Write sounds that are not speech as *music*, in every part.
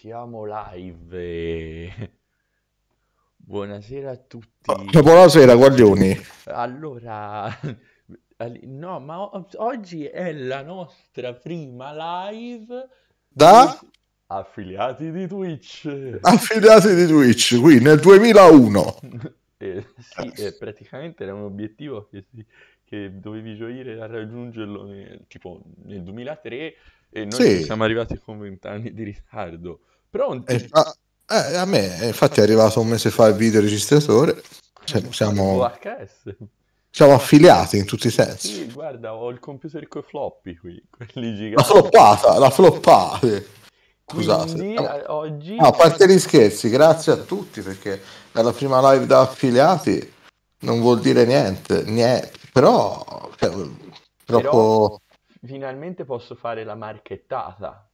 Siamo live. *laughs* Buonasera a tutti. Ah, cioè, buonasera, guaglioni. Allora, *laughs* no, ma oggi è la nostra prima live da affiliati di Twitch. Affiliati di Twitch, qui nel 2001. *laughs* eh, sì, eh, praticamente era un obiettivo che, si... che dovevi gioire a raggiungerlo nel, eh, tipo nel 2003 e noi sì. siamo arrivati con vent'anni di ritardo. Pronti? Eh, eh, a me, eh, infatti, è arrivato un mese fa il videoregistratore. Cioè, siamo, VHS. siamo affiliati in tutti i sensi. Sì, guarda, ho il computer con i floppy qui, *laughs* quelli giganti. La floppata, la floppata. Scusate. Quindi, eh, oggi... No, a parte gli scherzi, grazie a tutti perché dalla prima live da affiliati non vuol dire niente, niente. però... Cioè, troppo... Però finalmente posso fare la marchettata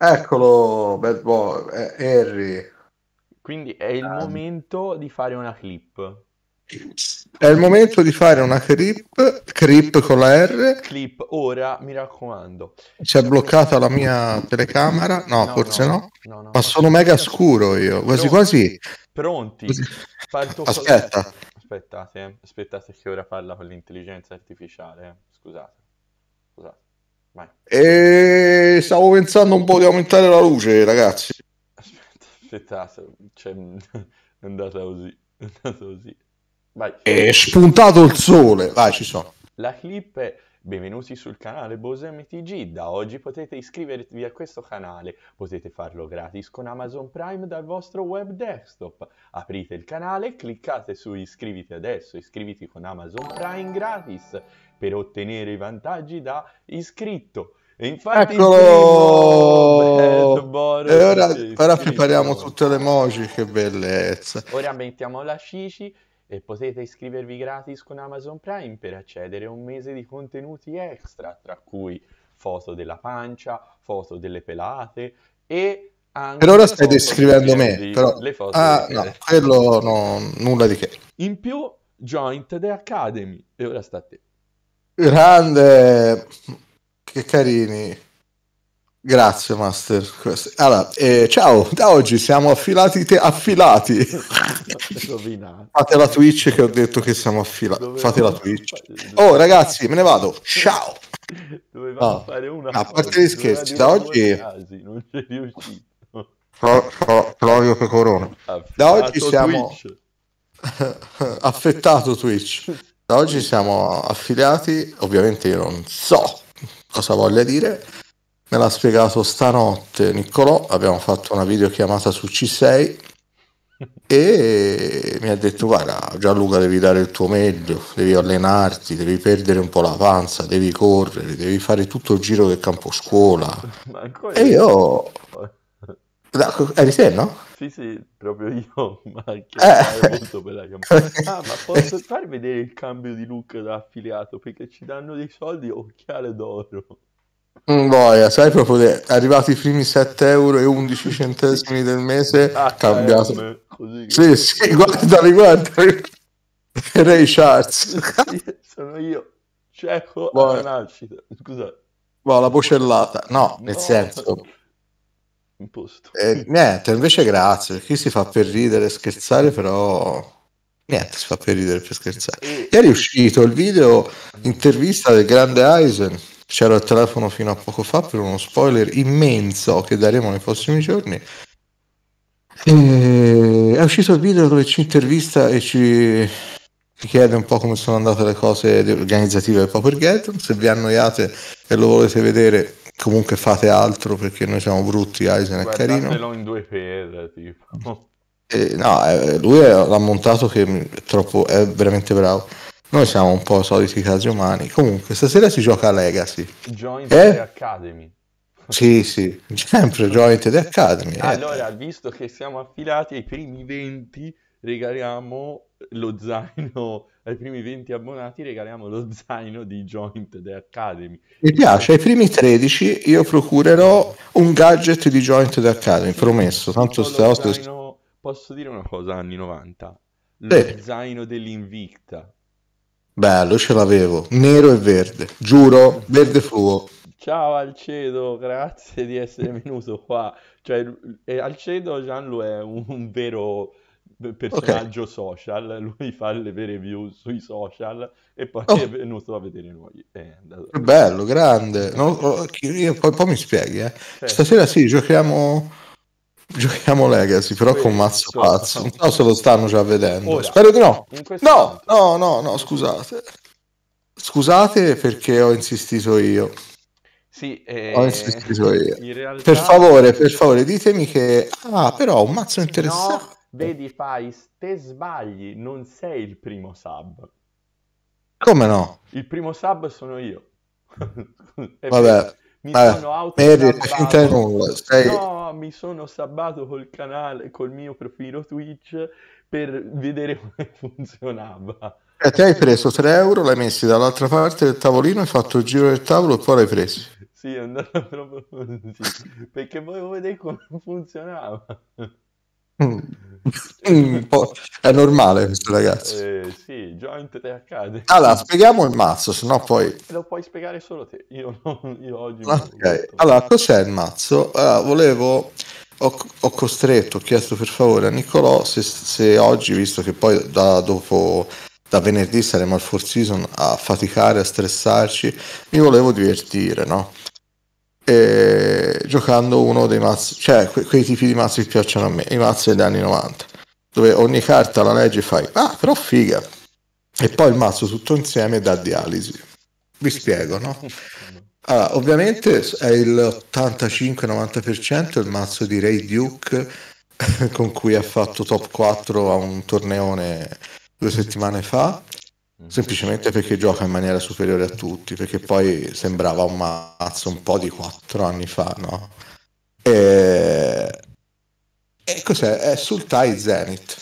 Eccolo, bad boy, eh, Harry. Quindi è il ah. momento di fare una clip. È il momento di fare una clip, clip con la R. Clip, ora mi raccomando. Si è bloccata la mia telecamera? No, no forse no. no. no Ma sono mega scuro io, quasi quasi. Pronti. Parto Aspetta. Con... Aspettate, eh. aspettate che ora parla con l'intelligenza artificiale. Eh. Scusate. Scusate. Vai. E stavo pensando un po' di aumentare la luce, ragazzi. Aspetta, aspetta, cioè, *laughs* è andata così, è andata così. Vai. È spuntato il sole, vai, ci sono. La clip è... Benvenuti sul canale Bosem TG, da oggi potete iscrivervi a questo canale, potete farlo gratis con Amazon Prime dal vostro web desktop. Aprite il canale, cliccate su iscriviti adesso, iscriviti con Amazon Prime gratis per ottenere i vantaggi da iscritto. E infatti Eccolo! *laughs* E ora, ora prepariamo tutte le emoji, che bellezza. Ora mettiamo la cici e potete iscrivervi gratis con Amazon Prime per accedere a un mese di contenuti extra, tra cui foto della pancia, foto delle pelate e anche... Per ora stai descrivendo me, però... Le foto ah, no, quello no, nulla di che. In più, joint the Academy. E ora sta a te. Grande, che carini. Grazie, Master. Allora, eh, ciao, da oggi siamo affilati. Te- affilati. Fate la Twitch che ho detto che siamo affilati. Dove Fate la Twitch. Oh, ragazzi, me ne vado. Ciao. Dovevamo no. fare una. A parte gli scherzi, da oggi. Casi, non c'è riuscito. Flo- Flo- Florio Pecorone. Affettato da oggi siamo. *laughs* affettato Twitch. *laughs* Da oggi siamo affiliati, ovviamente io non so cosa voglia dire, me l'ha spiegato stanotte Niccolò, abbiamo fatto una videochiamata su C6 *laughs* e mi ha detto guarda Gianluca devi dare il tuo meglio, devi allenarti, devi perdere un po' la panza, devi correre, devi fare tutto il giro del campo scuola. E io... Eri te no? Sì, sì, proprio io, *laughs* ma anche eh. molto bella campagna. *laughs* Ah, ma posso far vedere il cambio di look da affiliato? Perché ci danno dei soldi occhiale oh, d'oro. Mm, boia, sai proprio che arrivati i primi 7,11 euro del mese, ah, eh, cambiato. Eh, così, così. Sì, sì, guardali, *laughs* Ray Charles. Sì, sono io, cieco alla nascita, scusa. Boh, la pocellata, no, nel no. senso in posto. Eh, niente, invece grazie, chi si fa per ridere e scherzare, però niente, si fa per ridere e scherzare. Ieri è uscito il video intervista del grande Eisen, c'era il telefono fino a poco fa per uno spoiler immenso che daremo nei prossimi giorni. E... È uscito il video dove ci intervista e ci ti chiede un po' come sono andate le cose organizzative del Popper Ghetto, Se vi annoiate e lo volete vedere, comunque fate altro perché noi siamo brutti, Eisen è carino. in due pere, tipo. E, no, eh, lui è, l'ha montato che è, troppo, è veramente bravo. Noi siamo un po' soliti casi umani. Comunque, stasera si gioca a Legacy. Joint eh? the Academy. Sì, sì, *laughs* sempre Joint the Academy. Eh. Allora, eh. visto che siamo affilati ai primi 20, regaliamo lo zaino ai primi 20 abbonati regaliamo lo *laughs* zaino di Joint The Academy. Mi piace, ai primi 13 io procurerò un gadget di Joint The Academy, promesso. Tanto sta zaino, posso dire una cosa anni 90? Lo sì. zaino dell'Invicta. Bello, ce l'avevo, nero e verde, giuro, verde fluo. Ciao Alcedo, grazie di essere *laughs* venuto qua. Cioè, eh, Alcedo Gianlu è un vero personaggio okay. social, lui fa le vere views sui social e poi oh. è venuto a vedere noi. Andato... Eh, che bello, grande. Eh. No, oh, io, poi, poi, mi spieghi, eh. certo. Stasera sì, giochiamo... Giochiamo Legacy, però Quello, con mazzo pazzo. Non so se lo stanno già vedendo. Ora, Spero di no. No, no, no, no, scusate. Scusate perché ho insistito io. Sì, eh, ho insistito io. In realtà... Per favore, per favore, ditemi che... Ah, però un mazzo interessante. No Vedi Fais, te sbagli, non sei il primo sub. Come no? Il primo sub sono io. *laughs* Vabbè, mi vabbè, eh, sono auto sei... No, mi sono sabbato col canale, col mio profilo Twitch per vedere come *laughs* funzionava. E eh, te hai preso 3 euro, l'hai messi dall'altra parte del tavolino, hai fatto il giro del tavolo e poi l'hai preso. Sì, è andato proprio così, perché volevo vedere come funzionava. Mm. Mm, è normale questo ragazzo. Eh, sì, joint te accade. Allora, spieghiamo il mazzo, sennò poi... Lo puoi spiegare solo te, io, io oggi... Okay. Allora, cos'è il mazzo? Allora, volevo... Ho, ho, costretto, ho chiesto per favore a Nicolò se, se oggi, visto che poi da, dopo, da venerdì saremo al Four Season a faticare, a stressarci, mi volevo divertire, no? eh, giocando uno dei mazzi, cioè que- quei tipi di mazzi che piacciono a me, i mazzi degli anni 90, dove ogni carta la leggi e fai, ah però figa, e poi il mazzo tutto insieme dà dialisi. Vi spiego, no? Allora, ovviamente è il 85-90% il mazzo di Ray Duke *laughs* con cui ha fatto top 4 a un torneone due settimane fa Mm. semplicemente perché gioca in maniera superiore a tutti, perché poi sembrava un mazzo un po' di quattro anni fa, no? E, e cos'è? È sul Tai Zenith,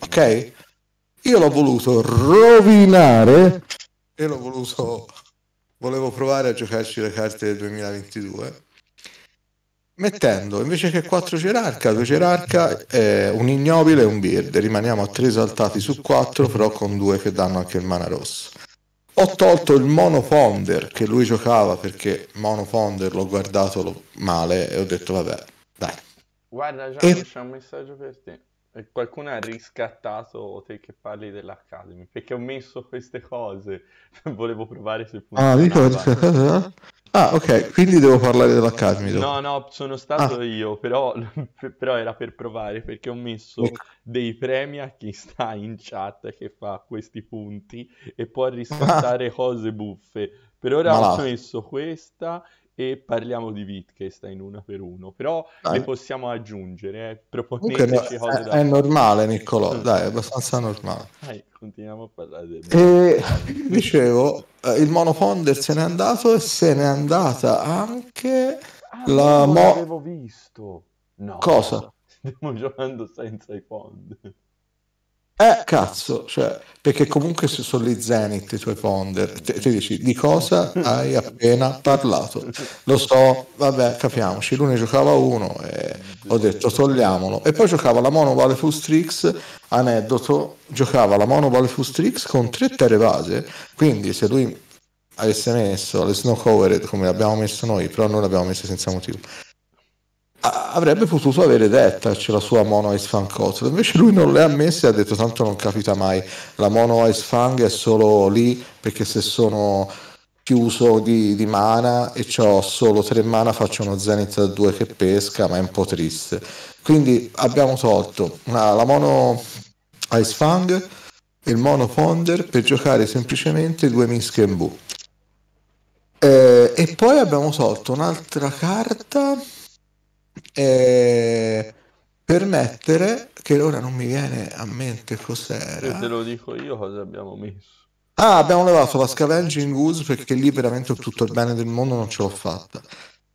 ok? Io l'ho voluto rovinare io l'ho voluto... Volevo provare a giocarci le carte del 2022 mettendo invece che 4 gerarca, 2 gerarca, eh, un ignobile e un bird. Rimaniamo a tre esaltati su 4 però con due che danno anche il mana rosso. Ho tolto il mono founder che lui giocava perché mono founder l'ho guardato male e ho detto vabbè, dai. Guarda Gianni, e... c'è un messaggio per te. E eh, qualcuno ha riscattato te che parli dell'Academy perché ho messo queste cose. *laughs* Volevo provare se funzionava. Ah, dico *laughs* Ah, ok, quindi devo parlare dell'Academy. Dopo. No, no, sono stato ah. io, però, *laughs* però, era per provare perché ho messo ecco. dei premi a chi sta in chat che fa questi punti e può riscattare cose buffe. Per ora Ma ho messo questa e parliamo di Wittgenstein una per uno, però dai. le possiamo aggiungere, eh, proponeteci no, cose da... È, normale Niccolò, mm. dai, è abbastanza normale. Dai, continuiamo a parlare del... E dicevo, eh, il monoponder se n'è andato e se n'è andata anche ah, la... Mo... avevo visto! No. Cosa? *laughs* Stiamo giocando senza i fond. Eh, esatto. cazzo, cioè, perché comunque se sono gli Zenith i tuoi founder, te, te, dici di cosa hai appena parlato. Lo so, vabbè, capiamoci, lui ne giocava uno e ho detto togliamolo. E poi giocava la Mono Vale Strix, aneddoto, giocava la Mono Vale Strix con tre terre base, quindi se lui avesse messo le snow covered come le abbiamo messo noi, però noi le abbiamo messe senza motivo avrebbe potuto avere Dettac la sua mono ice fang cozza invece lui non le ha messe e ha detto tanto non capita mai la mono ice fang è solo lì perché se sono chiuso di, di mana e ho solo tre mana faccio uno zenith a due che pesca ma è un po' triste quindi abbiamo tolto una, la mono ice fang e il mono ponder per giocare semplicemente due misken bu eh, e poi abbiamo tolto un'altra carta eh, permettere, che ora non mi viene a mente cos'era. Te lo dico io cosa abbiamo messo. Ah, abbiamo levato la scavenging goose perché lì veramente tutto il bene del mondo non ce l'ho fatta.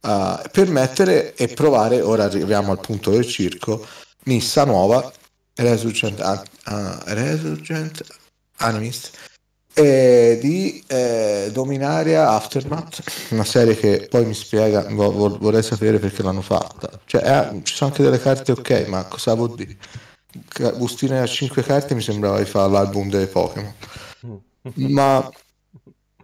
Uh, permettere e provare, ora arriviamo al punto del circo, Missa nuova, Resurgent, uh, Resurgent Animist eh, di eh, Dominaria Aftermath, una serie che poi mi spiega, vo- vorrei sapere perché l'hanno fatta. Cioè, eh, ci sono anche delle carte ok, ma cosa vuol dire? Bustine a 5 carte mi sembrava di fare l'album dei Pokémon. *laughs* Ma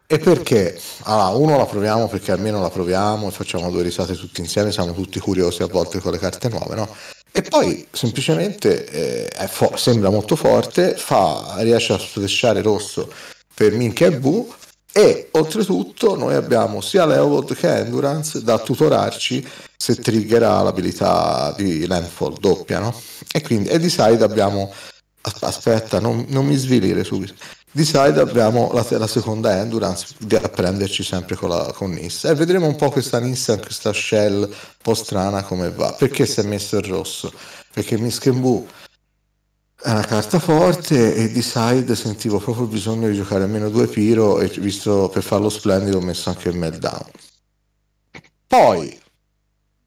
e perché? Allora, uno la proviamo perché almeno la proviamo e facciamo due risate tutti insieme, siamo tutti curiosi a volte con le carte nuove, no? E poi semplicemente eh, fo- sembra molto forte, fa, riesce a sflesciare rosso per Minchia e Boo e oltretutto noi abbiamo sia Leovold che Endurance da tutorarci se triggerà l'abilità di Landfall doppia no? e quindi e di side abbiamo aspetta non, non mi svilire subito di side abbiamo la, la seconda endurance da prenderci sempre con, la, con Nissa e vedremo un po' questa Nissa questa shell un po' strana come va perché si è messo il rosso perché Minchia e Miskenbu alla carta forte e di side sentivo proprio il bisogno di giocare almeno due piro e visto per farlo splendido ho messo anche il meltdown poi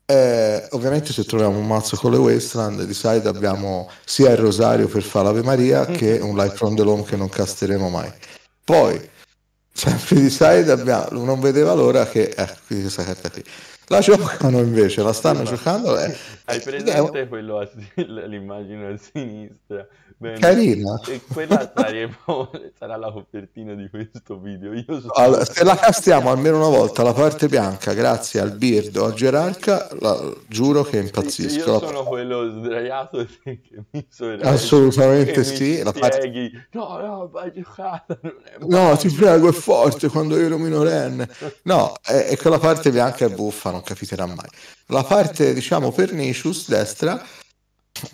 eh, ovviamente se troviamo un mazzo con le Wasteland di side abbiamo sia il Rosario per fare l'Ave Maria mm. che un Life from the Lone che non casteremo mai poi *laughs* sempre di side abbiamo non vedeva l'ora che eh, questa carta qui la giocano invece, la stanno sì, giocando. Eh. Hai presente quello a, l'immagine a sinistra Bene. Carina. E quella saremo, *laughs* sarà la copertina di questo video. Sono... Allora, se la castiamo almeno una volta, la parte bianca, grazie al Birdo, a Gerarca, la... giuro che impazzisco. Io sono quello sdraiato che mi sorrende. Assolutamente sì. La parte... No, no, vai giocata. No, ti prego, è forte quando io ero minorenne. No, e quella parte bianca è buffa, non capiterà mai. La parte, diciamo, pernicious, destra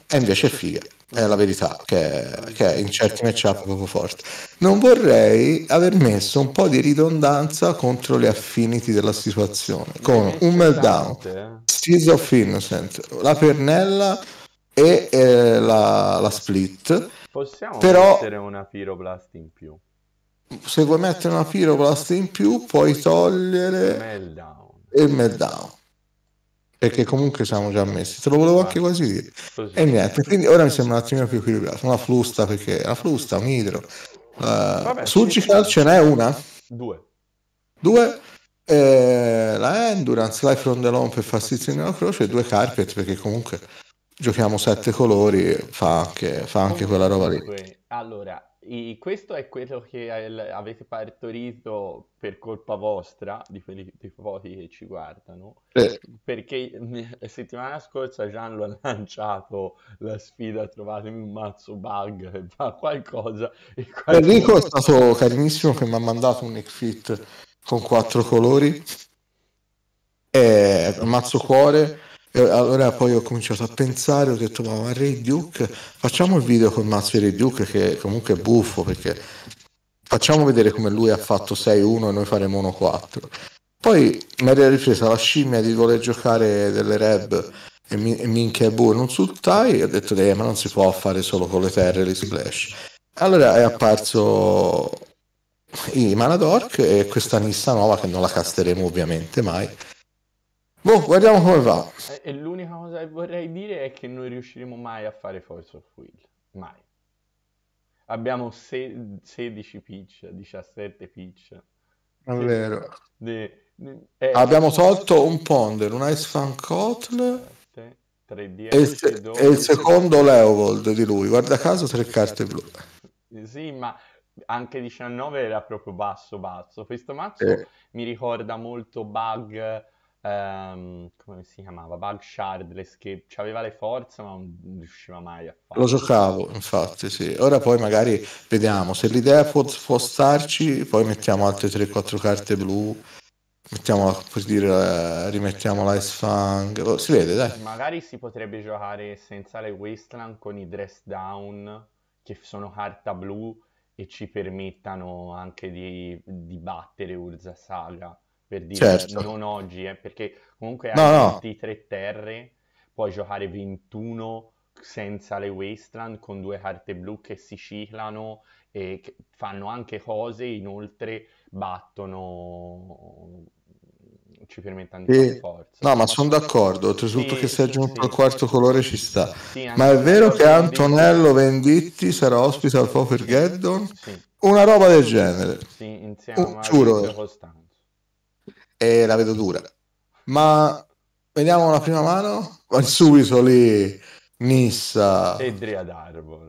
e invece è figa, è la verità, che, che in certi matchup è proprio forte. Non vorrei aver messo un po' di ridondanza contro le affinity della situazione, con eh, un meltdown, Seas of Innocent, la pernella e eh, la, la, split. Possiamo però... mettere una Pyroblast in più? se vuoi mettere una piroplast in più puoi togliere il meltdown. il meltdown perché comunque siamo già messi. Te lo volevo anche quasi dire. Così. E niente, quindi ora mi sembra un attimino più equilibrato. Una flusta, perché la flusta, un idro. Uh, eh, Surgical ce n'è una? Due. Due? Eh, la Endurance, Life from the Lomp e Fastizione nella Croce e due Carpet, perché comunque giochiamo sette colori, fa anche, fa anche quella roba lì. Allora, e questo è quello che eh, avete partorito per colpa vostra, di quelli di pochi che ci guardano, eh. perché la settimana scorsa Gianlu ha lanciato la sfida trovatemi un mazzo bug che fa qualcosa. E qualcuno... Enrico è stato carinissimo che mi ha mandato un Nick con quattro colori, e eh, mazzo cuore e allora poi ho cominciato a pensare, ho detto ma, ma Ray Duke, facciamo il video con Mazzi Ray Duke che comunque è buffo perché facciamo vedere come lui ha fatto 6-1 e noi faremo 1-4. Poi mi era ripresa la scimmia di voler giocare delle reb e, mi, e minchia e buh, non sultai, ho detto eh, ma non si può fare solo con le terre e gli splash. Allora è apparso i Manadork e questa Nissa nuova che non la casteremo ovviamente mai Boh, guardiamo come va. E l'unica cosa che vorrei dire è che non riusciremo mai a fare Force of Will. Mai. Abbiamo se- 16 pitch, 17 pitch. È vero. De- de- eh, Abbiamo tolto un Ponder, un Ice Fan Kotler. 3D e, se- e il secondo Leovold di lui. Guarda caso, tre carte blu. Sì, ma anche 19 era proprio basso basso. Questo mazzo eh. mi ricorda molto Bug ehm, come si chiamava? Bug Shardless che aveva le forze ma non riusciva mai a farlo. Lo giocavo, infatti, sì. Ora poi magari vediamo, se l'idea può, può starci, poi mettiamo altre 3-4 carte blu mettiamo per dire eh, rimettiamo l'Ice Fang si vede dai magari si potrebbe giocare senza le Wasteland con i Dress Down che sono carta blu e ci permettano anche di, di battere Urza Saga per dire certo. non oggi, eh, perché comunque no, hai tutti no. i tre terre, puoi giocare 21 senza le Wasteland con due carte blu che si ciclano e che fanno anche cose, inoltre battono ci permettano di fare forza. No, ma, ma sono d'accordo, oltretutto sì, che se aggiunto sì, il quarto sì. colore ci sta. ma è vero che Antonello Venditti sarà ospite al Poker Geddon? Una roba del genere. Sì, insieme oh, a Giuro. Costante e la vedo dura. Ma vediamo la prima mano. Vai subito lì, Nissa. Edria Arbor.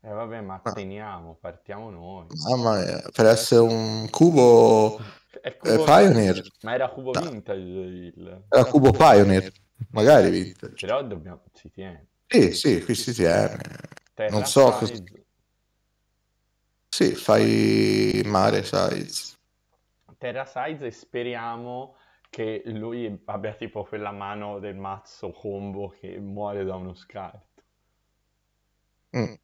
E eh vabbè, ma ah. teniamo, partiamo noi. Mamma mia, per essere un cubo, eh, cubo eh, Pioneer. Ma era cubo no. vintage il... Era cubo Pioneer, magari eh, vintage. Però dobbiamo... si tiene. Sì, sì, qui si tiene. Terra non so cosa... Sì, fai mare size. Terra Size e speriamo che lui abbia tipo quella mano del mazzo combo che muore da uno scarto. Mm.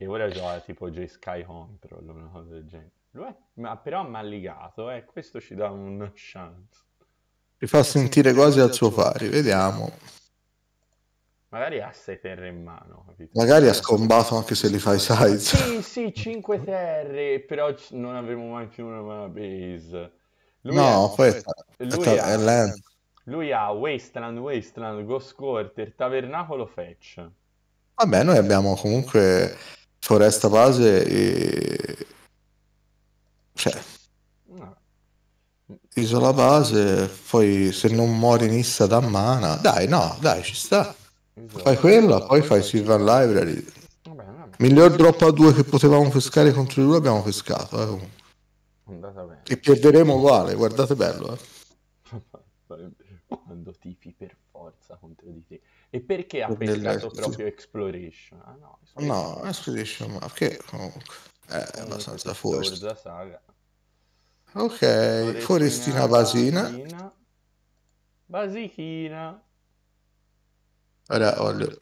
E ora gioca tipo J-Sky Control, una cosa del genere. È, ma, però mal ligato, eh, questo ci dà una chance. Ti fa eh sentire quasi al suo pari, vediamo. Magari ha 6 terre in mano, capito? Magari ha cioè, scombato anche se li fai size. Sì, sì, 5 terre, però non avremo mai più una mana base. Lui no, ha... questa, lui questa è land. Lui ha Wasteland, Wasteland, Ghost Quarter, Tavernacolo, Fetch. Vabbè, noi abbiamo comunque Foresta Base e... Cioè... Ah. Isola Base, poi se non muori Nissa da mana... Dai, no, dai, ci sta. Esatto. Fai quella, poi fai Sylvan Library. Miglior drop a 2 che potevamo pescare contro di lui abbiamo pescato. Eh, bene. E perderemo uguale, guardate bello. Eh. *laughs* Quando tifi per forza contro di te. E perché ha pescato proprio Exploration? Ah, no, no Exploration, ma perché comunque è abbastanza forte. Ok, Forestina, Forestina Basina. Basichina. Ora voglio,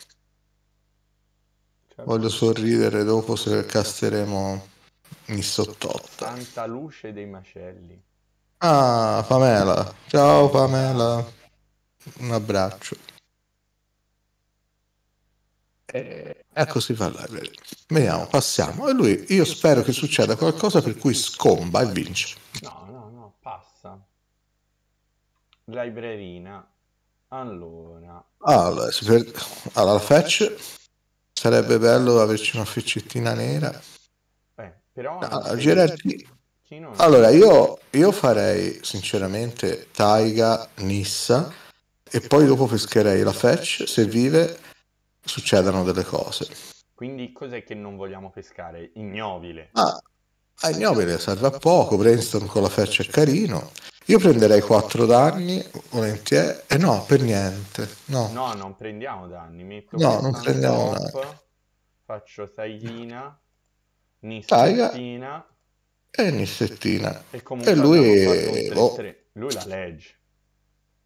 cioè, voglio sorridere dopo se casteremo in sottotta. Santa luce dei macelli. Ah, Pamela. Ciao Pamela. Un abbraccio. Eh, ecco si fa live. Vediamo, passiamo. E lui, io spero che succeda qualcosa per cui scomba e vince. No, no, no, passa. Librerina. Allora. Allora, per... allora fetch sarebbe bello averci una freccettina nera. Beh, però... Ah, no, Gerardi... Certo allora, io, io farei sinceramente Taiga, Nissa e poi dopo pescherei la fetch, se vive succedano delle cose. Quindi cos'è che non vogliamo pescare? Ignobile. Ah, ah Ignobile serve a poco, Brainstorm con la fetch è carino. Io prenderei 4 danni, volentieri. E eh no, per niente. No, no non prendiamo danni. Metto no, non prendiamo danni. Faccio taglina, nissettina. E nissettina. E, e lui... Oh. lui... la legge.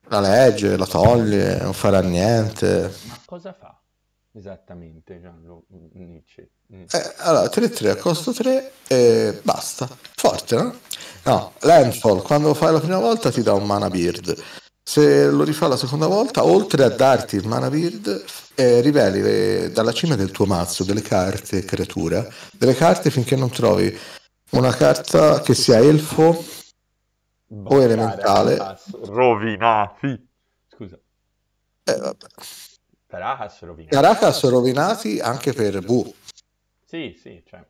La legge, la toglie, non farà niente. Ma cosa fa? Esattamente, Gianlu mm, Nietzsche. Mm. Eh, allora, 3-3 a costo 3 e basta. Forte, no? No, Landfall, quando fai la prima volta ti dà un mana beard. Se lo rifà la seconda volta, oltre a darti il mana beard, eh, riveli le, dalla cima del tuo mazzo delle carte creatura, delle carte finché non trovi una carta che sia elfo Baccare o elementale. Rovinati. Scusa. Eh, vabbè. Caracas rovinati. Caracas rovinati anche per Bu. Sì, sì, cioè,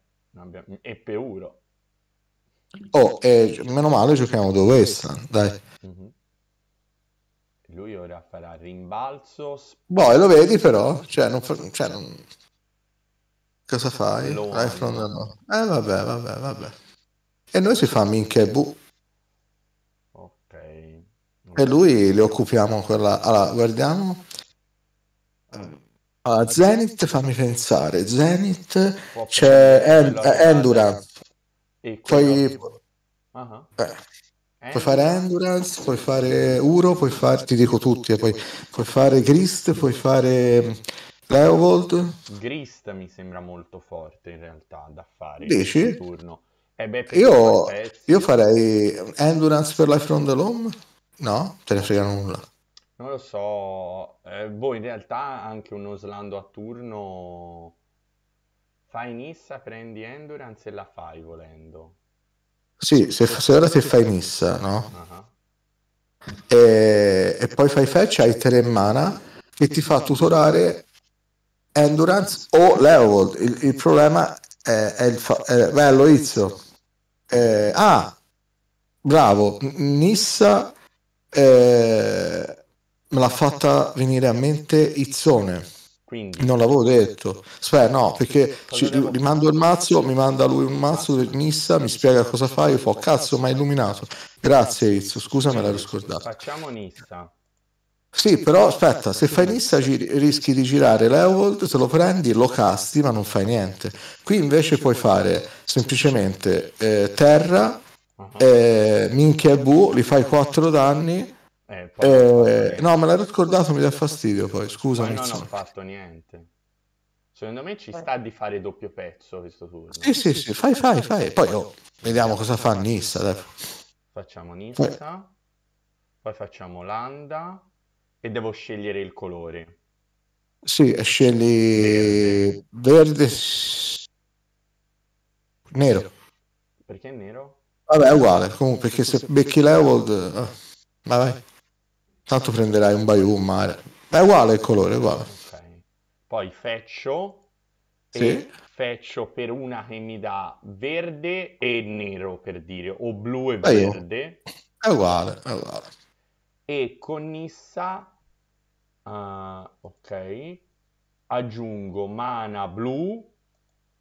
e Peuro. Oh, eh, meno male giochiamo dove Western, dai. Mhm. Lui ora farà rimbalzo. boh, lo vedi però? Cioè, non fa... cioè, non... Cosa fai? Eh, vabbè, vabbè, vabbè. E noi si fa minchia bu. Ok. E lui le occupiamo quella... Allora, guardiamo. Ah, Zenith, fammi pensare. Zenith c'è End- eh, Endurance. Poi uh-huh. eh, puoi fare Endurance, puoi fare Uro, puoi fare, ti dico tutti, eh, poi, puoi fare Grist, puoi fare mm, Leovold. Grist mi sembra molto forte in realtà da fare. Dici? Turno. Eh beh, io, io farei Endurance per Life from the Loam? No, te ne frega nulla. Non lo so, eh, boh, in realtà anche uno slando a turno fai Nissa, prendi Endurance e la fai volendo. Sì, se, se ora ti fai Nissa, no? Uh-huh. E, e, poi fai fetch, hai tre mana che ti fa tutorare Endurance o Leovold. Il, il problema è, è il fa- è, bello Izzo. Eh, ah, bravo, Nissa... Eh, me l'ha fatta venire a mente Izzone. Quindi. Non l'avevo detto. Aspetta, no, perché ci, gli mando il mazzo, mi manda lui un mazzo del Nissa, mi spiega cosa fa, io fa cazzo, ma è illuminato. Grazie Izzo, scusa me l'ero scordato. Facciamo Nissa. Sì, però aspetta, se fai Nissa gi- rischi di girare l'Evold, se lo prendi, lo casti, ma non fai niente. Qui invece puoi fare semplicemente eh, terra, ah. eh, minchia e bu, li fai 4 danni eh, eh, poi... eh, no, me l'hai ricordato, mi dà fastidio poi, scusa. Poi non ho fatto niente. Secondo me ci sta di fare doppio pezzo questo turno. Sì, sì, sì, fai, fai, fai. Poi oh, vediamo cosa fa Nissa. Dai. Facciamo eh. Nissa, poi facciamo Landa e devo scegliere il colore. Sì, scegli verde, nero. Perché nero? Vabbè, è uguale, comunque, perché se becchi l'Evold... Ah. Ma vai. Tanto prenderai un Bayou, un mare. È uguale il colore, è uguale. Okay. Poi feccio. Sì. Feccio per una che mi dà verde e nero, per dire, o blu e Bayou. verde. È uguale, è uguale. E con Nissa, uh, ok, aggiungo mana blu.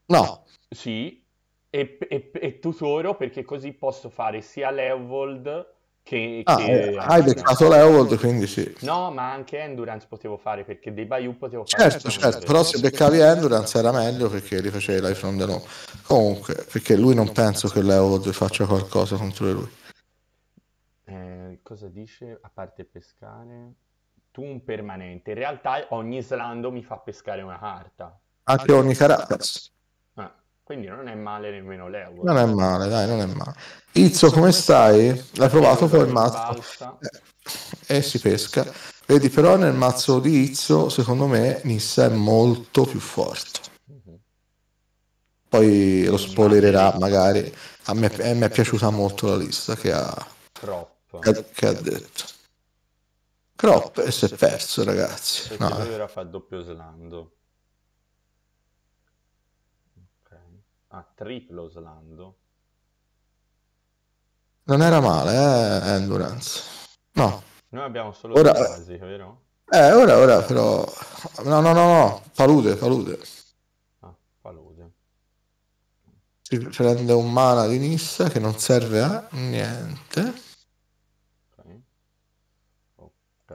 No. Sì, e, e, e tutoro perché così posso fare sia l'Evold che, ah, che... Eh, hai beccato l'Evold, quindi sì. No, ma anche Endurance potevo fare perché dei Bayou potevo fare. Certo, certo, certo però se beccavi Endurance era meglio perché li facevi live from the no. Comunque, perché lui non penso che l'Evold faccia qualcosa contro lui. Eh, cosa dice? A parte pescare, tu un permanente. In realtà ogni slando mi fa pescare una carta. Anche ogni carattere. Quindi non è male nemmeno l'euro. Non è cioè. male, dai, non è male. Izzo, come stai? L'hai provato per il mazzo? Eh, e eh, si pesca. Vedi, però nel mazzo di Izzo, secondo me, Nissa è molto più forte. Poi lo spoilererà magari. A me, a me è piaciuta molto la lista che ha, che ha detto. Crop e si è perso, ragazzi. Perché no, doveva fare doppio slando. a triplo Slando. Non era male, eh, Endurance. No. Noi abbiamo solo ora... due casi, eh, vero? Eh, ora, ora, però... No, no, no, no, palude, palude. Ah, palude. Si prende un mana di Nissa che non serve a niente. Ok. Ok.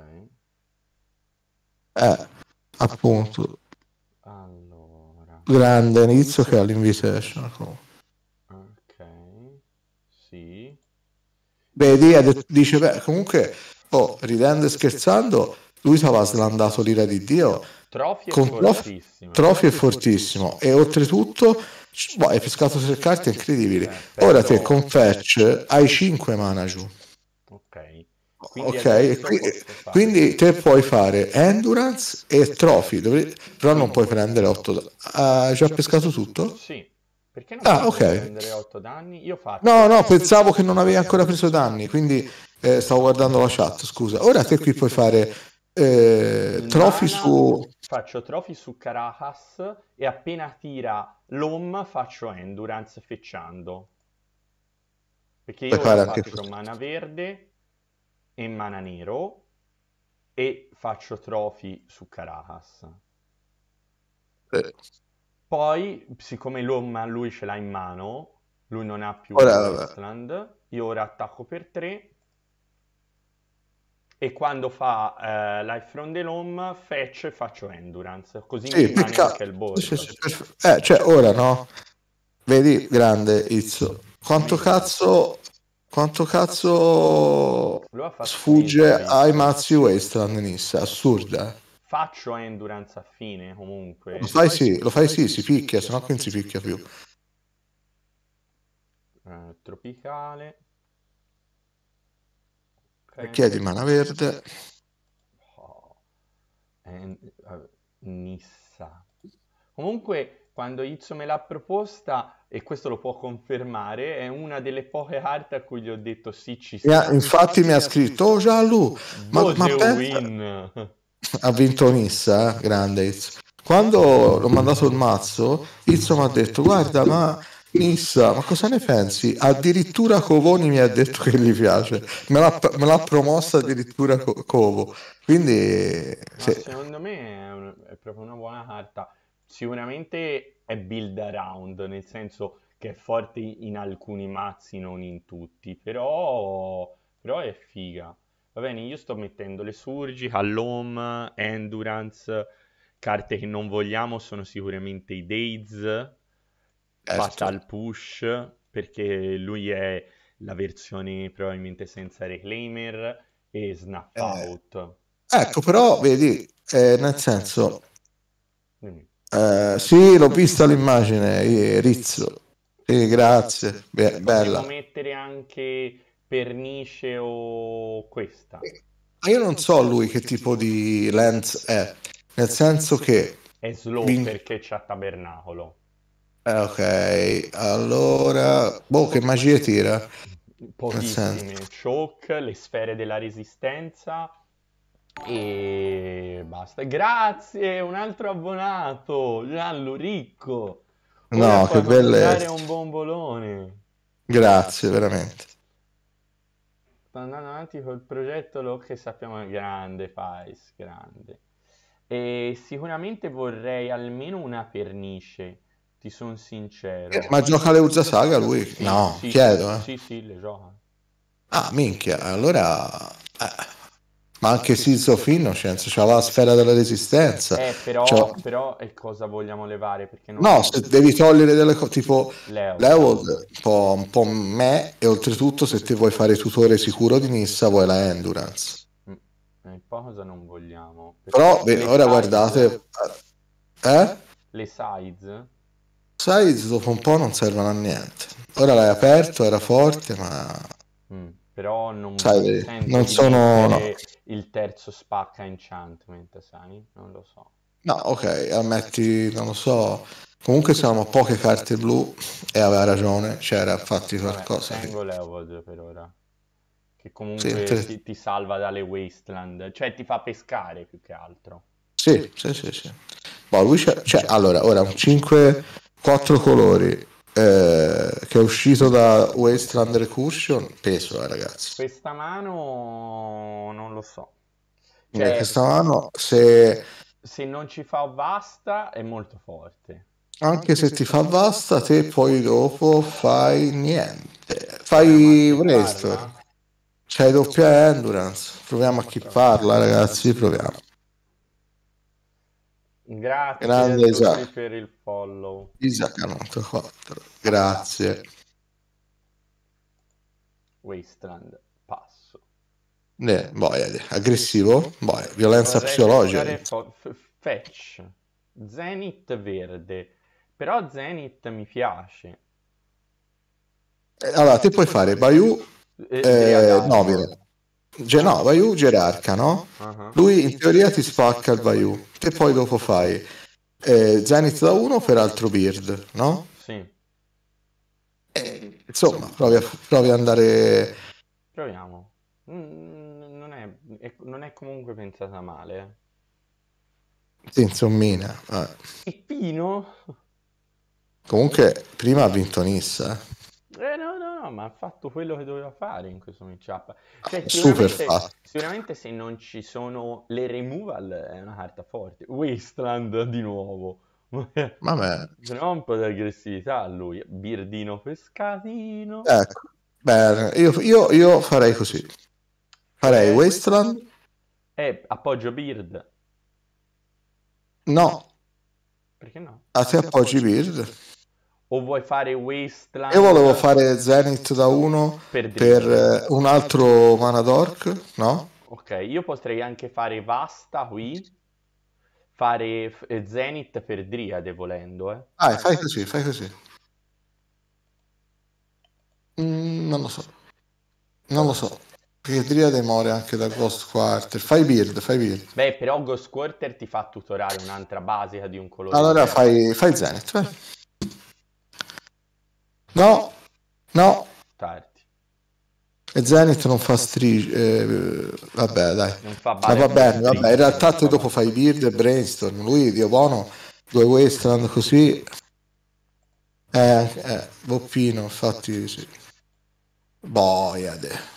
Eh, appunto grande inizio che ha l'Invitation. Ok, sì. Vedi, dice, beh, comunque, oh, ridendo e scherzando, lui aveva slandato l'ira di Dio. Trofi è con fortissimo. Trofi è fortissimo. E oltretutto, boh, hai pescato tre carte incredibili. Ora te con Fetch hai 5 mana giù ok, quindi, quindi te puoi fare endurance e trophy, dove, però non puoi prendere 8 danni. Ah, già pescato tutto? Sì. Perché non ah, okay. prendere 8 danni? Io faccio. No, no, pensavo che non avevi ancora preso danni, quindi eh, stavo guardando la chat, scusa. Ora te qui puoi fare eh, trofi su... Faccio trophy su Caracas e appena tira l'OM faccio endurance fecciando. Perché io ho fatto mana verde e mana nero e faccio trophy su Caracas. Eh. Poi, siccome l'Omma lui ce l'ha in mano, lui non ha più ora, Westland, io ora attacco per 3 e quando fa eh, Life from the Loam fetch e faccio Endurance, così sì, rimane anche il board. Sì, sì, eh, cioè, ora no? Vedi, grande Izzo, quanto cazzo quanto cazzo sfugge ai mazzi Wasteland Nissa? Assurda. Eh. Faccio endurance a fine comunque. Lo fai sì, lo fai sì, si picchia, sennò qui non si picchia più. Eh, tropicale. Okay. Chiedi mana verde. Oh. And... Eh, Nissa. Comunque, quando Izzo me l'ha proposta, e questo lo può confermare, è una delle poche carte a cui gli ho detto sì ci sta. infatti, infatti mi ha scritto, oh Gianlu, ma, ma win. ha vinto Nissa, grande Izzo. Quando l'ho mandato il mazzo, Izzo mi ha detto, guarda ma Nissa, ma cosa ne pensi? Addirittura Covoni mi ha detto che gli piace, me l'ha, me l'ha promossa addirittura Co- Covo, quindi... Se... Secondo me è, un, è proprio una buona carta, sicuramente è build around, nel senso che è forte in alcuni mazzi, non in tutti, però, però è figa. Va bene, io sto mettendo le surgi, Hallom, Endurance, carte che non vogliamo sono sicuramente i Days, Fatal esatto. Push, perché lui è la versione probabilmente senza Reclaimer e Snap eh. Out. Eh, ecco, però vedi, eh, nel senso... Dimmi eh, sì, l'ho vista l'immagine, eh, Rizzo. Sì, grazie. Be- bella. Possiamo mettere anche Pernice o questa. Eh, io non so lui che tipo di lens è, nel senso che... È slow Vin... perché c'ha tabernacolo. Eh, ok, allora... Boh, che magie tira? Pochissime. Choke, le sfere della resistenza e basta. Grazie, un altro abbonato, Giallo Ricco. Ora no, che bello. bellezza. un bombolone. Grazie, veramente. Sto andando avanti col progetto lo che sappiamo è grande, Fais, grande. E sicuramente vorrei almeno una pernice, ti sono sincero. Eh, ma, ma gioca le Uzza Saga lui? Sì, no, sì, chiedo. Eh. Sì, sì, le gioca. Ah, minchia, allora ma anche Seeds of Innocence c'ha cioè, la sfera della resistenza. Eh, però, cioè... però e cosa vogliamo levare? no, se devi togliere delle cose tipo Leo. Leopold, un po', un po' me, e oltretutto se ti vuoi fare tutore sicuro di Nissa vuoi la Endurance. Mm, eh, cosa non vogliamo. Però beh, ora size... guardate... Eh? eh? Le size? Size dopo un po' non servono a niente. Ora l'hai aperto, era forte, ma... Mm, però non, Sai, non sono... No il terzo spacca enchantment, sai? Non lo so. No, ok, ammetti, non lo so. Comunque siamo poche carte blu e aveva ragione, c'era fatti qualcosa. Vabbè, tengo Leovold per ora. Che comunque sì, ti, ti, salva dalle wasteland, cioè ti fa pescare più che altro. Sì, sì, sì, sì. Ma boh, lui c'è, cioè, allora, ora 5, 4 colori, eh, che è uscito da Wasteland Recursion, peso eh, ragazzi. Questa mano non lo so. Eh, cioè, questa mano se... se non ci fa vasta è molto forte. Anche, anche se, se ti fa vasta te poi dopo fai niente. Fai questo. C'hai doppia endurance. Proviamo a chi parla, ragazzi. Proviamo. Grazie Grande Isaac. per il follow. Isaac 4. Grazie. Wasteland, passo. Ne, boia, aggressivo? Boia, violenza psicologica. Fo- f- fetch. Zenith verde. Però Zenith mi piace. Eh, allora, te puoi fare Bayou eh, eh, Ge- no, Vayu gerarca, no? Uh-huh. Lui in teoria ti spacca il Vayu, che poi dopo fai eh, Zenith da 1 per altro Beard, no? Sì. E, eh, insomma, provi a, provi a andare... Proviamo. Non è, non è comunque pensata male. Eh. Sì, insommina. Eh. E Pino? Comunque, prima ha vinto Nissa. Eh. Eh, no, no, no, ma ha fatto quello che doveva fare in questo matchup. Cioè, Super fast. Sicuramente se non ci sono le removal è una carta forte. Wasteland di nuovo. Ma *laughs* Vabbè. Però un po' di aggressività a lui. Birdino pescatino. Ecco. Beh, io, io, io farei così. Farei eh, Wasteland. E appoggio Bird. No. Perché no? A ah, te ah, appoggi Bird o vuoi fare Wasteland? Io volevo fare Zenith da 1 per, per eh, un altro Mana Manadork, no? Ok, io potrei anche fare Vasta qui, fare eh, Zenith per Driade volendo. Eh. Ah, fai così, fai così. Mm, non lo so. Non lo so. Perché Driade muore anche da Ghost Quarter. Fai build, fai build. Beh, però Ghost Quarter ti fa tutorare un'altra base di un colore. Allora fai, fai Zenith, beh. No, no. Tardi. E Zenith non fa strisce. Eh, vabbè, dai. Non fa Ma va bene, vabbè. In realtà tu dopo fai Bird e Brainstorm. Lui, Dio buono, due Wasteland così. Eh, eh, Boppino, infatti sì. Boiade.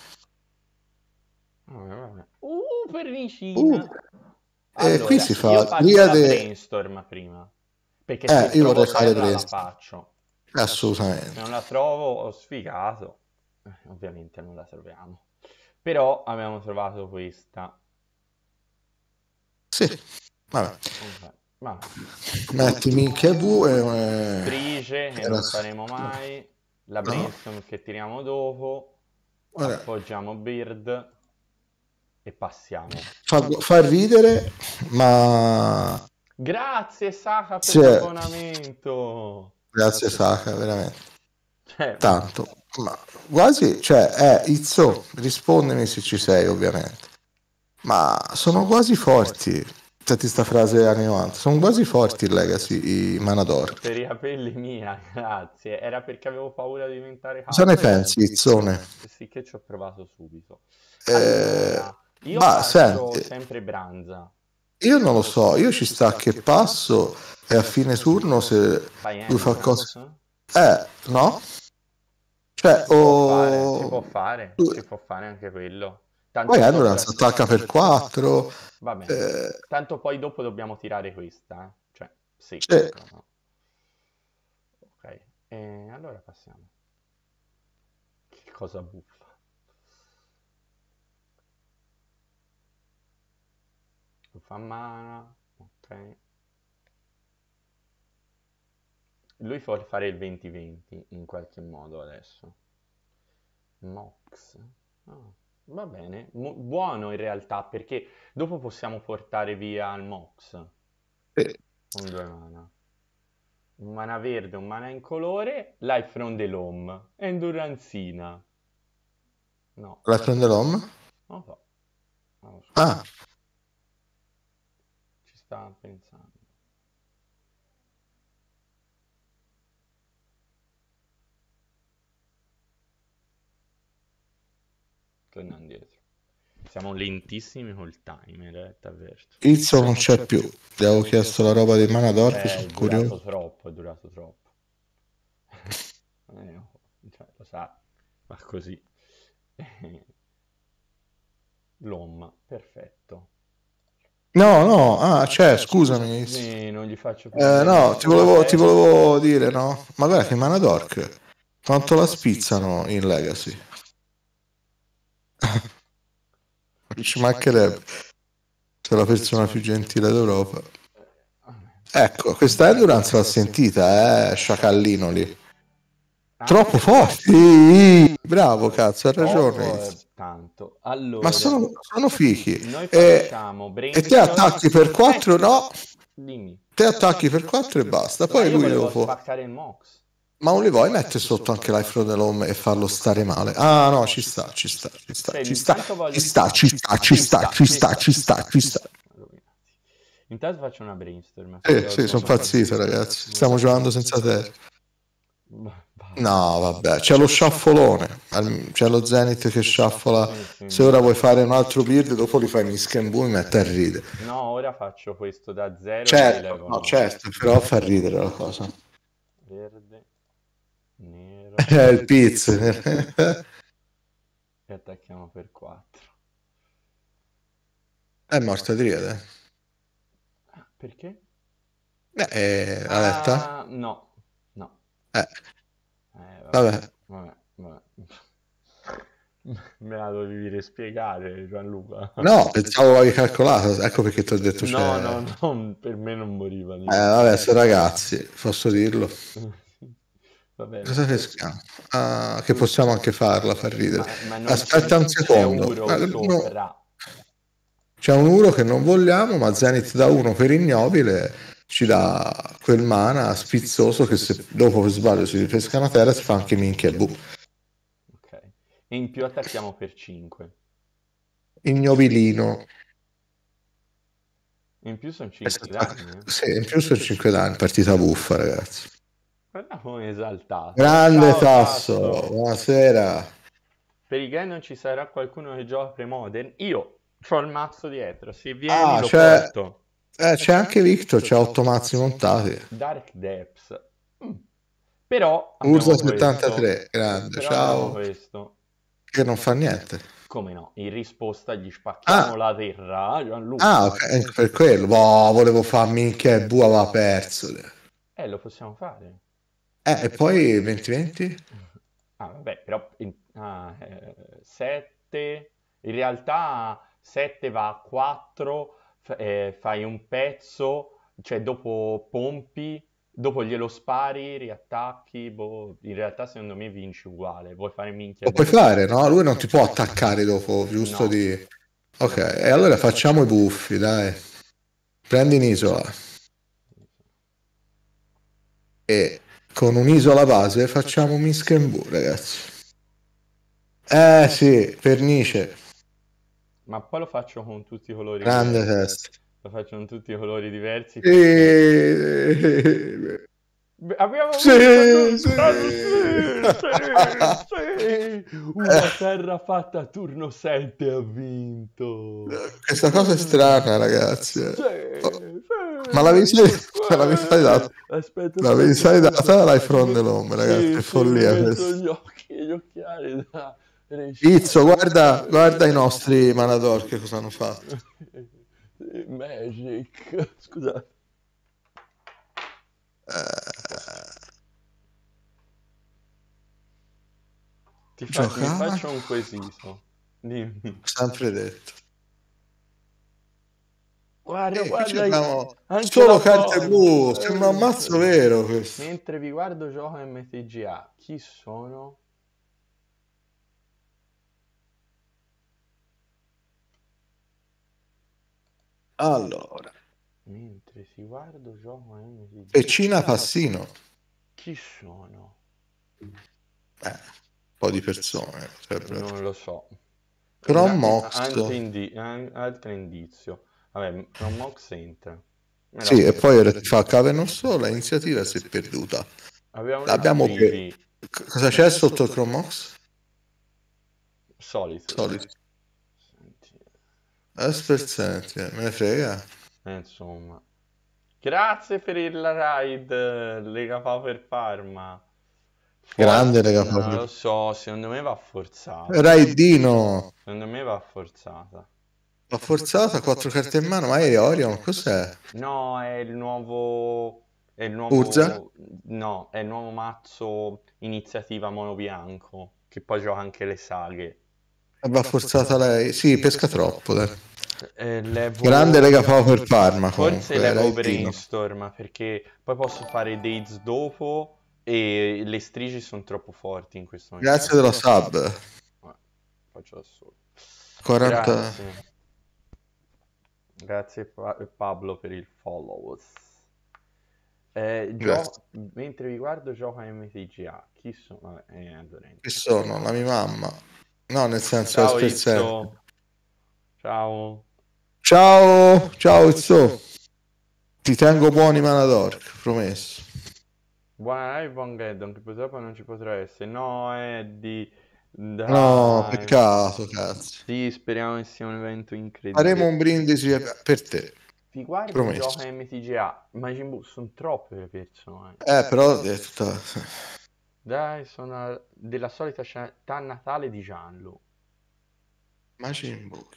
Uh, pernicina. Uh. Eh, allora, e qui si fa Boiade... Brainstorm prima. Perché eh, io vorrei fare La faccio. Assolutamente. non la trovo, ho sfigato. Eh, ovviamente non la troviamo. Però abbiamo trovato questa. Sì, vabbè. Ma... Metti minchia V e... Brice, che non faremo mai. La no. che tiriamo dopo. Vabbè. Appoggiamo Bird. E passiamo. Fa, fa ridere, ma... Grazie Saka per l'abbonamento! Grazie esatto. Saka, veramente. Eh. Tanto. Ma quasi, cioè, eh, Izzo, rispondimi se ci sei ovviamente. Ma sono quasi forti. C'è cioè, questa frase anni 90. Sono quasi forti i Legacy, i Manador. Per i capelli mia, *laughs* grazie. Era perché avevo paura di diventare... Cosa ne pensi, Izzone? Sì, che ci ho provato subito. Eh, allora, eh... Io ma, senti... sempre Branza io non lo so, io ci sta che passo e a fine turno se lui fa cose... Eh, no? Cioè, si, o... Oh, fare, si può fare, si può fare anche quello. Tanto poi allora si attacca per 4. Va bene. Eh... Tanto poi dopo dobbiamo tirare questa. Eh. Cioè, sì. Cioè... Ok, e eh, allora passiamo. Che cosa buffa. fa mana, ok. Lui vuole fare il 20-20 in qualche modo adesso. Mox. Oh, va bene, Mo- buono in realtà perché dopo possiamo portare via il Mox. Eh. Con due mana. Un mana verde, un mana in colore, Life from the Loam, Enduranzina. No. Life from the Loam? Non lo so. Ah, sta pensando. Torniamo indietro. Siamo lentissimi col timer, eh, t'avverto. Izzo non c'è più. Ti avevo chiesto la roba di Manador, eh, sono curioso. È durato troppo, è durato troppo. *laughs* eh, cioè, lo sa, va così. *laughs* L'omma, perfetto. No, no, ah, c'è, eh, cioè, cioè scusami. Sì, non gli faccio eh, più. Eh, no, ti volevo, ti volevo, dire, no? Ma guarda che Manadork, quanto la spizzano in Legacy. *laughs* Ci mancherebbe. C'è la persona più gentile d'Europa. Ecco, questa Endurance l'ha sentita, eh, sciacallino lì. Ah, Troppo forti! Bravo, cazzo, ha ragione. Eh tanto. Allora, Ma sono, sono fighi. Noi eh, facciamo eh, e te attacchi per 4 no? Dimmi. Te attacchi per 4 e basta. Poi lui dopo... il Mox. Ma non li vuoi mettere sotto anche l'iPhone dell'home e farlo stare male? Ah no, ci sta, ci sta, ci sta, ci sta, ci sta, ci sta, ci sta, ci sta, ci sta, ci sta. Intanto faccio una brainstorm. Eh sì, sono pazzito ragazzi, stiamo giocando senza te. No, vabbè, c'è lo sciaffolone, c'è lo Zenith che sciaffola. Se ora vuoi fare un altro beard, dopo li fai misc and e mette a eh, ridere. No, ora faccio questo da zero. Certo, no, certo, però fa ridere la cosa. Verde, nero. *laughs* È il pizzo. e attacchiamo per 4. È morta Driade. Perché? Eh, eh, ah, no, no. Eh. Vabbè. vabbè, vabbè. Me la dovevi spiegare, Gianluca. No, pensavo avevi calcolato, ecco perché ti ho detto no, cioè... No, no, per me non moriva Eh, vabbè, se ragazzi, posso dirlo. Vabbè, Cosa peschiamo? Ah, che possiamo anche farla, far ridere. Ma, ma Aspetta un secondo. un, ah, no. c'è un uro che non vogliamo, ma Zenith da uno per ignobile ci dà quel mana spizzoso che se dopo per sbaglio si ripesca una terra si fa anche minchia bu. Ok. E in più attacchiamo per 5. Ignobilino. In più sono 5 danni. Eh. Sì, in più sono 5 danni, partita buffa, ragazzi. Guarda come esaltato. Grande Ciao, Tasso, Tasso, buonasera. Per i gay non ci sarà qualcuno che gioca pre-modern? Io ho il mazzo dietro, se vieni ah, lo cioè... porto. Eh, c'è anche Victor, c'è 8 mazzi montati. Dark Depths. Mm. Però... Ursa 73, grande, ciao. Questo. Che non fa niente. Come no? In risposta gli spacchiamo ah. la terra, eh, Gianluca. Ah, okay. per quello. Boh, volevo fare minchia e Bua va perso. Eh, lo possiamo fare. Eh, e poi 2020? Ah, vabbè, però... In... Ah, eh, 7... In realtà 7 va a 4 F- eh, fai un pezzo, cioè dopo pompi, dopo glielo spari, riattacchi, boh, in realtà secondo me vinci uguale, vuoi fare minchia. Lo puoi fare, no? Lui non ti può attaccare dopo, giusto no. di... Ok, e allora facciamo i buffi, dai. Prendi un'isola. E con un'isola base facciamo un Mischenbu, ragazzi. Eh sì, pernice. Ma poi lo faccio con tutti i colori Grande test. Lo faccio con tutti i colori diversi. E... Abbiamo sì, visto sì, eh. sì, sì, una terra fatta a turno 7 ha vinto. Questa cosa è strana, ragazzi. Eh. Oh. Ma l'avevi sai data? Aspetta, l'avevi sai data l'iPhone dell'Home, ragazzi, è follia. Gli occhi, gli occhiali da Pizzo, guarda, guarda i nostri Manador che cosa hanno fatto. Magic, *laughs* scusate. Uh... Ti, fa, ti faccio un quesito. Dimmi. Sempre detto. Guarda, eh, guarda, abbiamo solo carte blu, sembra un mazzo vero questo. Mentre vi guardo gioco MTGA, chi sono? Allora. Mentre si guardo gioco a MSG. E Cina Fassino. Chi sono? Eh, un po' di persone. Sempre. Cioè, non lo so. Chrome Altro, indi- altro indizio. Vabbè, Cromox entra. sì, e poi era, fa cave non so, la iniziativa si è perduta. Abbiamo, Abbiamo per... Cosa c'è sotto Cromox? Solid. Solid. È eh, me ne frega. Eh, insomma. Grazie per il ride, Lega Power Parma. Grande Lega Power. Non lo so, secondo me va forzata. Raidino. Secondo me va forzata. Va forzata, quattro carte in mano, ma è Orion, cos'è? No, è il nuovo... È il nuovo... Urza? No, è il nuovo mazzo iniziativa mono bianco, che poi gioca anche le saghe. Va forzata lei. Sì, pesca troppo. Dai. Eh, levo... Grande Lega power per Parma. Forse comunque, levo Brainstorm perché poi posso fare dates dopo e le strigi sono troppo forti in questo momento. Grazie della sub. Eh, faccio da solo. 40... Grazie. Grazie pa- Pablo per il follow. Eh, mentre vi guardo gioca MTGA. Chi sono? Eh, Chi sono? La mia mamma. No, nel senso ciao, scherzare. Izzo. Ciao. Ciao, ciao Izzo. Ti tengo buoni Manadork, promesso. Buona live, buon Geddon, che purtroppo non ci potrà essere. No, è di... Dai. No, peccato, cazzo. Sì, speriamo che sia un evento incredibile. Faremo un brindisi per te. Ti guardi Promesso. gioca MTGA, Majin Buu, sono troppe persone. Eh, però è tutta... Dai, sono della solita città natale di Gianlu. Majin Buu.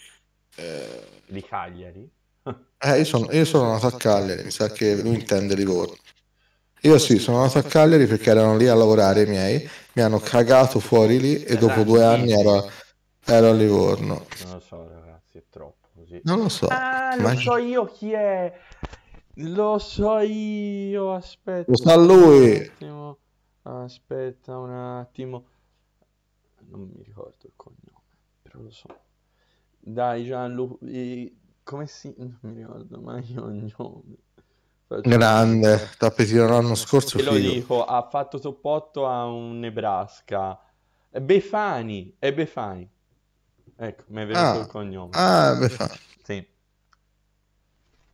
Eh... Di Cagliari? Eh, io sono, io sono nato a Cagliari, mi sa che lui intende Livorno. Io sì, sono nato a Cagliari perché erano lì a lavorare i miei, mi hanno cagato fuori lì e dopo due anni ero, ero a Livorno. Non lo so ragazzi, è troppo così. Non lo so. Ah, ma... lo so io chi è. Lo so io, aspetta. Lo sa lui. Aspetta un attimo. Non mi ricordo il cognome, però lo so. Dai Gianluca, eh, come si... *laughs* Non mi ricordo mai il cognome. Faccio Grande, un... tappetino l'anno scorso. Te lo dico, ha fatto top 8 a un Nebraska. Befani, è Befani. Ecco, mi è venuto ah, il cognome. Ah, Befani.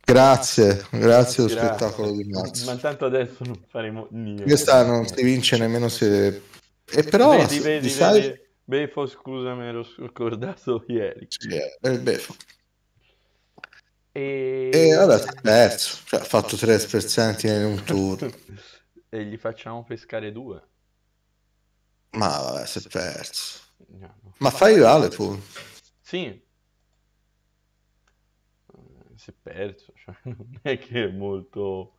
Grazie, grazie, grazie allo spettacolo di marzo. Ma tanto adesso non faremo niente. Questa non si vince nemmeno se... E però... Vedi, vedi, sai... vedi. Befo, scusami, ero scordato ieri. Sì, è eh, il Befo. E, e vabbè, terzo, cioè, ha fatto tre sprezzanti in un turno. *laughs* e gli facciamo pescare due. Ma vabbè, si è perso. No, Ma fai rivale tu? Sì, si è perso, cioè, *laughs* non è che è molto...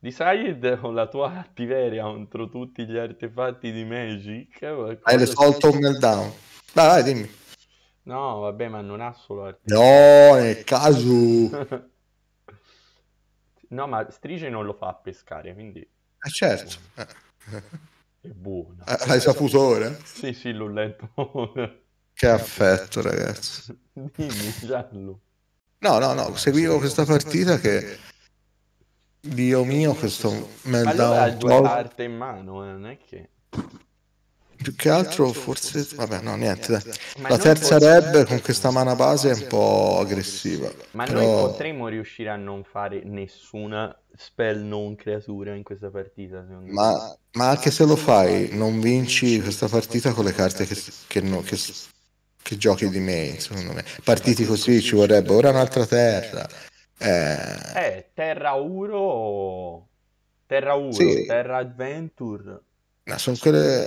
Di Sayed con la tua attiveria contro tutti gli artefatti di Magic... Eh, Hai risolto un meltdown. Dai, dai, dimmi. No, vabbè, ma non ha solo artefatti. No, è caso... *laughs* no, ma Strige non lo fa a pescare, quindi... Eh certo. Eh. È buono. Eh, Hai saputo ora? Sì, sì, l'ho letto Che affetto, ragazzi. *laughs* Dimmi, Giallo. No, no, no, seguivo questa partita che... Dio mio, questo meltdown... Allora ha due carte in mano, eh, non è che... Più che altro forse... Vabbè, no, niente. Dai. La terza reb con questa mana base è un po' aggressiva. Ma però... noi potremmo riuscire a non fare nessuna spell non creatura in questa partita, secondo ma, me. Ma anche se lo fai, non vinci questa partita con le carte che, che, no, che che giochi di me, secondo me. Partiti così ci vorrebbe ora un'altra terra. Eh, eh Terra Uro, Terra 1, sì. Terra Adventure. No, sono quelle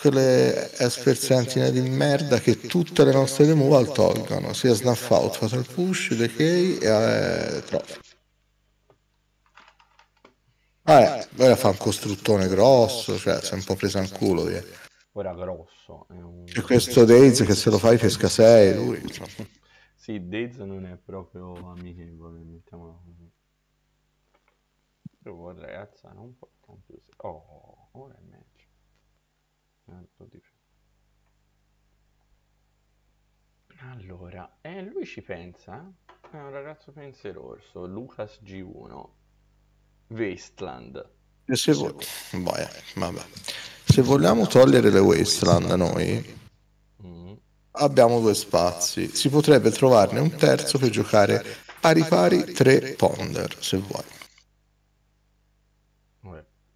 quelle espersanzine di merda che tutte le nostre removal tolgono, sia Snuff Out, Fatal Push, Decay e eh, Trophy. Ah, ora fa un costruttone grosso, cioè si è un po' preso in culo, via era grosso. Un... E questo Days che se lo fai pesca 6 lui. Insomma. Sì, Days non è proprio amichevole, mettiamola così. Però vorrei alzare un po' più. Oh, ora è meglio. Allora, eh, lui ci pensa. È un ragazzo pensieroso, Lucas G1. Wasteland se, vo- se vogliamo togliere le wasteland noi mm. abbiamo due spazi. Si potrebbe trovarne un terzo per giocare a ripari tre ponder, se vuoi.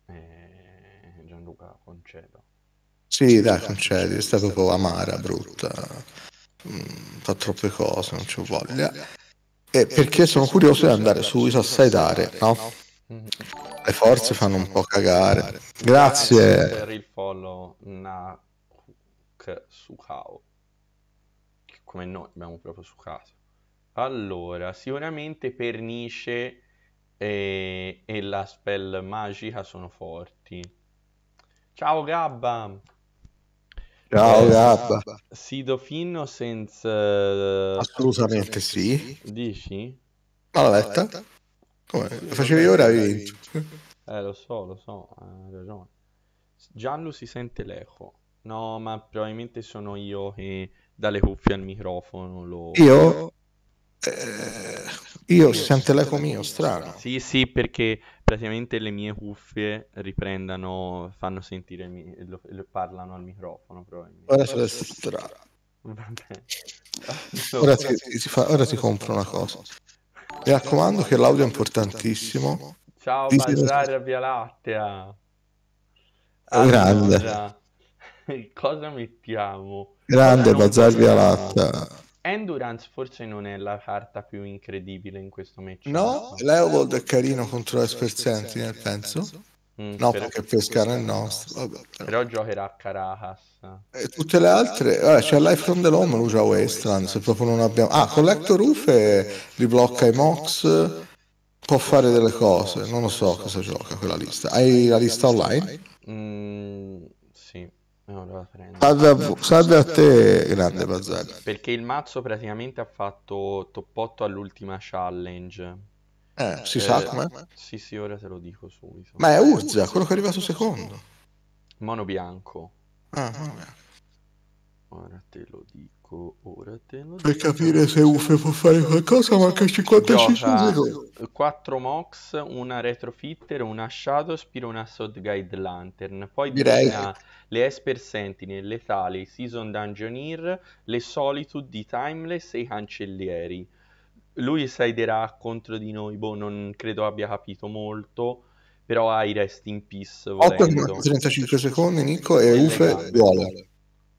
eh, Gianluca, concedo. Sì, dai, concedi, è stata proprio amara, brutta. Mm, fa troppe cose, non ci voglia. E perché sono curioso di andare su Isassai Dare, no? Le forze fanno un po' cagare. Grazie eh, per il follow Nak Kao. Come noi abbiamo proprio su sucato. Allora, sicuramente Pernice e, e la spell magica sono forti. Ciao Gabba! Ciao eh, Gabba! Sidofino senza... Assolutamente sì. Dici? Ma l'ho letta? Come? Facevi ora hai vinto. Eh, lo so, lo so, hai ragione. Giallo si sente l'eco. No, ma probabilmente sono io che dalle cuffie al microfono lo... Io? Eh, io, io si sente l'eco mio, strano. Sì, sì, perché praticamente le mie cuffie riprendano, fanno sentire, mi... lo, lo, parlano al microfono probabilmente. Ora adesso è strano. *laughs* Vabbè. Ora, ora, si, si, fa, ora si compra una cosa. Mi raccomando che l'audio è importantissimo. Ciao Balzara Via Lattea. Ah, allora, Grande. *laughs* Cosa mettiamo? Grande Bazar Via Lattea. Endurance forse non è la carta più incredibile in questo match. No, Leopold è carino contro Esper Sentinel, penso. penso. Mm, no, perché Pescara è il nostro. Vabbè, però. però. giocherà a Caracas. E tutte le altre, vabbè, c'è Life from the Loam, lo usa Westland. se proprio non abbiamo... Ah, Collector Rufe li blocca i Mox, può fare delle cose, non lo so cosa gioca quella lista. Hai la lista online? Mm, sì. No, salve, a salve a te, grande Bazzani. Perché il mazzo praticamente ha fatto top 8 all'ultima challenge eh, eh, si eh, sa com'è? Sì, sì, ora te lo dico subito. Ma è eh, Urza, quello che è arrivato secondo. Mono bianco. Ah, mono bianco. Ora te lo dico, ora te lo dico. Per capire se Uffe può fare qualcosa manca 55 Gioca secondi. 4 Mox, una Retrofitter, una Shadow Spear, una Sod Guide Lantern. Poi Direi. Bisogna le Esper Sentinel, le Tali, Season Dungeoneer, le Solitude di Timeless e i Cancellieri lui sliderà contro di noi, boh, non credo abbia capito molto, però hai rest in peace. 8 35 secondi, Nico, e Ufe vuole.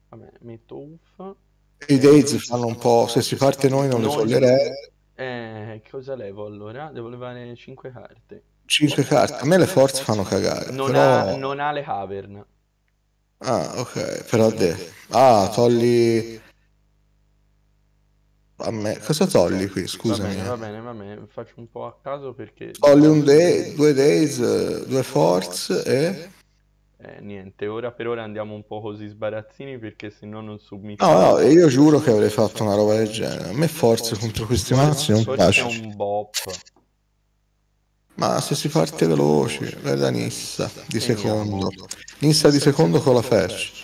Vabbè, metto Uf. I Days fanno un po', se si parte noi non noi... le toglierei. Eh, cosa levo allora? Devo levare 5 carte. 5 carte. a me le forze fanno cagare. Non, però... ha, non ha le cavern. Ah, ok, però de... Ah, togli a me, cosa togli qui? Scusami. Va bene, eh. va bene, va bene, faccio un po' a caso perché... Togli un day, due days, eh, due force e... Eh, niente, ora per ora andiamo un po' così sbarazzini perché se no non subito. No, no, io giuro che avrei fatto una roba del genere. A me forze contro questi mazzi non piace. un bop. Ma se si parte veloci, guarda Nissa di secondo. Nissa di secondo con la fetch.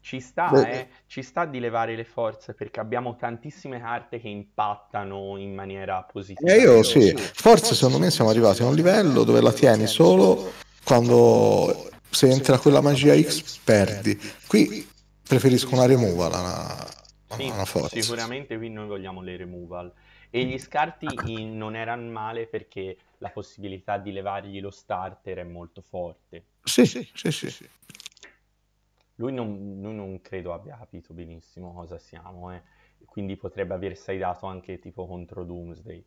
Ci sta, eh ci sta di levare le forze perché abbiamo tantissime carte che impattano in maniera positiva. Eh io sì, forse secondo me siamo arrivati a un livello dove la tieni solo quando se entra quella magia X perdi. Qui preferisco una removal a una, una forza. Sicuramente qui noi vogliamo le removal. E gli scarti non erano male perché la possibilità di levargli lo starter è molto forte. sì, sì, sì. sì. Lui non, lui non credo abbia capito benissimo cosa siamo, eh. quindi potrebbe aver saidato anche tipo contro Doomsday.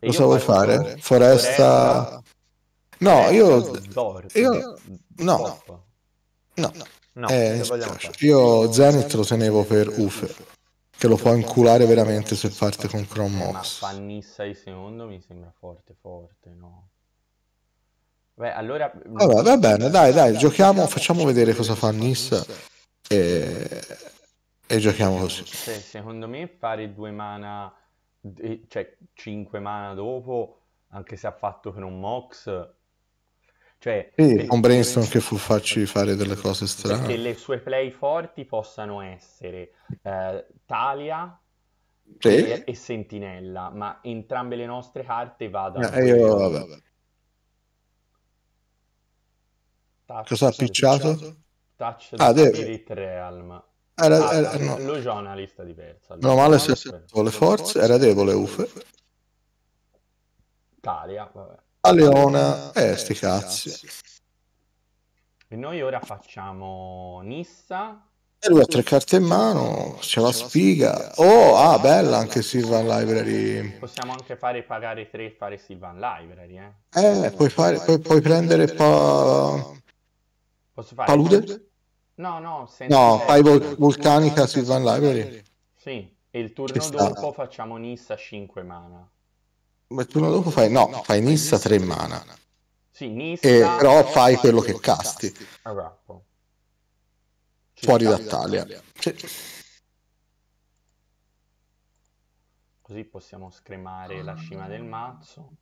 E cosa vuoi fare? Foresta... foresta... No, eh, io... Dort, io... No. Pop. No. no. no eh, io Zenith lo tenevo per Ufe, che lo può inculare veramente se parte con Chrome eh, Mox. Fannissa il secondo mi sembra forte, forte, no? Beh, allora... Mm, vabbè, va bene, dai, dai, giochiamo, diciamo facciamo vedere cosa fa Nissa e... e giochiamo così. Se, secondo me fare due mana, eh, cioè cinque mana dopo, anche se ha fatto per un Mox... Cioè, sì, un Brainstorm che fu farci fare delle cose strane. Che le sue play forti possano essere eh, Talia, sì. e, Sentinella, ma entrambe le nostre carte vadano. Eh, io, vabbè, vabbè. Touch Cosa ha picciato? Touch ah, deve. Spirit Realm. Era, ah, era, no. Lo già una lista diversa. No, male se le forze, era debole Ufe. Italia, vabbè. A Leona, eh, sti eh, cazzi. E noi ora facciamo Nissa. E lui ha tre carte in mano, c'è la spiga. Oh, ah, bella anche Sylvan Library. Possiamo anche fare pagare tre e fare Sylvan Library, eh. Eh, puoi, fare, puoi, puoi prendere pa... Posso fare? Palude? No, no, senza No, fai vol- sul Van Library. Sì, e il turno dopo facciamo Nissa 5 mana. Ma il turno dopo fai no, no fai Nissa 3 mana. Sì, Nissa e, però fai quello che casti. Esatto. Fuori dall'Italia. Sì. Così possiamo scremare la ah. cima del mazzo.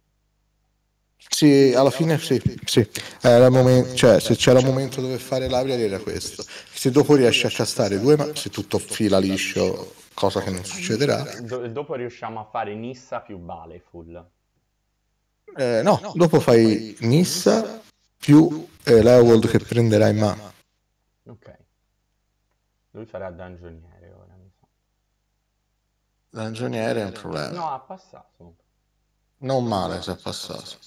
Sì, alla fine sì, sì. Momen- cioè, se c'era un momento dove fare l'aria era questo. Se dopo riesci a castare due, ma se tutto fila liscio, cosa che non succederà. dopo riusciamo a fare Nissa più Baleful. Eh, no, dopo fai Nissa più eh, Leowold che prenderà in mano. Ok. Lui farà Dungeoniere ora, mi Dungeoniere è un problema. No, ha passato. Non male se ha passato.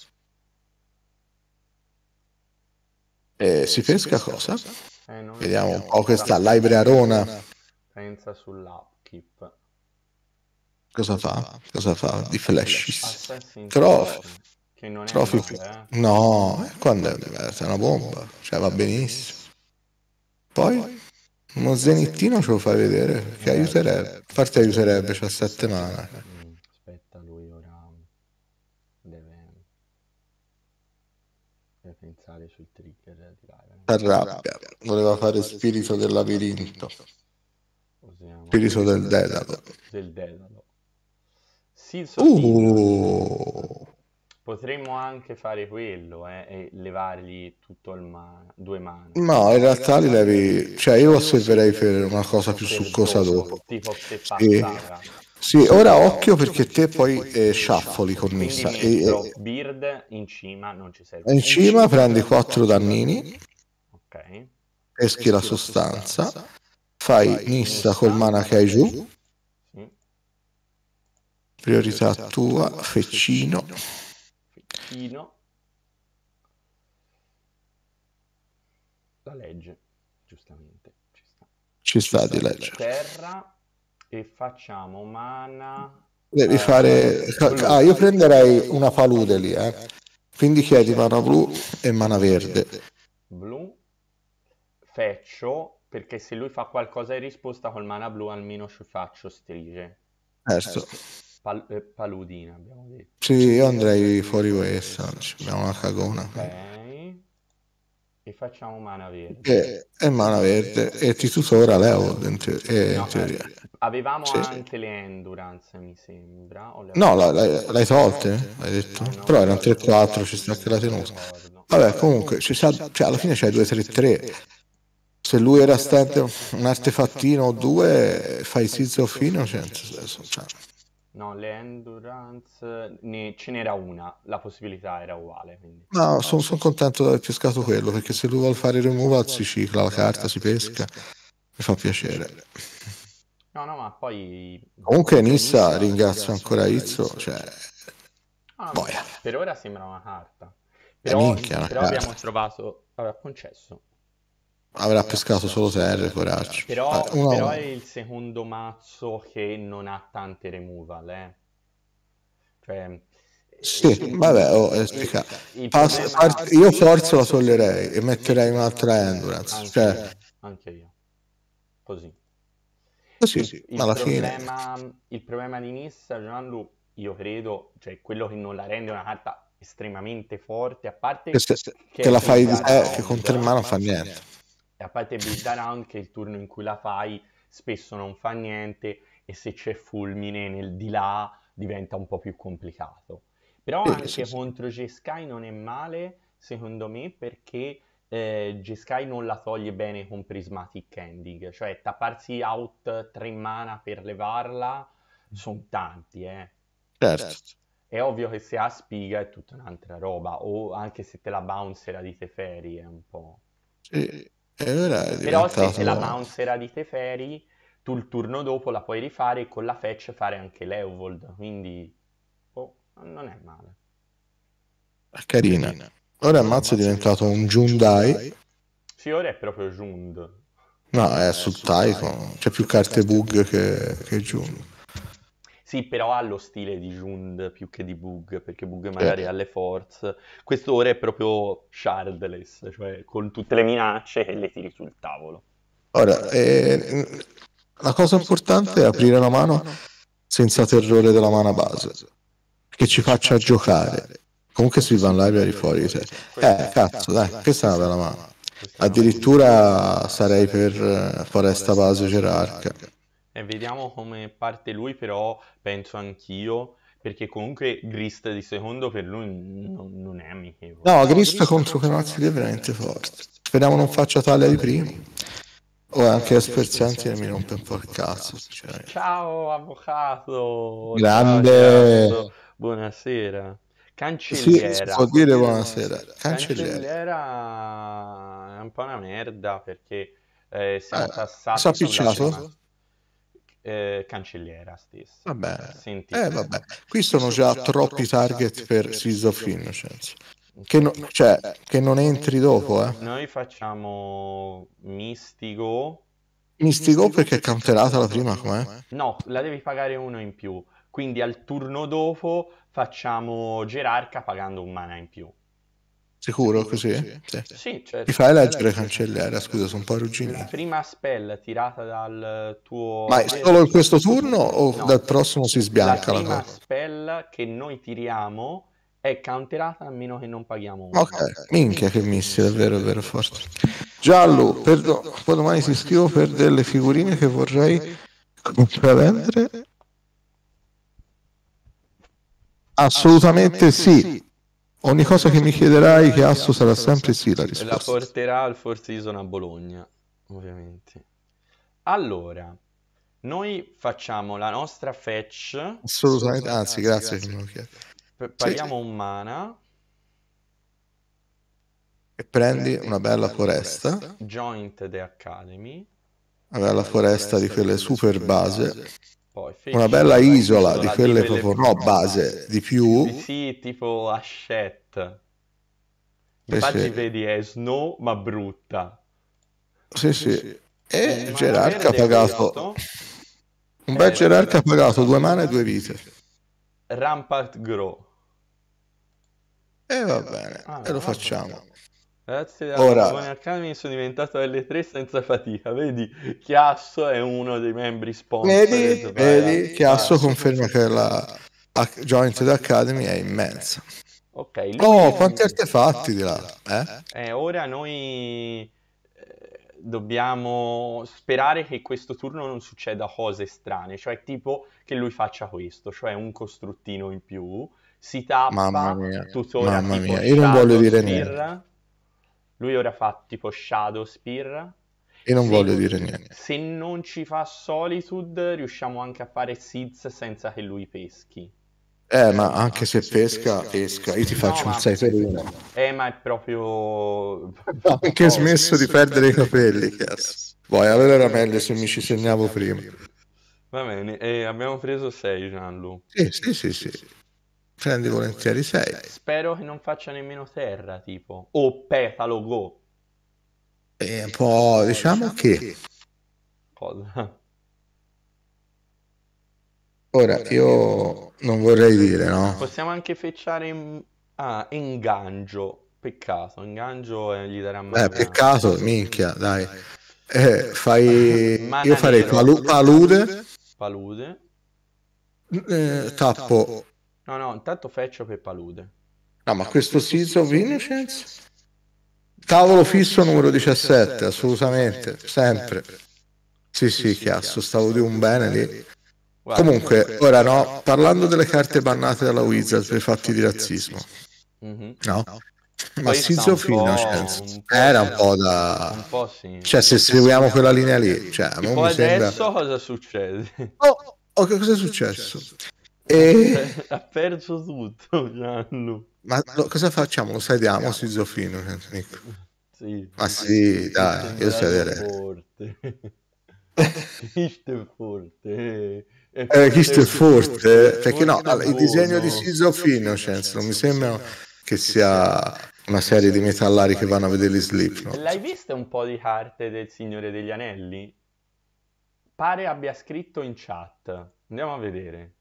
Eh, si pesca cosa? Eh, Vediamo un po' questa arona. Pensa sull'upkeep. Cosa fa? Cosa fa? Di flashes. Trof. Che non è Trofi. Male, eh. No, eh, quando è diversa? È una bomba. Cioè va benissimo. Poi? Uno zenittino ce lo fai vedere. Che aiuterebbe. A parte aiuterebbe, c'ha 7 mana. arrabbia, voleva fare spirito del labirinto. Spirito del dedalo. Del dedalo. Sì, uh. Potremmo anche fare quello eh, e levargli tutto il man- due mani. No, in realtà li levi... Cioè, io osserverei per una cosa più succosa dopo. Tipo se passa, sì, ora occhio perché te poi eh, sciaffoli con Nissa. E, e... Beard in cima non ci serve. In cima prendi 4 dannini. Ok. Peschi la sostanza, fai Nissa col mana che hai giù, priorità tua, Feccino. Feccino. La legge, giustamente. Ci sta, Ci sta di legge Terra e facciamo mana... Devi eh, fare... Eh, ah, io prenderei una palude lì, eh. Quindi chiedi mana blu e mana verde. Blu feccio, perché se lui fa qualcosa in risposta col mana blu almeno ci faccio strige. Certo. Eh, pal- eh, paludina abbiamo detto. Sì, io andrei fuori questa, abbiamo una cagona. Ok. E facciamo mana verde. E, e mana verde, e ti tutora Leo in, te- e, no, in eh, teoria. Avevamo sì. anche le endurance, mi sembra. Le no, la, la, l'hai tolte, hai detto. No, Però erano 3-4, ci sta anche la tenuta. Vabbè, comunque, ci sta, cioè, alla fine c'hai 2-3-3 se lui era stato un artefattino o due, fai Seeds of c'è Cioè. No, le endurance ne, ce n'era una, la possibilità era uguale. Quindi. No, sono son contento di aver pescato quello perché se lui vuole fare removal si cicla la carta, si pesca, mi fa piacere. No, no, ma poi. Comunque, Nissa, ringrazio ancora Izzo. Izzo cioè... ah, per ora sembra una carta. Eh, però, minchia, però abbiamo trovato. Allora, concesso Avrà pescato solo terre, coraggio. Però, eh, però, è il secondo mazzo che non ha tante removal, eh. Cioè, sì, il, eh, vabbè, oh, esplica. Pass, part, io forse la toglierei e metterei un'altra endurance. Anche, cioè... anche io. Così. Così, il, alla problema, fine. Il problema di Nissa, Gianlu, io credo, cioè quello che non la rende una carta estremamente forte, a parte se, se, che, che la fai di te, che con te in mano fa niente. E a parte Big anche il turno in cui la fai spesso non fa niente e se c'è fulmine nel di là diventa un po' più complicato. Però anche contro Jeskai non è male, secondo me, perché eh, non la toglie bene con Prismatic Ending, cioè tapparsi out tre mana per levarla sono tanti, eh. Certo. È ovvio che se ha spiga è tutta un'altra roba, o anche se te la bouncera di Teferi è un po'... E, allora è Però se, se la bounce era di Teferi, tu il turno dopo la puoi rifare e con la fetch fare anche l'Euvold, quindi oh, non è male. Carina. Ah, carina. Ora il boh, mazzo è diventato un Jundai. Sì, ora è proprio Jund. No, è eh, sul Taiko. C'è più carte bug che, che Jund. Sì, però ha lo stile di Jund più che di Bug, perché Bug magari eh. ha le forze. Questo ora è proprio shardless, cioè con tutte le minacce e le tiri sul tavolo. Ora, eh, la cosa importante è aprire la mano senza terrore della mano base, che ci faccia giocare. Comunque sui Van Library fuori di cioè, Eh, cazzo, dai, questa è una bella mano. Addirittura sarei per eh, Foresta Base Gerarca. E vediamo come parte lui, però penso anch'io, perché comunque Grist di secondo per lui non, non è amichevole. No, Grist, Grist contro Canazzi è veramente forte. Speriamo non faccia tale ai primi. O oh, anche Esperzianti mi rompe un po' il cazzo. Cioè. Ciao, avvocato! Grande! Ciao, buonasera. Cancelliera. Sì, si può dire buonasera. Cancelliera. Cancelliera è un po' una merda perché eh, siamo eh, tassati... Ci ha picciato? eh, cancelliera stessa. Vabbè. Eh, vabbè. Qui sono già troppi target per Seas of Innocence. Che, no, cioè, che non entri dopo, eh. Noi facciamo Mistigo. Mistigo perché è counterata la prima, com'è? No, la devi pagare uno in più. Quindi al turno dopo facciamo Gerarca pagando un mana in più. Sicuro così? Sì, sì certo. Mi fai leggere cancelliera? scusa, sono un po' arrugginito. La prima spell tirata dal tuo... Ma è solo in questo turno o no. dal prossimo si sbianca la, prima la cosa? spell che noi tiriamo è counterata a meno che non paghiamo uno. Ok, minchia che missi, davvero, davvero forte. Giallo, perdo... poi domani ti scrivo per delle figurine che vorrei vendere. Assolutamente sì. Ogni cosa che mi chiederai che Asso sarà sempre sì la risposta. La porterà al Four Season a Bologna, ovviamente. Allora, noi facciamo la nostra fetch. Assolutamente, anzi, grazie, grazie che me sì, sì. un mana. E prendi, prendi una bella, bella foresta. foresta. Joint the Academy. Aveva bella foresta di quelle super base una bella isola, isola di quelle, di quelle proprio no, base eh. di più. Sì, sì tipo Ashette. Eh, Infatti sì. vedi è snow ma brutta. Sì, sì. sì. E Gerarca ha pagato... Un bel eh, Gerarca ha pagato due mani e due vite. Rampart Grow. E eh, va eh, bene, ah, e lo ah, facciamo. Vabbè. Grazie a Ora... Giovanni Arcani sono diventato L3 senza fatica. Vedi, Chiasso è uno dei membri sponsor. Vedi, vedi Chiasso ah, conferma che la Jointed Academy è immensa. Ok. Oh, quanti artefatti di là. Eh? eh? ora noi eh, dobbiamo sperare che questo turno non succeda cose strane, cioè tipo che lui faccia questo, cioè un costruttino in più, si tappa, Mamma mia. tutora Mamma mia. Io non voglio dire niente. Lui ora fa tipo Shadow Spear. E non se, voglio dire niente. Se non ci fa Solitude, riusciamo anche a fare Seeds senza che lui peschi. Eh, ma anche se pesca, pesca. Io ti faccio no, un 6 per 1. Eh, ma è proprio... Ho anche smesso, smesso di perdere i capelli, yes. Vai, allora era meglio se mi ci segnavo prima. Va bene, e abbiamo preso 6, Gianlu. Sì, sì, sì, sì. Prendi volentieri 6. Spero che non faccia nemmeno terra, tipo. O petalo go. E un po', diciamo, diciamo che... che... Cosa? Ora, io non vorrei dire, no? Possiamo anche fecciare in... ah, ingaggio. Peccato, Engangio eh, gli darà mai. Eh, peccato, minchia, dai. Eh, fai... Io farei palu- palude. Palude. Eh, tappo No, no, intanto Feccio per Palude. No, ma questo Seeds of Innocence? Tavolo fisso numero 17, assolutamente, sempre. Sì, sì, chiasso, stavo di un bene lì. Comunque, ora no, parlando delle carte bannate dalla Wizards per fatti di razzismo, mhm. no? Ma Seeds of Innocence era un po' da... Cioè, se seguiamo quella linea lì, cioè... E poi adesso cosa succede? Oh, oh, che cosa è successo? E... Ha perso tutto Gianlu. Ma lo, cosa facciamo? Lo sediamo su Zofino? Cioè, sì. Ma sì, dai, io sederei. Forte. *laughs* Christian forte. Eh, è forte, perché no, allora, il disegno di Sizofino cioè, cioè, non mi sembra che sia una serie di metallari che vanno a vedere gli Slipknot. L'hai vista un po' di carte del Signore degli Anelli? Pare abbia scritto in chat. Andiamo a vedere.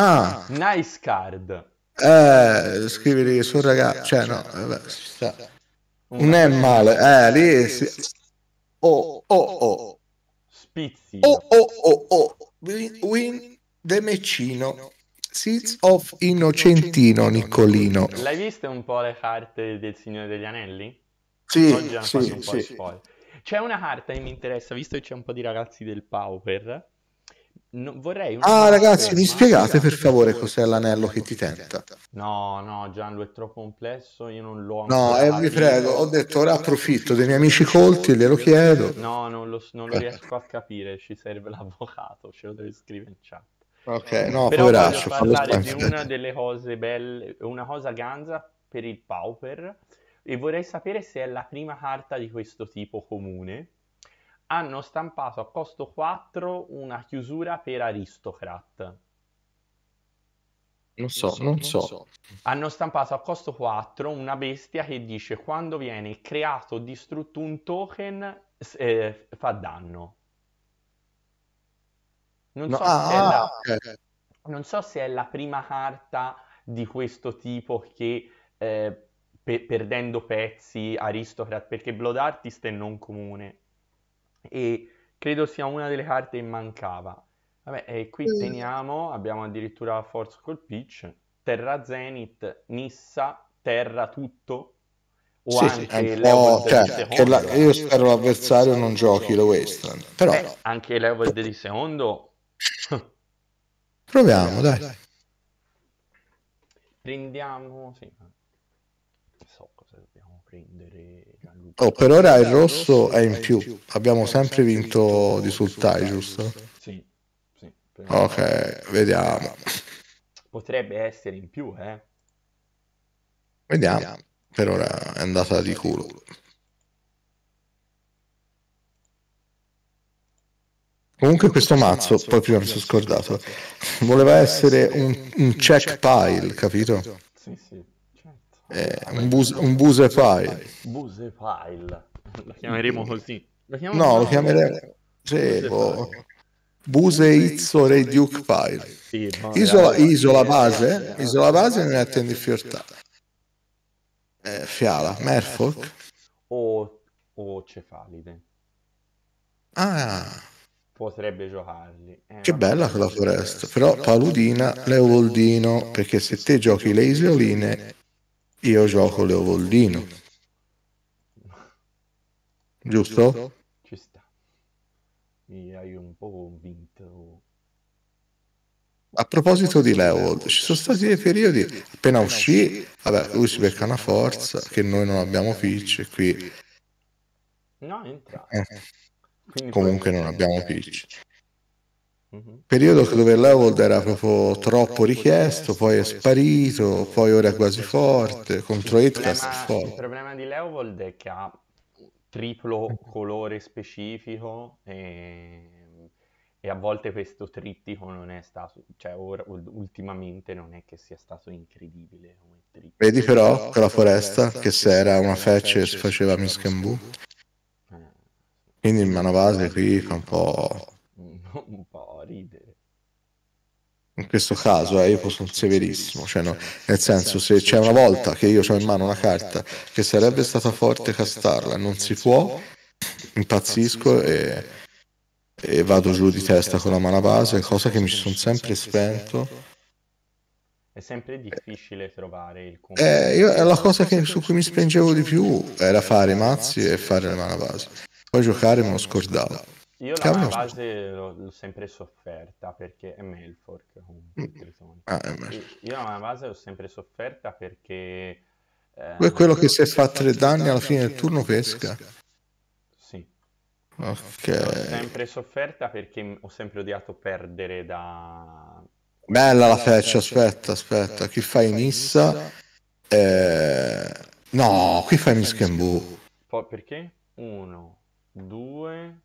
Ah. Nice card. Eh, scrivere su sono ragazzo, cioè no, vabbè, sta. non è male, eh, lì si... Oh, oh, oh. Spizzi. Oh, oh, oh, oh. Win, win De Meccino. Seeds of Innocentino, Niccolino. L'hai viste un po' le carte del Signore degli Anelli? Sì, Oggi sì, un po' sì. spoiler. C'è una carta che mi interessa, visto che c'è un po' di ragazzi del Pauper, No, vorrei una ah, ragazzi, mi spiegate per favore cos'è l'anello che ti tenta? No, no, Gianlu, è troppo complesso. Io non l'ho. No, eh, vi prego, ho detto ora approfitto dei miei amici colti glielo chiedo. No, non lo, non lo riesco a capire. Ci serve l'avvocato, ce lo deve scrivere in chat. Ok, no, Però poveraccio. Voglio parlare di una delle cose belle, una cosa ganza per il Pauper. E vorrei sapere se è la prima carta di questo tipo comune hanno stampato a costo 4 una chiusura per Aristocrat. Non so, non non so. Hanno stampato a costo 4 una bestia che dice quando viene creato o distrutto un token eh, fa danno. Non, no, so ah, la, ah, okay. non, so se è la, prima carta di questo tipo che eh, pe- perdendo pezzi Aristocrat, perché Blood Artist è non comune e credo sia una delle carte che mancava. Vabbè, e qui sì. teniamo, abbiamo addirittura Force col Pitch, Terra Zenith, Nissa, Terra tutto, o sì, anche sì, no, cioè, la, io spero l'avversario non giochi lo Western, però... Eh, anche Leopold di secondo... Proviamo, dai. dai. Prendiamo... Sì prendere Gianluca. Oh, per ora il rosso è in più. Abbiamo sempre vinto di Sultai, giusto? Sì, sì. Ok, vediamo. Potrebbe essere in più, eh. Vediamo. Per ora è andata di culo. Comunque questo mazzo, poi prima mi sono scordato, voleva essere un, un check pile, capito? Sì, sì. Eh, ah, un, bus- un buse file. Buse file. Lo chiameremo così. Lo no, lo chiameremo... Eh, sì, boh. Buse Izzo Re Duke File. Sì, isola, eh. isola, base, isola base nella tendi fiortà. Eh, fiala, Merfolk. O, o Cefalide. Ah. Potrebbe giocarli. Eh, che bella quella foresta. Però Paludina, Leovoldino, perché se te giochi le isoline io gioco Leovoldino. Giusto? Ci sta. Mi hai un po' convinto. A proposito di Leovold, ci sono stati dei periodi, appena uscì, vabbè, lui si becca una forza che noi non abbiamo pitch qui. No, entra. Eh. Comunque non abbiamo pitch. Mhm. Periodo che dove l'Evold era proprio troppo richiesto, poi è sparito, poi ora è quasi forte, contro Hitcast è forte. Il problema di Leovold è che ha triplo *laughs* colore specifico e, e, a volte questo trittico non è stato, cioè ora, ultimamente non è che sia stato incredibile come trittico. Vedi però con la foresta che se era una fece si faceva Miskambu. Eh, Quindi in mano qui fa un po'... *laughs* ridere. In questo caso eh, io posso un severissimo, cioè no, nel senso se c'è una volta che io ho in mano una carta che sarebbe stata forte castarla, e non si può, impazzisco e, e vado giù di testa con la mano a base, cosa che mi sono sempre spento. È sempre eh, difficile trovare il compito. Eh, la cosa che, su cui mi spingevo di più era fare i mazzi e fare la mano base. Poi giocare me lo scordavo. Io la Cavolo. base l'ho, sempre sofferta perché è Melfork comunque. Mm. Ah, è Io la base l'ho sempre sofferta perché... Eh, quello, quello che se fa tre danni alla fine del turno pesca. pesca. Sì. Ok. L'ho sempre sofferta perché ho sempre odiato perdere da... Bella la feccia, aspetta, aspetta. Chi fa in Eh... No, qui fa in Ischembu. Perché? Uno, due...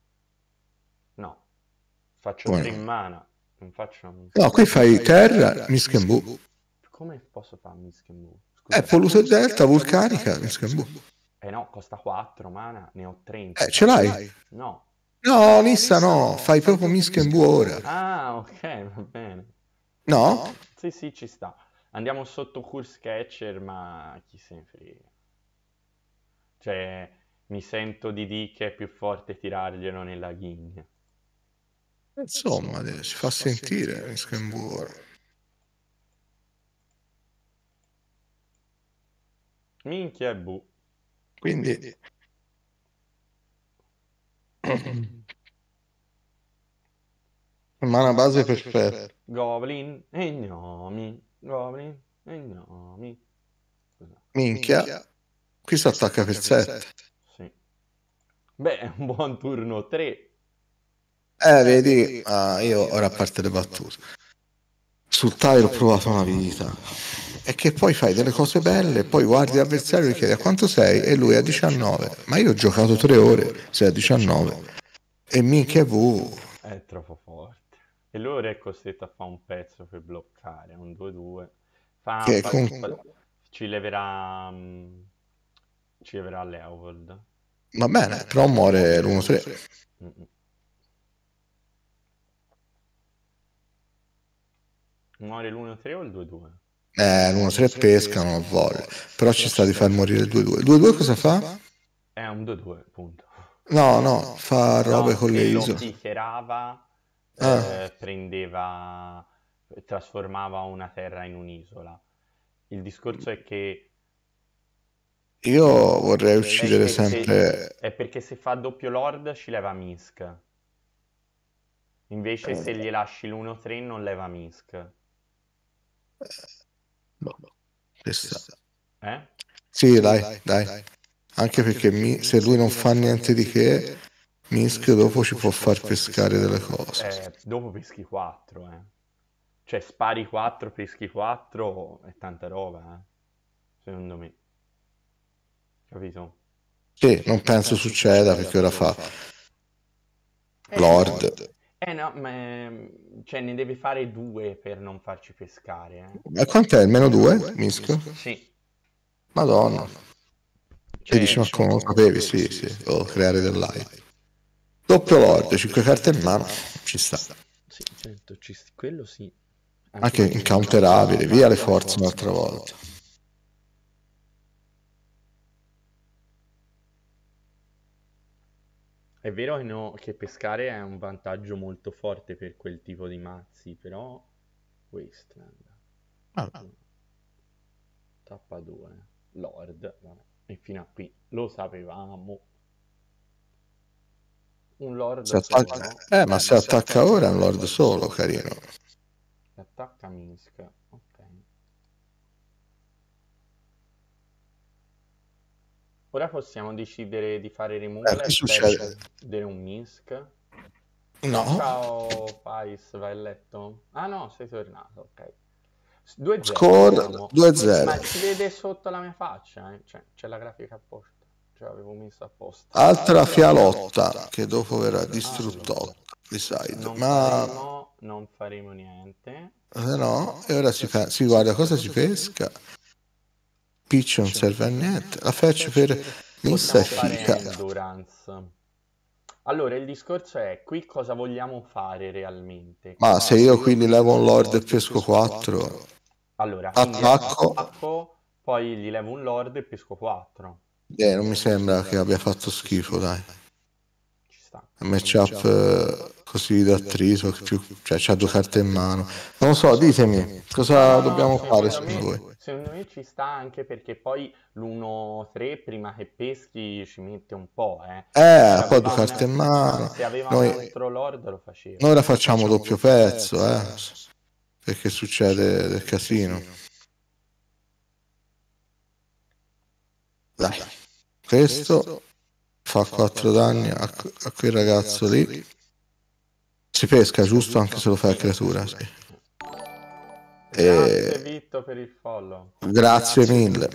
Faccio Buono. in mano. Non faccio No, qui fai terra, mischembu. Come posso fare mischembu? Scusa, è poluto delta, vulcanica, mischembu. Eh no, costa 4 mana, ne ho 30. Eh, ce l'hai? No. No, Nissa no, fai proprio mischembu ora. Ah, ok, va bene. No? Sì, sì, ci sta. Andiamo sotto Curse Catcher, ma chi se ne frega. Cioè, mi sento di dì che è più forte tirarglielo nella ghigna. Insomma, si fa sentire Scambur. Minchia e bu. Quindi... *coughs* Ma una base perfetta. Goblin e gnomi. Goblin e gnomi. Minchia. Qui si attacca per 7. Sì. Beh, un buon turno 3. Eh, vedi, ah, io ora a parte le battute. Sul tile ho provato una vita. E che poi fai delle cose belle, poi guardi l'avversario e chiedi a quanto sei e lui a 19. Ma io ho giocato 3 ore, sei a 19. E minchia V. È troppo forte. E loro è costretto a fare un pezzo per bloccare, un 2-2. Fa, che fa, con... fa, ci leverà... Um, ci leverà Leopold. Va bene, però muore l'1-3. Mm-mm. Muore l'1-3 o il 2-2? Eh, l'1-3 pesca, non volle. Però ci sta di far morire il 2-2. Il 2-2 cosa fa? È un 2-2, punto. No, no, fa robe con le ISO. Lo piccherava, ah. eh, prendeva, trasformava una terra in un'isola. Il discorso è che... Io vorrei uccidere è sempre... Se, è perché se fa doppio lord ci leva Minsk. Invece eh. se gli lasci l'1-3 non leva Minsk. No, no. Eh? Sì, dai, dai. dai. dai. Anche perché mi, se lui non fa niente di che, Minsk dopo ci può far pescare delle cose. Eh, dopo peschi 4, eh. Cioè spari 4, peschi 4 è tanta roba, eh. Secondo me. Capito? Sì, non penso succeda perché ora fa eh, Lord. Eh no, ma ehm, cioè, ne devi fare due per non farci pescare. Eh. E quant'è? Meno due? Mischio? Sì. Madonna. Cioè, e dici, ma come lo sapevi? Sì, sì, sì. Oh, creare dell'hype. Doppio lord, 5 carte in mano, ci sta. Sì, certo, ci... quello sì. Anche, Anche incauterabile, via le forze un'altra volta. È vero che, no- che pescare è un vantaggio molto forte per quel tipo di mazzi, però Wasteland, Ah, tappa 2, Lord, e fino a qui lo sapevamo. Un Lord si attacca- no? Eh, ma eh, se attacca ora è un lord solo, carino. Attacca Minsk, ok. Ora possiamo decidere di fare remove eh, succede? vedere un Minsk. No. Ciao Pais, vai a letto? Ah no, sei tornato, ok. 2-0. Scorda, 2-0. Ma si vede sotto la mia faccia, eh? cioè, c'è la grafica apposta, cioè avevo messo apposta. Altra allora, fialotta che dopo verrà distrutto. ah, beside. Non Ma... Faremo, non faremo niente. Eh no, e ora si, fa... si guarda cosa si pesca. Peach non serve a niente. La faccio per Missa e fica. Allora, il discorso è, qui cosa vogliamo fare realmente? Ma se io quindi levo un lord e pesco 4... Allora, attacco. attacco, poi gli levo un lord e pesco 4. Eh, non mi sembra che abbia fatto schifo, dai. matchup eh, così d'attrito, più... cioè c'ha due carte in mano. Non lo so, ditemi, cosa dobbiamo fare secondo voi? Secondo me ci sta anche perché poi l'1-3 prima che peschi ci mette un po', eh. Eh, poi due carte in mano. Se aveva noi... un altro lord lo faceva. Noi la facciamo, facciamo doppio pezzo, pezzo, eh. eh. Perché succede del casino. Dai. Questo fa 4 danni a, a quel ragazzo lì. Si pesca, giusto? Anche se lo fai a creatura, sì. Grazie eh, Vitto per il follow. Grazie, grazie mille.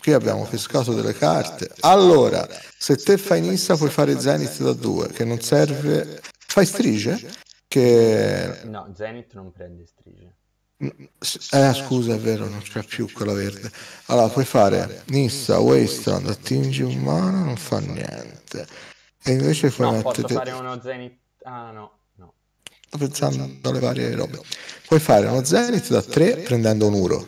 Qui abbiamo pescato delle carte. Allora, se te fai Nissa puoi fare Zenith da 2, che non serve... Fai strige Che... No, Zenith non prende strige Eh, scusa, è vero, non c'è più quella verde. Allora, puoi fare Nissa, Wasteland, attingi un mano non fa niente. E invece puoi no, mettere... fare uno Zenith... Ah, no pensando alle varie robe. Puoi fare uno Zenith da 3 prendendo un Uro.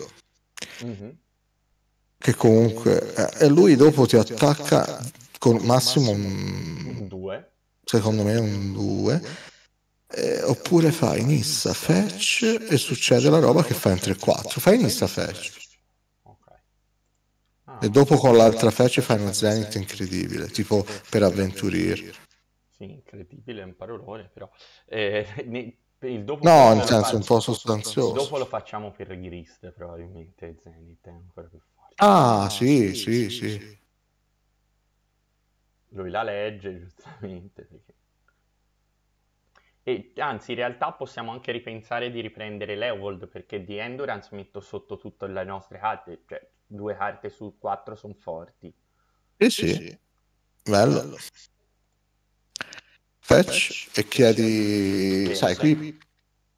Che comunque... Eh, e lui dopo ti attacca con massimo un 2. Secondo me un 2. Eh, oppure fai Nissa fetch e succede la roba che fai in 3-4. Fai Nissa fetch. Ah. E dopo con l'altra fetch fai una Zenith incredibile, tipo per avventurier. Sì, incredibile, è un parolone, però. Eh, *laughs* ne, il dopo no, nel senso, un po' sostanzioso. Dopo lo facciamo per Grist, probabilmente, Zenith è ancora più forte. Ah, ah sì, sì, sì, Lui la legge, *laughs* giustamente, perché... E, anzi, in realtà possiamo anche ripensare di riprendere Leovold, perché di Endurance metto sotto tutte le nostre carte, cioè due carte su quattro sono forti. Eh sì, sì. Bello. Bello fetch e chiedi, sai, qui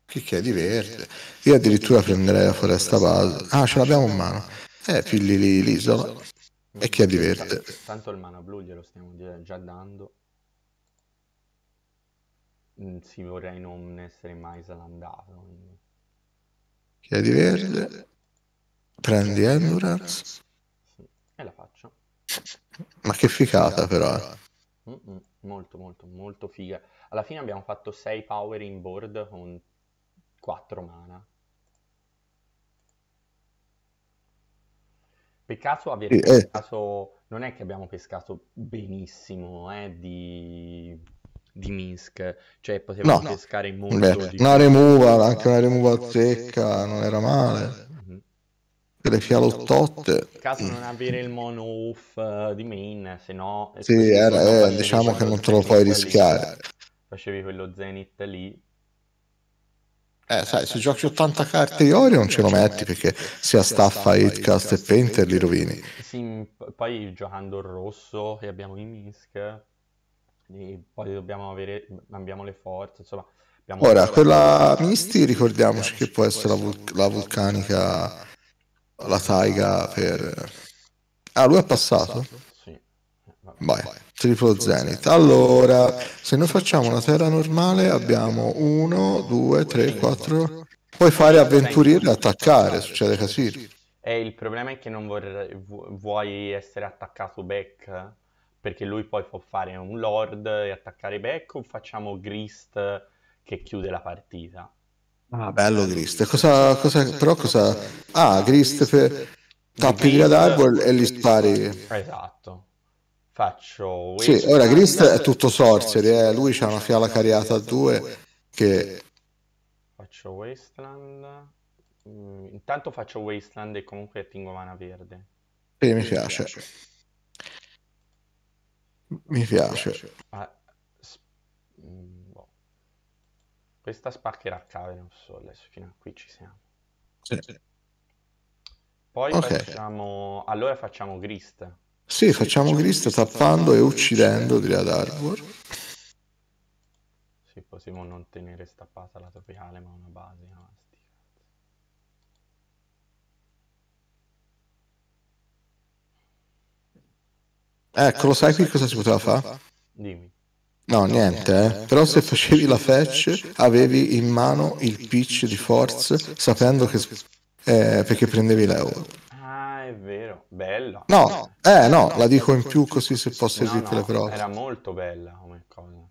chi chiedi verde. Io addirittura prenderei la foresta base. Ah, ce l'abbiamo in mano. Eh, figli lì l'isola. E chiedi verde. Tanto il mana blu glielo stiamo già dando. Mm, si vorrei non essere mai salandato. Chiedi verde, Prendi Endurance. Sì. E la faccio. Ma che ficata però. Eh. Mm-mm, molto, molto, molto figa. Alla fine abbiamo fatto 6 power in board con 4 mana. Peccato aver eh. pescato, non è che abbiamo pescato benissimo eh, di, di Minsk, cioè potevamo no, pescare molto Beh, di Una removal, anche una removal secca, non era male le fialottotte. In caso non avere il mono off eh, di main, se no... Eh, sì, era, eh, diciamo che non te lo puoi rischiare. Facevi quello Zenith lì. Eh, sai, se giochi 80 carte di Orion ce lo metti perché sia Staffa, Hitcast e Painter li rovini. Sì, poi giocando il rosso e abbiamo i Minsk, poi dobbiamo avere, abbiamo le forze, insomma... Ora, quella Misti ricordiamoci che può essere la, vul- la vulcanica la taiga per... Ah, lui ha passato? Sì. Vai, triplo zenith. Allora, se noi facciamo una terra normale abbiamo 1, 2, 3, 4... Puoi fare avventurieri e attaccare, succede casino. Eh, il problema è che non vorrei, vuoi essere attaccato back, perché lui poi può fare un lord e attaccare back o facciamo Grist che chiude la partita. Ah, bello Grist. Cosa, cosa, però cosa... Ah, Grist, fe... tappi via d'arbol e li spari. Esatto. Faccio... Sì, ora Grist è tutto sorcery, eh. lui c'ha una fiala cariata a due che... Faccio Wasteland. Mm, intanto faccio Wasteland e comunque attingo mana verde. Sì, mi piace. Mi piace. Mi piace. Ah. Questa spaccherà Cavernous adesso, fino a qui ci siamo. Eh. Sì. Poi okay. facciamo... Allora facciamo Grist. Sì, facciamo, facciamo Grist tappando e uccidendo, di ad Arbor. Sì, possiamo non tenere stappata la topiale, ma una base, no? Ecco, lo sai qui ecco, cosa si poteva fare? Dimmi. No, niente, eh. eh. però se facevi la fetch avevi in mano il pitch di force sapendo che... Eh, perché prendevi l'euro. Ah, è vero, bello. No, eh no, la dico in più così se posso esistere no, però. Era molto bella come cosa.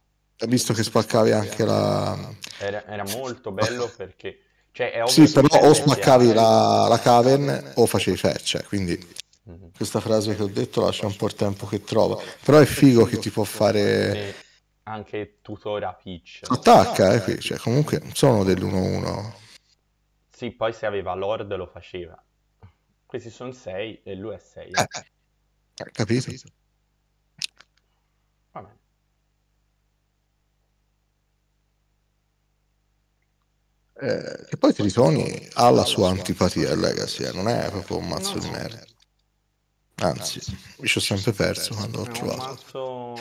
Visto che spaccavi anche la... Era, era molto bello perché... Cioè, sì, però o spaccavi la, la cavern o facevi fetch, eh, quindi... Mm-hmm. Questa frase che ho detto lascia un po' il tempo che trova, però è figo che ti può fare anche Tutora Peach. Attacca, eh, ah, qui. Cioè, comunque non sono dell'1-1. Sì, poi se aveva Lord lo faceva. Questi sono 6 e lui è 6. Eh. Eh, eh. capito? capito. Eh, e poi Tritoni ha la sua antipatia eh, Legacy, non è proprio un mazzo di merda. Anzi, mi ci ho sempre perso quando l'ho trovato. Un mazzo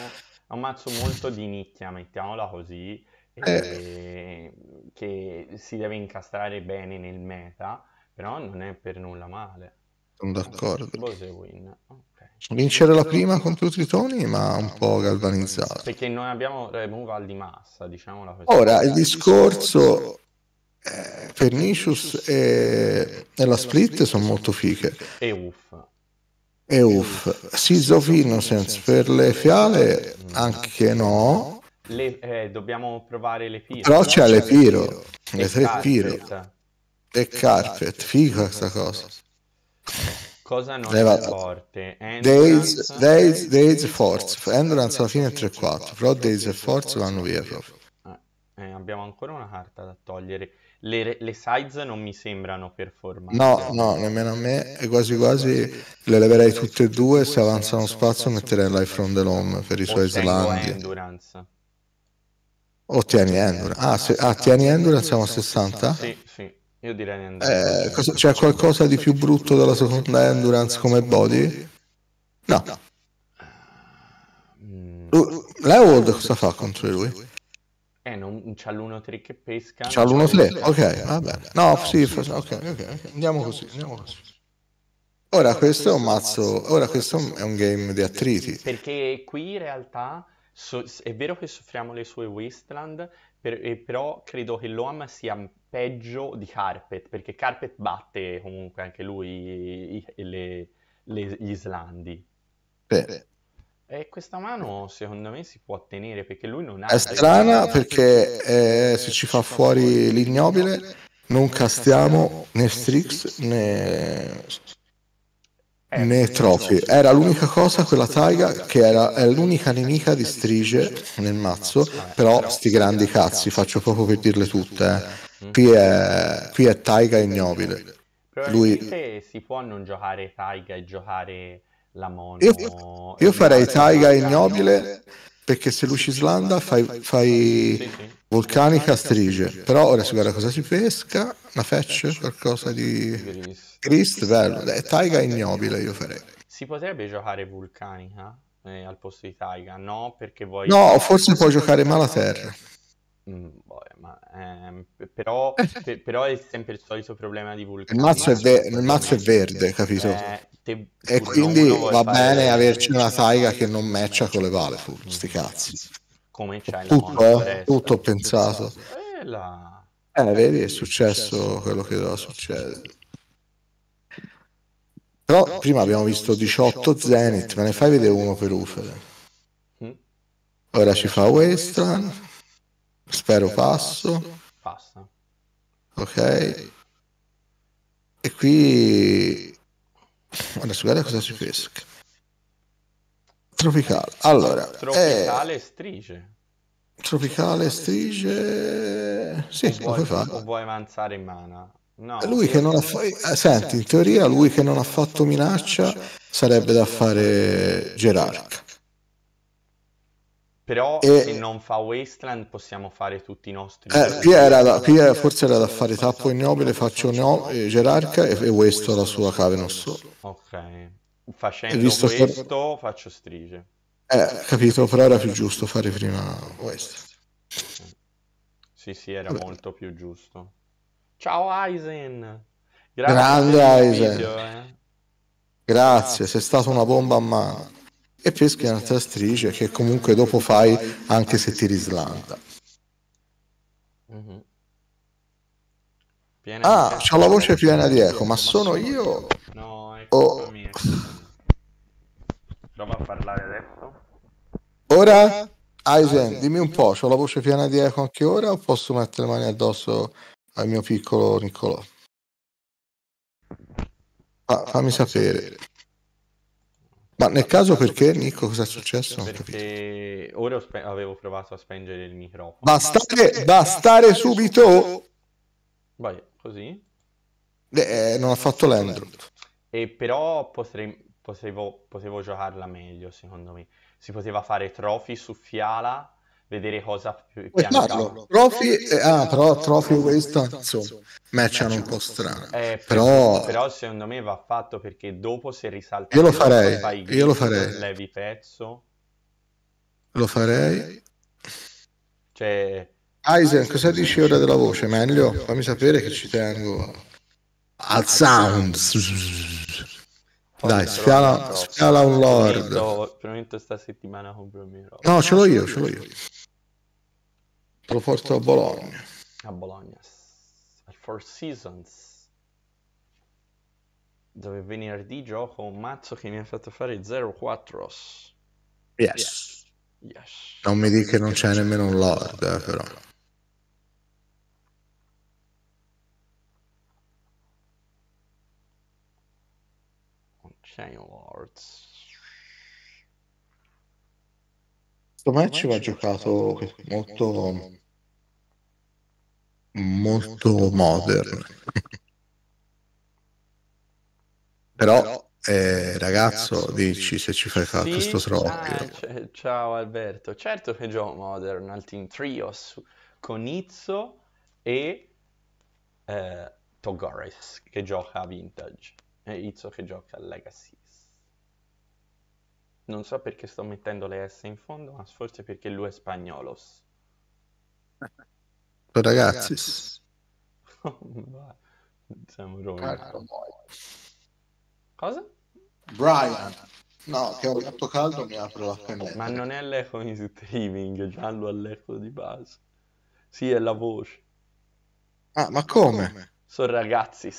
è un mazzo molto di nicchia, mettiamola così, eh. che si deve incastrare bene nel meta, però non è per nulla male. Sono d'accordo. Okay. Vincere la prima contro i tritoni, ma un po' galvanizzato. Perché non abbiamo removal eh, di massa, diciamola così. Ora, il discorso... Eh, Pernicious e, e la Split sono molto fiche. E Uff e uff. Sisofinosens per le fiale anche no. Le, eh, dobbiamo provare le fire. Però c'è le piro, cioè, le tre piro. E carpet, figa questa cosa. Cosa non è forte? Days, days, days, force. Endurance alla fine è 3-4, però days e force vanno via proprio. Eh, eh, abbiamo ancora una carta da togliere le, le, size non mi sembrano performanti. No, no, nemmeno a me. E quasi quasi le leverei tutte e due. Se avanzano spazio, metterei Life from the Loam per i suoi Islandi. Endurance. O tieni Endurance. Ah, se, ah, tieni Endurance, siamo a 60? Sì, sì. Io direi Endurance. Eh, cosa, c'è qualcosa di più brutto della seconda Endurance come body? No. Mm. Leo cosa fa contro lui? Eh, non c'ha l'1-3 che pesca. C'ha l'1-3, ok, vabbè. No, no sì, sì, sì, okay, okay, ok, andiamo così, andiamo così. Ora questo è un mazzo, ora questo è un game di attriti. Perché qui in realtà so, è vero che soffriamo le sue wasteland, per, però credo che l'OAM sia peggio di Carpet, perché Carpet batte comunque anche lui i, le, le, gli islandi. Beh. E questa mano secondo me si può tenere perché lui non ha... È strana perché eh, se ci fa fuori l'ignobile non castiamo né Strix né, eh, né Trofi. Era l'unica cosa quella taiga che era, era l'unica nemica di Strige nel mazzo, però sti grandi cazzi, faccio poco per dirle tutte. Eh. Mm. Qui, è, qui è taiga ignobile. Lui... si può non giocare taiga e giocare la mono. Io, io, io farei Taiga ignobile perché se luci Islanda fai, fai sì, sì. vulcanica strige. Però ora si guarda cosa si pesca, una fetch, qualcosa di Christ, bello. Dai, taiga ignobile io farei. Si potrebbe giocare vulcanica eh, al posto di taiga? No, perché vuoi... No, forse puoi giocare malaterra Mm, boh, ma, ehm, però, *laughs* per, però, è sempre il solito problema di vulcano. Il mazzo, mazzo, è, ve- il mazzo è, verde, capito? Eh, te, e quindi va bene averci una taiga che non matcha con le Valefur, sti cazzi. Come c'è tutto, eh, tutto ho pensato. Eh, la... eh, eh vedi, è successo quello che doveva succedere. Però prima abbiamo visto 18 Zenith, me ne fai vedere uno per Ufere. Mm. Ora ci eh, fa Westland. Spero passo. Passa. Ok. E qui... Adesso guarda cosa si pesca. Tropicale. Allora... Tropicale è... Eh, strisce. Tropicale strisce... Sì, o vuoi, o vuoi avanzare in mano. No, lui che non ha fatto... Eh, senti, in teoria lui che non ha fatto minaccia sarebbe da fare gerarca. Però e... se non fa Wasteland possiamo fare tutti i nostri... Eh, qui, era da, qui era, forse era da fare Tappo Ignobile, faccio Neo, e Gerarca e, e Waste la sua cave, non so. Ok, facendo Visto questo per... faccio Strige. Eh, capito, però era più giusto fare prima Wasteland. Sì, sì, era Vabbè. molto più giusto. Ciao Aizen! Grande Aizen! Video, eh. Grazie, ah. sei stata una bomba a mano e peschi un'altra striscia che comunque dopo fai anche se ti rislanda. Mm-hmm. Ah, c'ho la voce piena di eco, ma sono io? No, è oh. colpa oh. mia. Prova a parlare adesso. Ora? Aizen, dimmi un po', c'ho la voce piena di eco anche ora o posso mettere le mani addosso al mio piccolo Niccolò? Ah, fammi sapere. Ma nel caso perché, Nico, cosa è successo? Perché ora spe- avevo provato a spengere il microfono. Bastare, bastare subito! Vai, così? Eh, eh non ha fatto l'endro. E però potrei, potevo, potevo giocarla meglio, secondo me. Si poteva fare trophy su Fiala vedere cosa più farlo. Trophy, eh, ah, ah, però Trophy questa insomma, match è un po' strano. Eh, però... però... secondo me va fatto perché dopo se risalta Io lo farei, fai io lo farei. Levi pezzo. Lo farei. Cioè Aizen, cosa dici ora della voce? Meglio, fammi sapere che ci tengo al sound. Dai, sfiala, sfiala un lord. Prometto, prometto sta settimana compromiro. No, ce l'ho io, ce l'ho io. Lo porto a Bologna. A Bologna, al Four Seasons, dove venerdì gioco un mazzo che mi ha fatto fare 0-4. Yes. yes. yes. Non mi dica che non c'è nemmeno un Lord, eh, però. Non c'è un Lord. Questo match va giocato molto molto, molto modern. modern. Però, eh, ragazzo, ragazzo, dici se ci fai fare sì? sto srocchio. Ah, ciao Alberto, certo che gioco modern al Team Trios con Izzo e eh, Togares che gioca a Vintage e Izzo che gioca a Legacy. Non so perché sto mettendo le S in fondo, ma forse perché lui è spagnolos. *laughs* Ragazzi. *laughs* Siamo rovinati. Cosa? Brian. No, che ho il gatto caldo mi apro la finestra. Ma non è l'eco in streaming, giallo all'eco di base. Sì, è la voce. Ah, ma come? Sono ragazzi.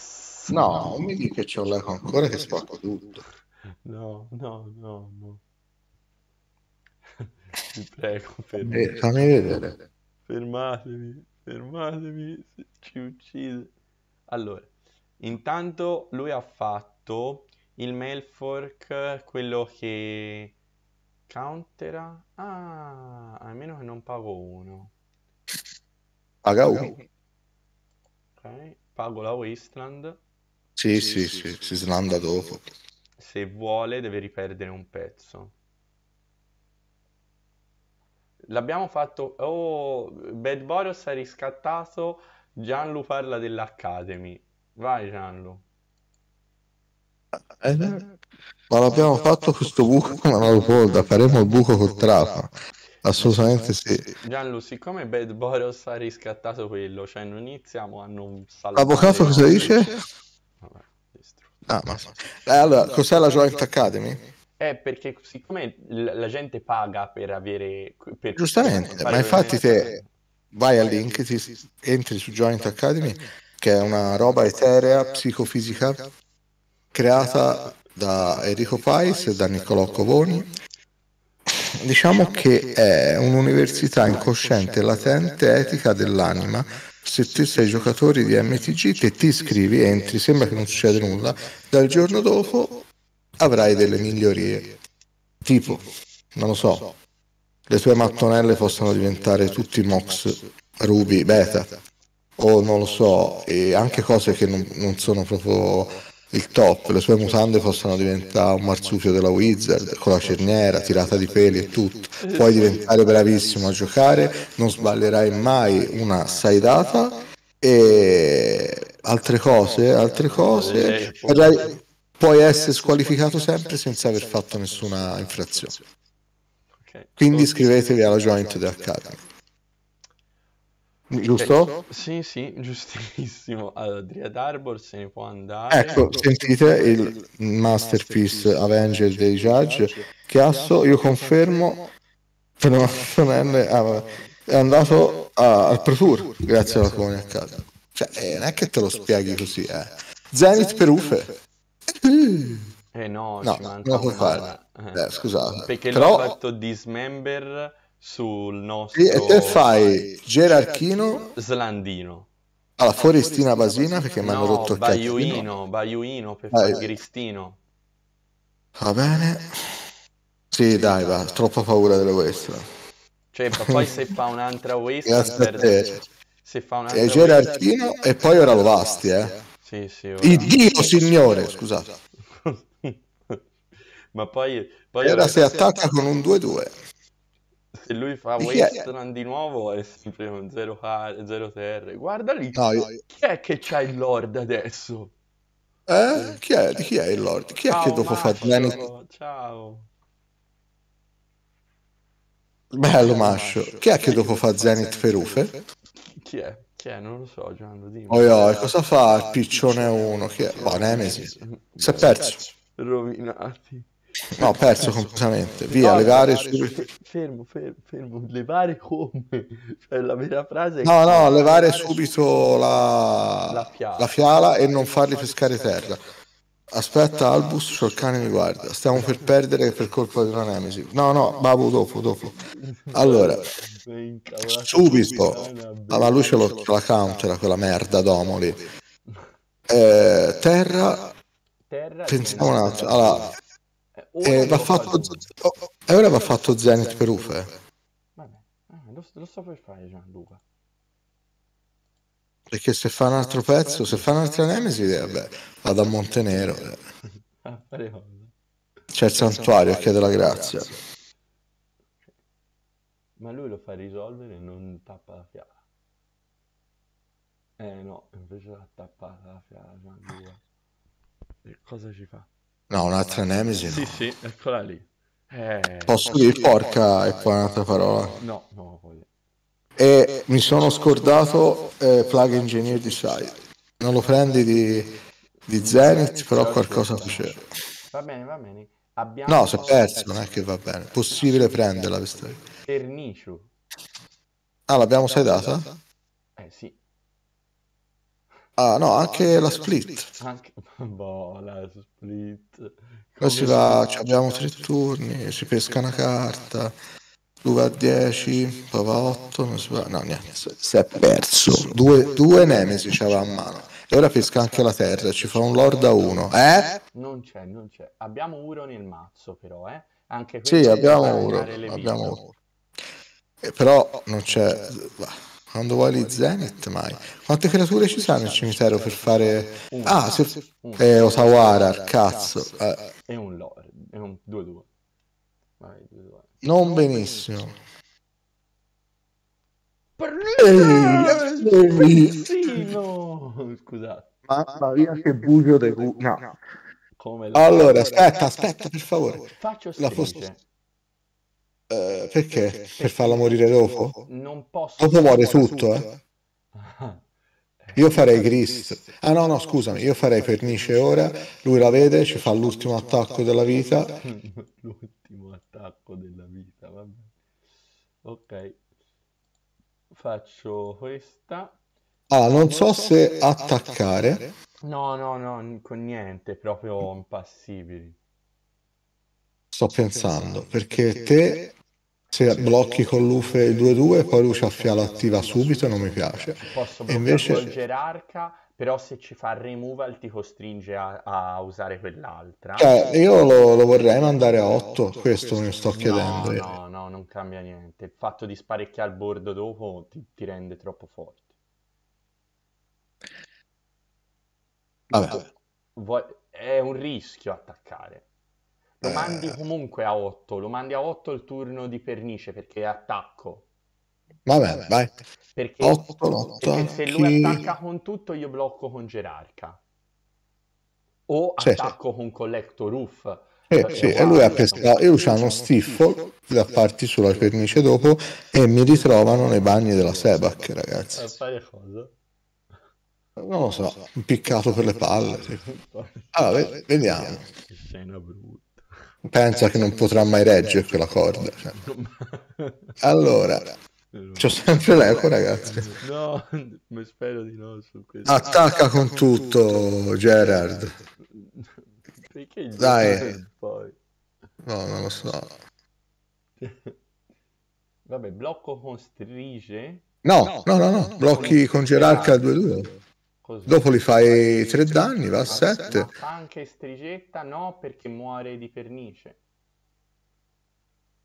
No, non mi dica che c'è un l'eco ancora che spacco tutto. No, no, no, no. *laughs* Ti prego, fermatevi. Eh, fammi vedere. Fermatevi. Fermatemi, ci uccide. Allora, intanto lui ha fatto il mail fork, quello che countera. Ah, almeno che non pago uno. Paga uno. Ok, pago la Wasteland. Sì, sì, sì, sì, si slanda dopo. Se vuole deve riperdere un pezzo. L'abbiamo fatto, oh, Bad Boros ha riscattato, Gianlu parla dell'Academy. Vai Gianlu. Eh, eh. ma l'abbiamo fatto questo buco con la Volda, faremo il buco col Trafa. Assolutamente sì. Gianlu, siccome Bad Boros ha riscattato quello, cioè non iniziamo a non salvare... L'avvocato cosa dice? Vabbè, Ah, ma... Eh, allora, cos'è la Joint Academy? Eh, perché siccome la gente paga per avere... Per Giustamente, per ma infatti te vai al link, ti, entri su Joint Academy, che è una roba eterea, psicofisica, creata da Enrico Pais e da Niccolò Covoni. Diciamo che è un'università incosciente, latente, etica dell'anima. Se tu sei giocatore di MTG, te ti iscrivi, entri, sembra che non succeda nulla, dal giorno dopo avrai delle migliorie. Tipo, non lo so, le tue mattonelle possono diventare tutti Mox, Ruby, Beta, o non lo so, e anche cose che non, non sono proprio il top. Le sue mutande possono diventare un marsupio della Wizard, con la cerniera, tirata di peli e tutto. Puoi diventare bravissimo a giocare, non sballerai mai una data e altre cose, altre cose. Avrai, puoi essere squalificato sempre senza aver fatto nessuna infrazione. Quindi iscrivetevi alla Joint dell'Academy. Giusto? Sì, sì, *laughs* giustissimo. Allora, Dread Arbor se ne può andare. Ecco, sentite il Masterpiece Avenger dei Judge. Chiasso, io confermo ah, è andato al Pro Tour grazie alla Comune Academy. Cioè, eh, non è che te lo spieghi così, eh. Zenith per Ufe. Eh no, no, non lo puoi fare. Eh, scusate. Perché però... l'ho fatto dismember sul nostro... E te fai Gerarchino... Slandino. Alla ah, ah, Forestina Basina perché no, mi hanno rotto il cazzo. Baiuino, Baiuino per fare Cristino. Va bene. Sì, dai, va. Troppa paura delle western. Cioè, poi se fa un'altra *laughs* western... Grazie Se fa un'altra... E Gerarchino e poi ora lo vasti, eh. Sì, sì, ora. Il Dio Signore, scusate. *laughs* Ma poi, poi ora si attacca con un 2-2. Se lui fa Di chi di nuovo è sempre un 0 TR. Guarda lì, No, io- chi è che c'ha il Lord adesso? Eh? Chi è, chi è il Lord? Chi è che dopo fa Mascio, Zenith? Ciao. Bello Mascio. Chi è che dopo fa Zenith Ferufe? Chi è? Chi è? Non lo so, Gianlu, dimmi. Oh, io, cosa fa il piccione 1? Che... Oh, Nemesi. Si è perso. Rovinati. No, perso, perso completamente. Via, no, levare su... Fermo, fermo, fermo. Levare come? Cioè, la vera frase è... No, no, levare subito la... La, fiala, la fiala e non farli pescare terra. Aspetta Albus, c'ho il cane mi guarda. Stiamo per perdere per colpa di una nemesi. No, no, Babu dopo, dopo. Allora, subito. Alla luce lo, la counter, quella merda Domoli. Eh, terra, pensiamo un attimo. Allora, eh, eh va fatto, e ora va fatto Zenith per Ufe. Eh, lo, sto per fare Gianluca. Perché se fa un altro pezzo, se fa un'altra Nemesi, eh, vabbè, vado a Montenero. Eh. Ah, C'è il santuario, chiede la grazia. Ma lui lo fa risolvere e non tappa la fiala. Eh no, invece l'ha tappata la fiala, sangue. E cosa ci fa? No, un'altra Nemesi. No. Sì, sì, eccola lì. Eh, posso, posso dire porca e poi un'altra parola? No, no, voglio e mi sono scordato eh, Plug Engineer di Side. Non lo prendi di, di Zenith, però qualcosa faceva. Va bene, va bene. Abbiamo no, si è perso, non è che va bene. Possibile prenderla questa. Per Nishu. Ah, l'abbiamo sedata? Eh sì. Ah, no, anche la split. Anche... *laughs* Boh, la split. Come Così va, abbiamo tre turni, si pesca una carta. 2 a 10, prova 8, non si può... no niente, si è perso. Due, due Nemesi c'aveva a mano. E ora pesca anche la terra, ci fa un Lord a 1. Eh? Non c'è, non c'è. Abbiamo Uro nel mazzo però, eh? Anche sì, abbiamo Uro, abbiamo Uro. Eh, però non c'è... Quando vuoi li Zenith mai. Quante creature ci sono nel cimitero per fare... Ah, se... eh, Osawara, cazzo. Eh. E un Lord, e un 2-2. Vai, 2-2. Non benissimo. Perlino! Scusate. Mamma mia che buio dei cu... No. no. Come allora, allora aspetta, aspetta, per favore. Faccio la fosse... Eh, perché? perché? Per farla morire dopo? Non posso. Dopo muore tutto, eh. Io farei Gris. Eh, ah no, no, scusami, io farei Pernice ora, lui la vede, ci fa l'ultimo attacco della vita. *laughs* l'ultimo acqua della vita, vabbè. Ok, faccio questa. Ah, non, so, so se attaccare. attaccare. No, no, no, con niente, proprio impassibili. Sto pensando, perché, perché te se blocchi con Lufe 2-2, poi lui c'ha fiala attiva subito, non mi piace. Posso bloccare invece... con Gerarca però se ci fa removal ti costringe a, a usare quell'altra. Cioè, io lo, lo, vorrei mandare a 8, 8 questo me lo sto chiedendo. No, no, no, non cambia niente. Il fatto di sparecchiare il bordo dopo ti, ti rende troppo forte. Vabbè. Vuoi, è un rischio attaccare. Lo eh. mandi comunque a 8, lo mandi a 8 il turno di pernice perché è attacco Vabbè, vai. Perché, 8, 8, perché se lui attacca con tutto, io blocco con Gerarca. O sì, attacco sì. con Collector Roof. Eh, sì, cioè, e lui ha pescato. io c'ho uno stiffo da parti sulla pernice dopo e mi ritrovano nei bagni della Sebac, ragazzi. Non lo so, impiccato per le palle. Allora, vediamo. Pensa che non potrà mai reggere quella corda. Cioè. *laughs* Allora, C'ho sempre l'eco, ragazzi. No, *laughs* ma spero di no. Su questo. Attacca con, con tutto, tutto, Gerard. Perché Dai. Poi? No, non lo so. *laughs* Vabbè, blocco con strige. No, no, no, no, no. blocchi con gerarca al 2-2. Così. Dopo li fai 3 danni, va a 7. Anche strigetta no, perché muore di pernice.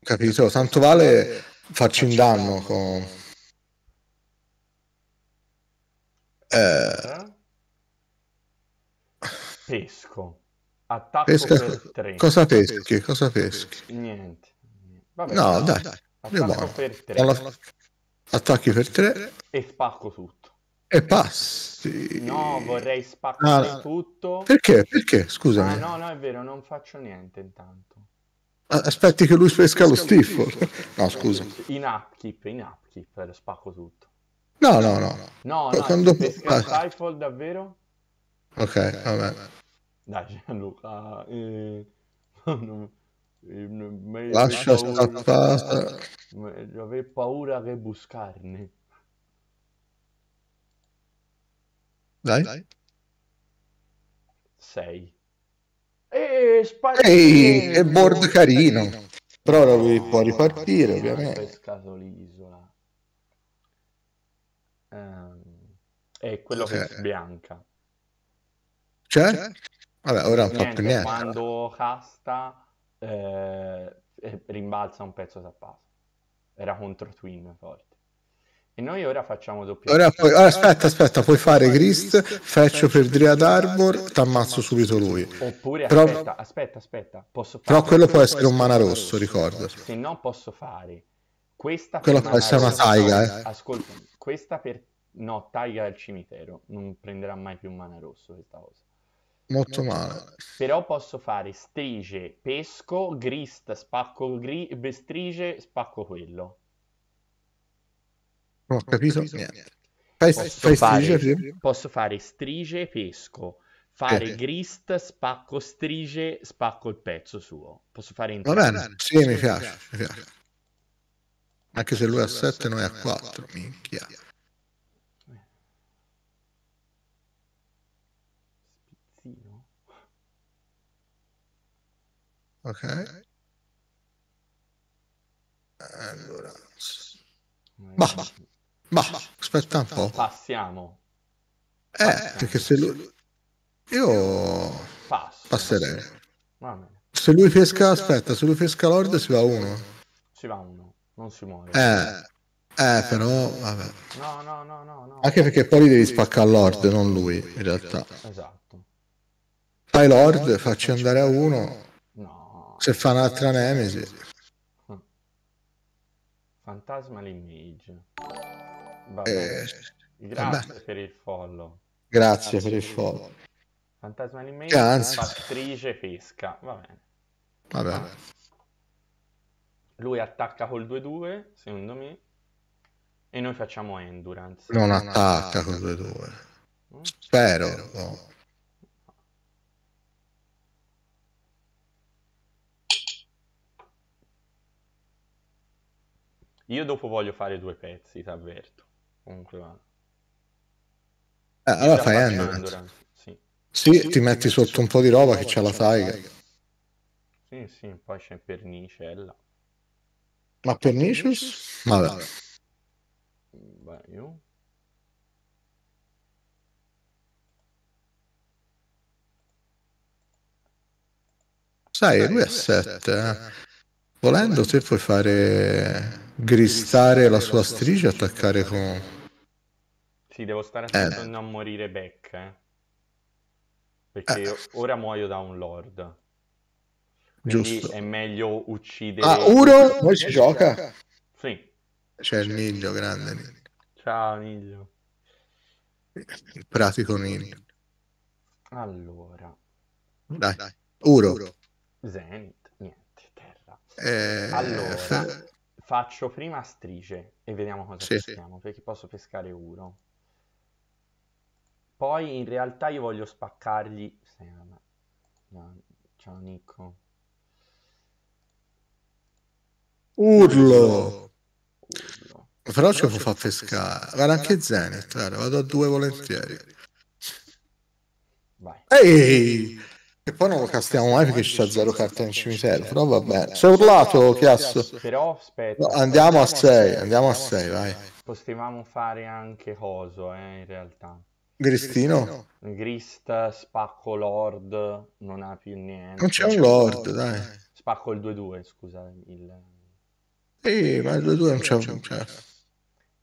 Capito? Tanto vale farci un danno con... Eh... Pesco. Attacco Pesca... per 3. Cosa peschi? Cosa peschi? Niente. Vabbè, no, no, dai. dai. Attacco per 3. Alla... Attacchi per 3. E spacco tutto. E passi. No, vorrei spaccare ah, tutto. Perché? Perché? Scusami. Ah, no, no, è vero, non faccio niente intanto. Aspetti che lui pesca lo Stifford. No, scusa. In upkeep, in upkeep, lo spacco tutto. No, no, no. No, no, quando... pesca ah. Stifle davvero? Ok, vabbè. Dai Gianluca, *laughs* eh... *laughs* eh Lascia scappare. Avrei paura che buscarne. Dai. Dai. 6. E Spalletti... Ehi, è board carino. carino. Però no, lui può ripartire, ovviamente. In quel l'isola. Um, è quello C'è. che è eh. bianca. Cioè? cioè? Vabbè, ora non niente, fatto niente. Quando casta eh, rimbalza un pezzo da passo. Era contro Twin, forse. E noi ora facciamo doppio. Ora poi, ah, aspetta, aspetta, puoi fare Grist, feccio per Dread Arbor, ammazzo subito lui. Oppure però, aspetta, aspetta, aspetta, posso fare Però quello può essere un mana rosso, ricordo. Se no posso fare questa Quella può essere una taiga, eh. Ascoltami, questa per no, taiga al cimitero, non prenderà mai più mana rosso questa cosa. Molto male. Però posso fare strige, pesco, grist, spacco gri... strige, spacco quello. Non ho capito, niente. Fai, posso, fare, strige, posso fare strige, pesco, fare eh. grist, spacco strige, spacco il pezzo suo. Posso fare in Va bene, sì, mi piace, mi piace. Anche se lui è a 7, noi a 4, minchia. Ok. Allora. Ma, ma. Ma aspetta un po'. Passiamo. Eh, Passiamo. perché se lui... Io Passo, passerei. Se lui pesca, aspetta, se lui pesca Lord si va uno. Si va uno, non si muore. Eh. Eh, però, vabbè. No, no, no, no, Anche perché poi li devi spaccare Lord, non lui, in realtà. Esatto. Fai Lord, facci andare a uno. No. Se fa un'altra Nemesi. Fantasma l'image. Eh, eh, grazie vabbè. per il follow. Grazie, grazie per il follow. Fantasma Animation, Anzi. Patrice Fesca, va bene. Vabbè. Ah. Lui attacca col 2-2, secondo me, e noi facciamo Endurance. Non, non attacca, attacca col 2-2. No? Mm? Spero, no. Io dopo voglio fare due pezzi, t'avverto. Comunque va. Eh, allora fai Endurance. Sì. Sì, sì. ti metti sotto un po' di roba che c'è la Tiger. Sì, sì, poi c'è Pernicella. Ma Pernicious? Vabbè. Vabbè. Beh, io... Sai, lui è 7. Volendo te puoi fare gristare la sua striscia e attaccare con sì, devo stare eh. attento a non morire becca, eh. Perché eh. ora muoio da un lord. Quindi Giusto. è meglio uccidere... Ah, Uro? Poi si gioca? Sì. C'è il Niglio, grande Niglio. Ciao Niglio. Il pratico Niglio. Allora. Dai, Dai. Uro. Uro. niente, terra. Eh, allora, faccio prima strisce e vediamo cosa sì, peschiamo, sì. perché posso pescare uno. Poi in realtà io voglio spaccargli... Sì, no, ciao Nico. Urlo! Urlo. Però ci fa pescare. Guarda anche Zenith, guarda, vado a due volentieri. Vai. Ehi! E poi non lo castiamo mai perché c'è zero carte in cimitero, però va bene. Sei urlato, Chiasso. Però aspetta. No, andiamo a 6, andiamo a 6, vai. Potevamo fare anche Coso, eh, in realtà. Gristino. Grista, Spacco Lord, non ha più niente. Non c'è un Lord, Lord dai. Spacco il 2-2, scusa. Il... Sì, ma il 2-2 non c'è un cazzo. Cioè.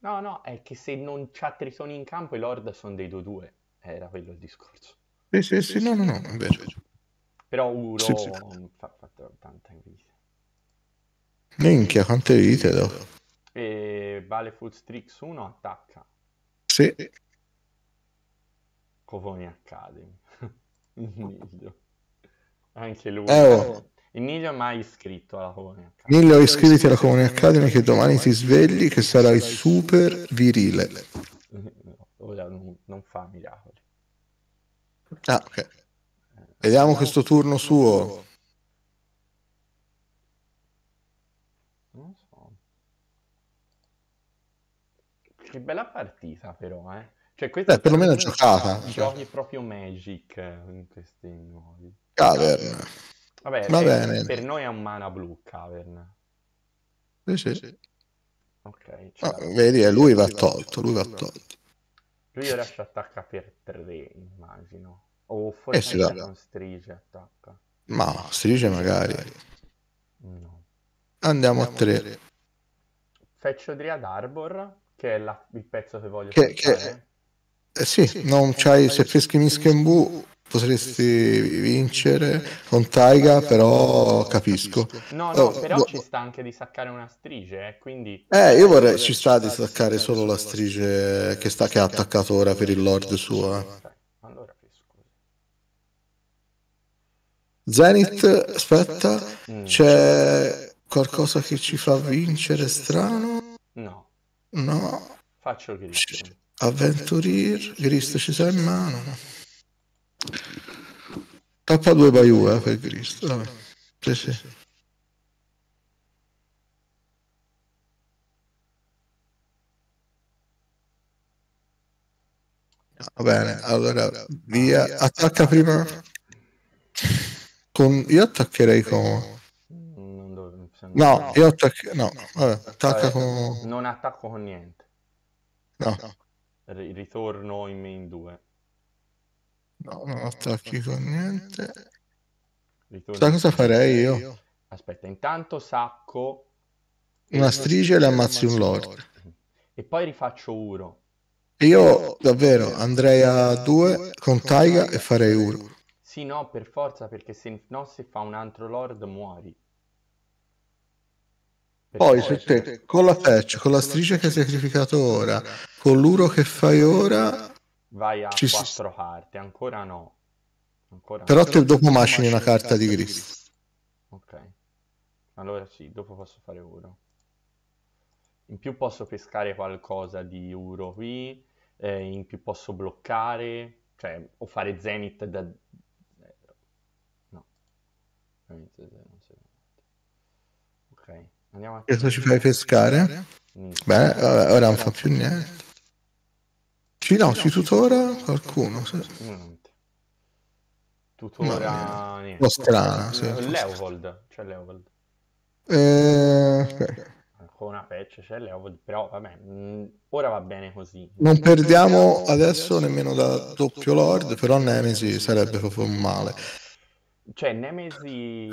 No, no, è che se non c'ha Tritoni in campo i Lord sono dei 2-2. Era quello il discorso. Sì, sì, sì, no, no, no, invece. Però Uro sì, sì. fa, fa tanta invidia. Minchia, quante vite dopo. E Vale Full Strix 1 attacca. Sì. Scovoni Academy. *laughs* Niglio. Anche lui. Eh, oh. Il Niglio è mai iscritto alla Covoni Academy. Niglio, iscriviti alla Covoni Academy che domani ti svegli che sarai super virile. *laughs* ora non, non fa miracoli. Ah, ok. Vediamo questo turno suo. Non so. Che bella partita però, eh. Cioè, questa Beh, perlomeno giocata. Cioè. Giochi proprio Magic in questi nuovi. Cavern. Ah, vabbè, Va per, bene. per noi è un mana blu Cavern. Sì, sì. sì. Ok. Ah, vedi, eh, lui va tolto, lui va tolto. Lui ora ci attacca per 3, immagino. O forse eh, con strige attacca. Ma strige magari. No. Andiamo, Andiamo a 3. Feccio Dryad Arbor, che è la, il pezzo che voglio che, che, eh sì, se peschi Mischembu potresti vincere con Taiga, però capisco. No, no, oh, però gu- ci sta anche di saccare una strige, eh, quindi... Eh, io vorrei, ci sta di saccare solo la strige che, sta, che ha attaccato ora per il Lord suo. Eh. Zenith, aspetta, mm. c'è qualcosa che ci fa vincere strano? No. No. Faccio il che Avventurir, Cristo ci sa in mano. Tappa due paiua per eh, Cristo. Vabbè. Sì, sì. Va bene, allora via, attacca prima. Con... Io attaccherei con... No, io attacco. No, vabbè, attacca con. Non attacco con niente. No il ritorno in main 2. No, non attacchi con niente. sa cosa farei io? Aspetta, intanto sacco... Una strige e le ammazzi un lord. E poi rifaccio Uro. Io davvero andrei a 2 con Taiga e farei Uro. Sì, no, per forza, perché se no se fa un altro lord muori. Poi se te con la patch, con la striscia che hai sacrificato ora, con l'uro che fai ora... Vai a ci 4 si... carte, ancora no. Ancora Però te dopo macini una carta di Gris. Ok. Allora sì, dopo posso fare uro. In più posso pescare qualcosa di uro qui, eh, in più posso bloccare, cioè, o fare Zenith da... No. Zenith, Zenith. Ok. Andiamo a... Cosa ci fai pescare? Mm. Beh, ora non fa più niente. Ci, no, ci tutora qualcuno. Sì. Tutora... No, niente. Lo strano, sì. Leovold, c'è Leovold. Eh, okay. Ancora una patch, c'è Leovold, però vabbè, mm, ora va bene così. Non perdiamo adesso nemmeno da doppio lord, però Nemesi sarebbe proprio un male. Cioè, Nemesi...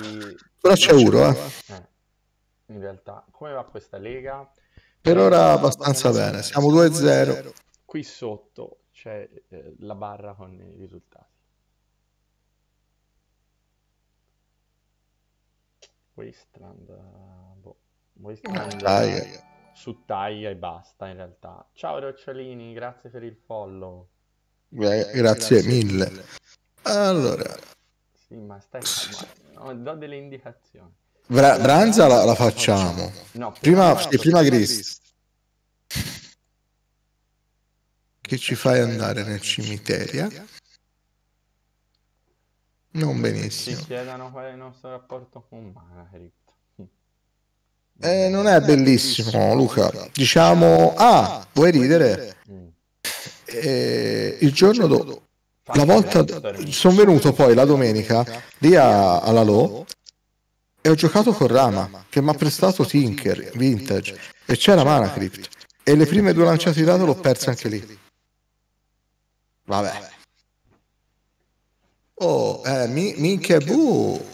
Però c'è Uro, eh. eh in realtà. Come va questa lega? Per cioè, ora eh, abbastanza, abbastanza bene, siamo 2-0. Qui sotto c'è eh, la barra con i risultati. Wasteland, boh. Wasteland ah, su taglia e basta in realtà. Ciao Rocciolini, grazie per il follow. Eh, grazie, grazie mille. Allora. Sì, ma stai... Ma, no, do delle indicazioni. Bra- Branza la, la facciamo. No, prima, prima, prima Gris. Che ci fai andare nel cimitero? Non benissimo. Ci chiedano qual è il nostro rapporto con Margaret. Eh, non è bellissimo, Luca. Diciamo, ah, vuoi ridere? Mm. Eh, il giorno dopo, la volta sono venuto poi la domenica lì a, alla Lo e ho giocato con Rama, che mi ha prestato Tinker, Vintage, e c'era Mana E le prime due lanciate di dado l'ho persa anche lì. Vabbè. Oh, eh, mi, minchia bu.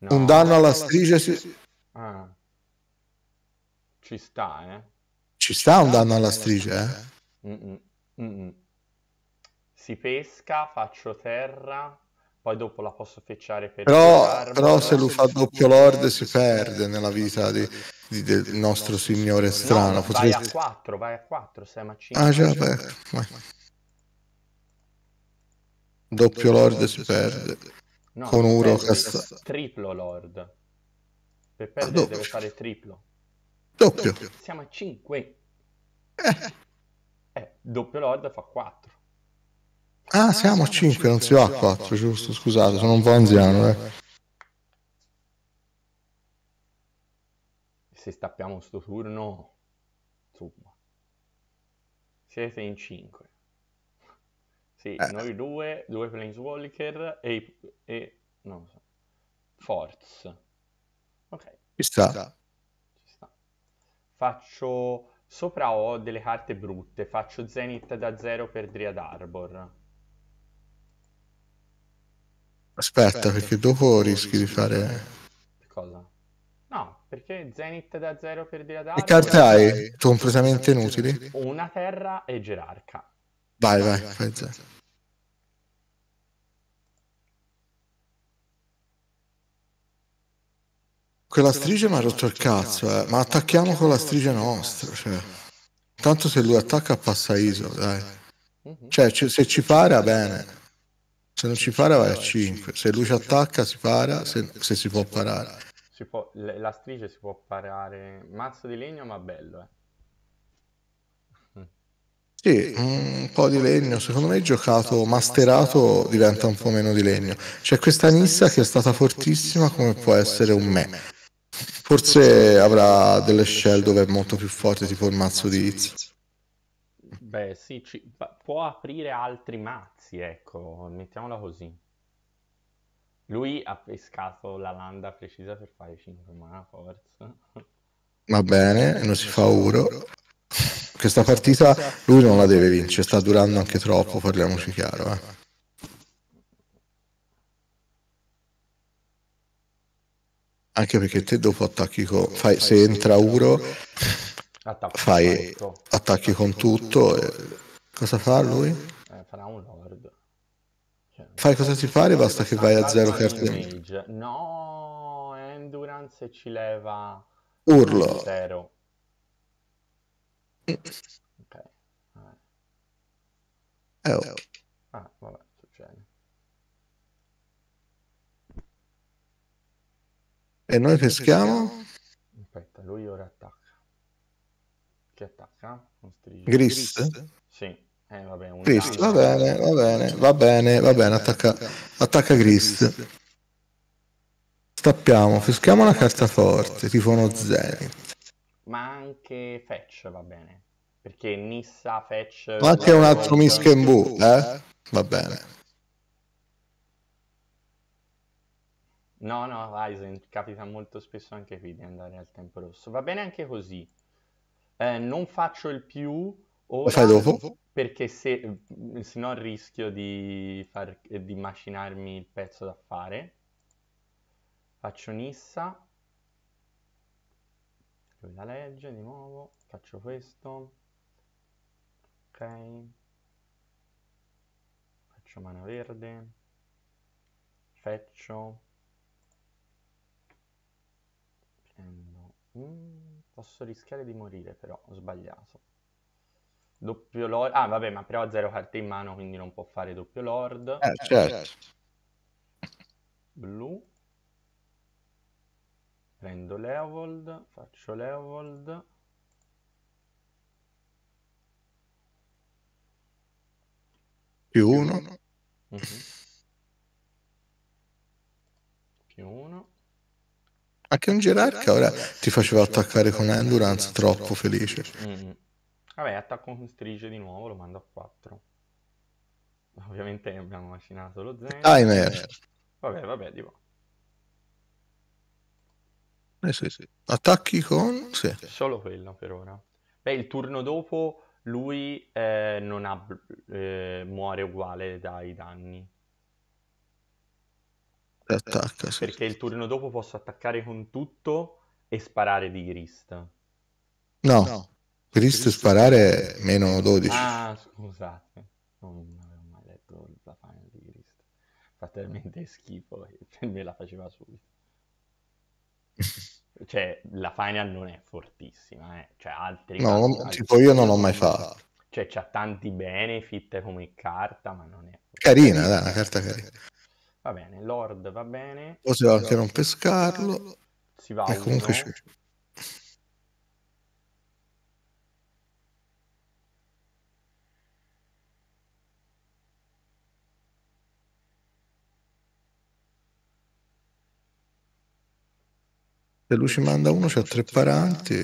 No, Un danno alla striscia... Si... Ah. Ci sta, eh? Ci sta un danno alla striscia, eh? Mm-mm. Mm-mm. Si pesca, faccio terra poi dopo la posso fecciare per... Però, però se lo fa doppio Lord eh, si perde nella vita di, di, del nostro signore strano. No, Potrei... Vai a 4, vai a 4, siamo a 5. Ah già, beh, vai. Doppio Lord si perde. No, con Uro casta... Triplo Lord. Per ah, perdere ah, deve fare triplo. Doppio. doppio. Siamo a 5. Eh. eh. Doppio Lord fa 4. Ah, siamo a 5, non si va a 4, giusto? Scusate, sono un po' anziano. Eh. Se stappiamo sto turno, insomma, siete in 5. Sì, eh. noi due, due Planeswalker e, e... non lo so. Force. Ok. Ci sta. Ci sta. Faccio... Sopra ho delle carte brutte, faccio Zenith da 0 per Driad Arbor. Aspetta, perché dopo rischi di fare... Cosa? No, perché Zenith da zero per dire ad diradare... E carte hai? Completamente inutili? Una terra e gerarca. Vai, vai, fai zero. Quella strige mi ha rotto il cazzo, eh. ma attacchiamo con la strige nostra. Cioè. Tanto se lui attacca passa ISO, dai. Mhm. Cioè, se ci para, bene. Se non ci para vai a 5, se lui ci attacca si para, se, se si può parare. Si può, la strice si può parare, mazzo di legno ma bello eh. Sì, un po' di legno, secondo me giocato masterato diventa un po' meno di legno. C'è questa Nissa che è stata fortissima come può essere un me. Forse avrà delle shell dove è molto più forte tipo il mazzo di Izzy. Beh, sì, ci- può aprire altri mazzi, ecco, mettiamola così. Lui ha pescato la landa precisa per fare 5 mana, forza. Va bene, *laughs* non si fa uro. Questa partita lui non la deve vincere, sta durando anche troppo, parliamoci chiaro. Eh. Anche perché te dopo attacchi con... Fai, se entra uro Attacco fai con attacchi con tutto. E... Cosa fa lui? Eh, farà un lord. Cioè, fai cosa ti pare, basta che vai a zero carte. No, endurance ci leva urlo. Zero. Mm. Ok. Eh. Oh. Ah, vabbè, succede. E noi peschiamo? Aspetta, lui ora che attacca? Un striscio. Gris. Gris. Sì. Eh, vabbè, un Gris, va bene, va bene, va bene, va bene, attacca, attacca Gris. Stappiamo, fischiamo una carta forte, tifono uno Ma anche Fetch va bene, perché Nissa, Fetch... Ma anche un altro Mischia in V, eh? Va bene. No, no, Aizen, capita molto spesso anche qui di andare al tempo rosso. Va bene anche così eh, non faccio il più ora fai dopo? perché se, mm, se no rischio di, far, di macinarmi il pezzo da fare. Faccio Nissa. La legge di nuovo. Faccio questo. Ok. Faccio mana verde. Feccio. Prendo un... Posso rischiare di morire però, ho sbagliato. Doppio lord. Ah, vabbè, ma però ha zero carte in mano, quindi non può fare doppio lord. Eh, eh certo. Blu. Prendo Leovold, faccio Leovold. Più uno. Uh -huh. Più uno. Mhm. *laughs* Anche un Gerarca ora ti faceva attaccare con Endurance troppo felice. Mm. Vabbè, attacco con Strige di nuovo, lo mando a 4. Ovviamente abbiamo macinato lo Zen. Timer! Ah, vabbè, vabbè, di boh. eh sì, sì. Attacchi con... Sì. Solo quello per ora. Beh, il turno dopo lui eh, non ha, eh, muore uguale dai danni attacca, sì. Perché il turno dopo posso attaccare con tutto e sparare di Grist. No, no. Grist, Grist sparare è... meno 12. Ah, scusate. Non avevo mai letto la fine di Grist. Fa talmente schifo che me la faceva subito. *laughs* cioè, la final non è fortissima, eh. Cioè, altri... No, altri, tipo io non l'ho mai fatto. Cioè, c'ha tanti benefit come carta, ma non è... Carina, dai, una carta carina. Va bene, Lord va bene. Possiamo anche non pescarlo. Si va. E uno. comunque c'è. Se lui ci manda uno, c'ha tre paranti.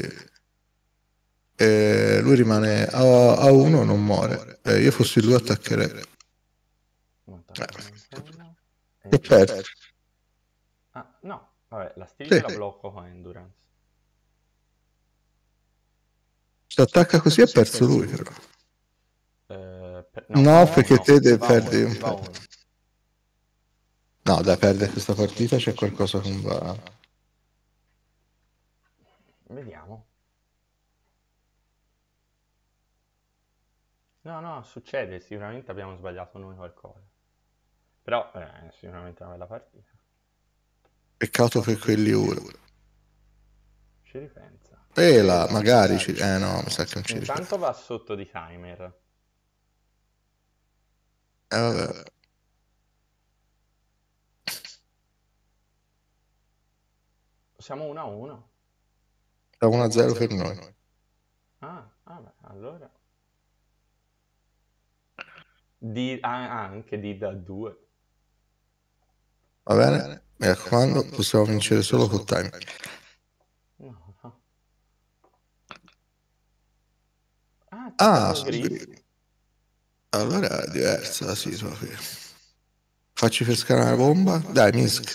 E lui rimane a, a uno, non muore. E eh, io fossi lui attaccherei. Eh. E certo. Ah, no, vabbè, la striscia sì, la blocco con Endurance. Se attacca così ha perso lui, però. Eh, per... No, no, no perché no. te de- perdi un po'. No, da perdere questa partita c'è qualcosa che non va. Vediamo. No, no, succede, sicuramente abbiamo sbagliato noi qualcosa. Però eh, sicuramente una bella partita. Peccato per quelli ora. Ci ripensa. Pela, eh, magari ci... Eh no, mi sa che non ci ripensa. Intanto va sotto di timer. Eh vabbè. Siamo 1 a 1. Da 1 a 0 per noi. Ah, vabbè ah, allora. Di, ah, anche di da 2. Va bene? Mi raccomando, possiamo vincere solo col time. Ah, ah sono green. Allora è diversa la situazione. Facci pescare una bomba? Dai, Minsk.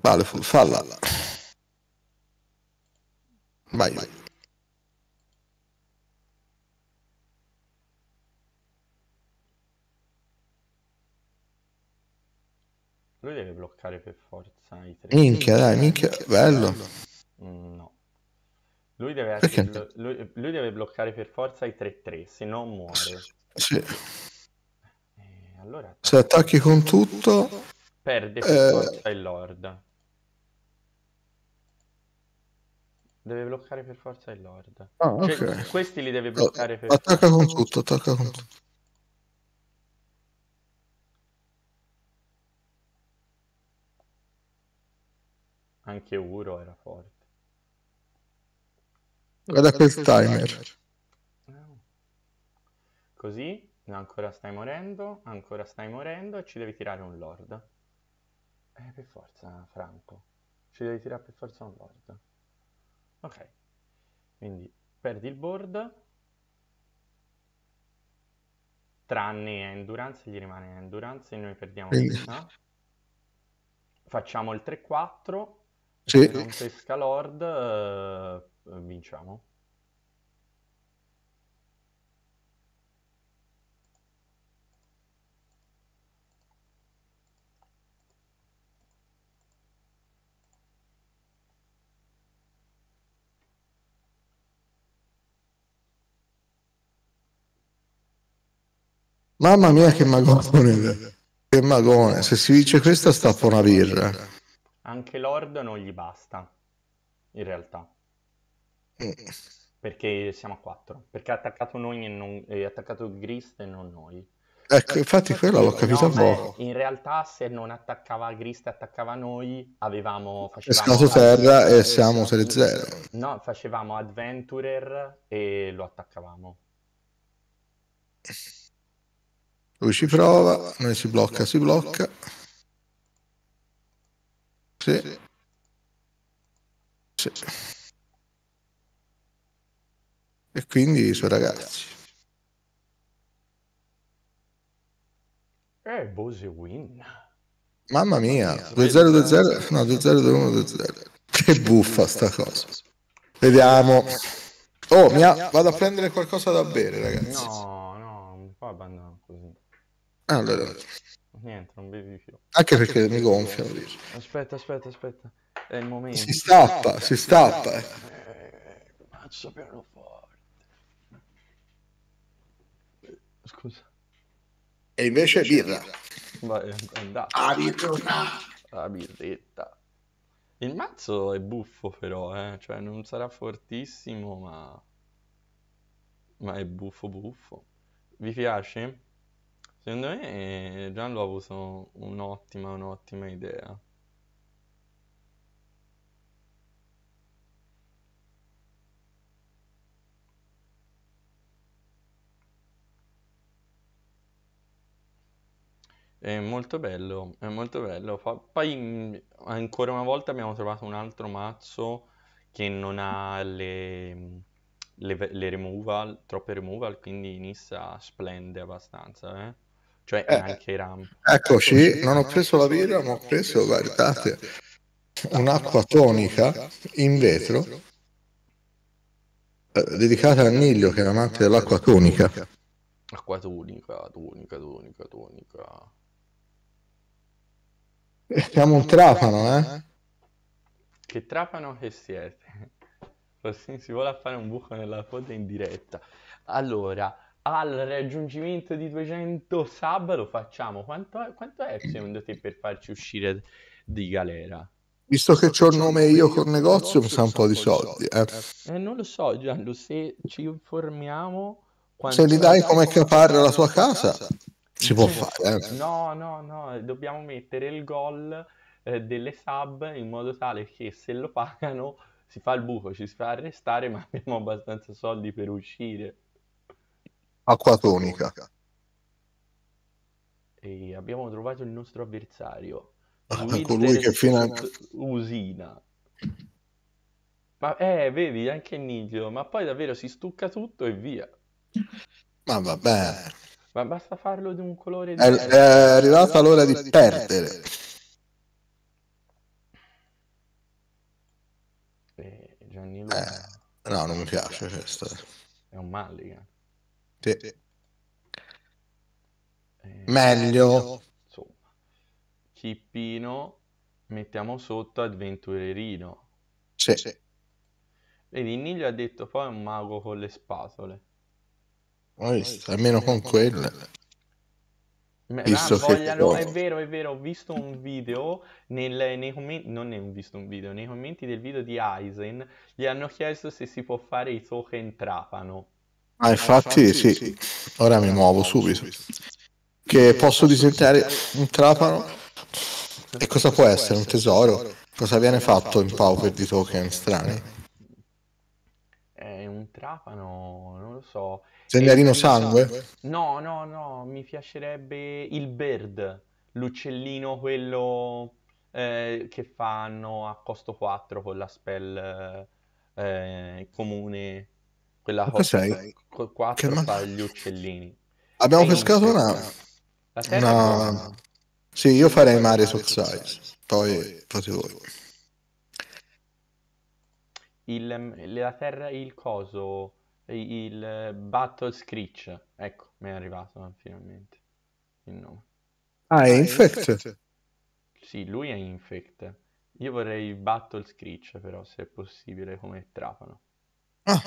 Vale, falla. Vai. Vai. Lui deve bloccare per forza i tre. Minchia, dai, minchia, bello. Mm, no. Lui deve, essere, lui, lui deve bloccare per forza i 3-3, se no muore. Sì. Eh, allora, se attacchi con tutto... Perde per eh... forza il Lord. Deve bloccare per forza il Lord. Ah, cioè, okay. Questi li deve bloccare per attacca forza. Attacca con tutto, attacca con tutto. Anche Uro era forte. Guarda quel timer. Eh. Così, ancora stai morendo, ancora stai morendo e ci devi tirare un lord. Eh, per forza, Franco. Ci devi tirare per forza un lord. Ok. Quindi, perdi il board. Tranne endurance, gli rimane endurance e noi perdiamo questa. Facciamo il 3-4 sì. Se non pesca Lord, eh, vinciamo. Mamma mia che magone, che magone, se si dice questa stappa una birra anche Lord non gli basta, in realtà. Eh. Perché siamo a quattro. Perché ha attaccato noi e non... ha attaccato Grist e non noi. Ecco, infatti eh, quello l'ho capito no, poco. In realtà se non attaccava Grist e attaccava noi, avevamo... Pescato terra e esatto. siamo 3-0. No, facevamo Adventurer e lo attaccavamo. Lui ci prova, noi si blocca, si blocca. Sì. Sì. E quindi i suoi ragazzi. Eh, Bose win. Mamma mia, 2-0-2-0, no 2-0-2-1-2-0. Eh. Che buffa sta cosa. Vediamo. Oh, ha... vado a prendere qualcosa da bere, ragazzi. No, no, non può abbandonare così. Allora. Niente, non bevi più. Anche perché mi gonfiano. Aspetta, aspetta, aspetta. È il momento. Si stappa, si stappa. Eh, eh faccio saperlo forte. Scusa. E invece birra. Vai, è andato. Ah, birra. La birretta. Il mazzo è buffo però, eh? cioè non sarà fortissimo ma... Ma è buffo buffo. Vi piace? Secondo me eh, Gianlu ha avuto un'ottima, un'ottima idea. È molto bello, è molto bello. Poi mm, ancora una volta abbiamo trovato un altro mazzo che non ha le, le, le removal, troppe removal, quindi Nissa splende abbastanza, eh cioè eh, anche i RAM. Eccoci, ecco, non ho preso la birra, ma ho preso, guardate, un'acqua tonica in vetro eh, dedicata a Niglio che è amante dell'acqua tonica. Acqua tonica, tonica, tonica, tonica. Eh, siamo un trapano, eh? Che trapano che siete? Così *laughs* si vuole fare un buco nella coda in diretta. Allora, al raggiungimento di 200 sub lo facciamo. Quanto è, quanto è secondo te per farci uscire di galera? Visto che ho il nome io col negozio, mi sa un po' di soldi. Eh. eh. Eh, non lo so, Gianlu, se ci informiamo... Se li dai come caparra alla tua casa, casa si può fare. Eh. No, no, no, dobbiamo mettere il gol eh, delle sub in modo tale che se lo pagano si fa il buco, ci si fa arrestare, ma abbiamo abbastanza soldi per uscire acquatonica. E abbiamo trovato il nostro avversario. Ah, colui che fino a... Usina. Ma eh, vedi, anche Nigio, ma poi davvero si stucca tutto e via. Ma vabbè. Ma basta farlo di un colore È, è arrivata l'ora di, di perdere. perdere. Eh, Gianni eh, Luca. Eh, no, non mi piace questo. È un male. Eh. Sì. sì. Eh, meglio. Insomma. Cippino, mettiamo sotto Adventurerino. Sì. sì. Vedi, Niglio ha detto poi un mago con le spatole. Ho visto, almeno con quelle. Ma, visto vogliano, è vero, è vero, ho visto un video, nel, nei commenti, non ne ho visto un video, nei commenti del video di Aizen, gli hanno chiesto se si può fare i token trapano. Ah, ah, infatti sì, ora mi muovo subito. Che posso disegnare un trapano? E cosa può essere? Un tesoro? Cosa viene fatto in Pauper di token strani? È un trapano, non lo so. Zendarino sangue? No, no, no, mi piacerebbe il bird, l'uccellino quello eh, che fanno a costo 4 con la spell eh, comune quella cosa sei? 4 man... fa gli uccellini. Abbiamo Sei pescato una... una... una... Sì, io farei mare soft poi fate voi. Il, la terra, il coso, il battle screech, ecco, mi è arrivato finalmente il nome. Ah, è ah, infect. infect. Sì, lui è infect. Io vorrei battle screech però, se è possibile, come trapano. Ah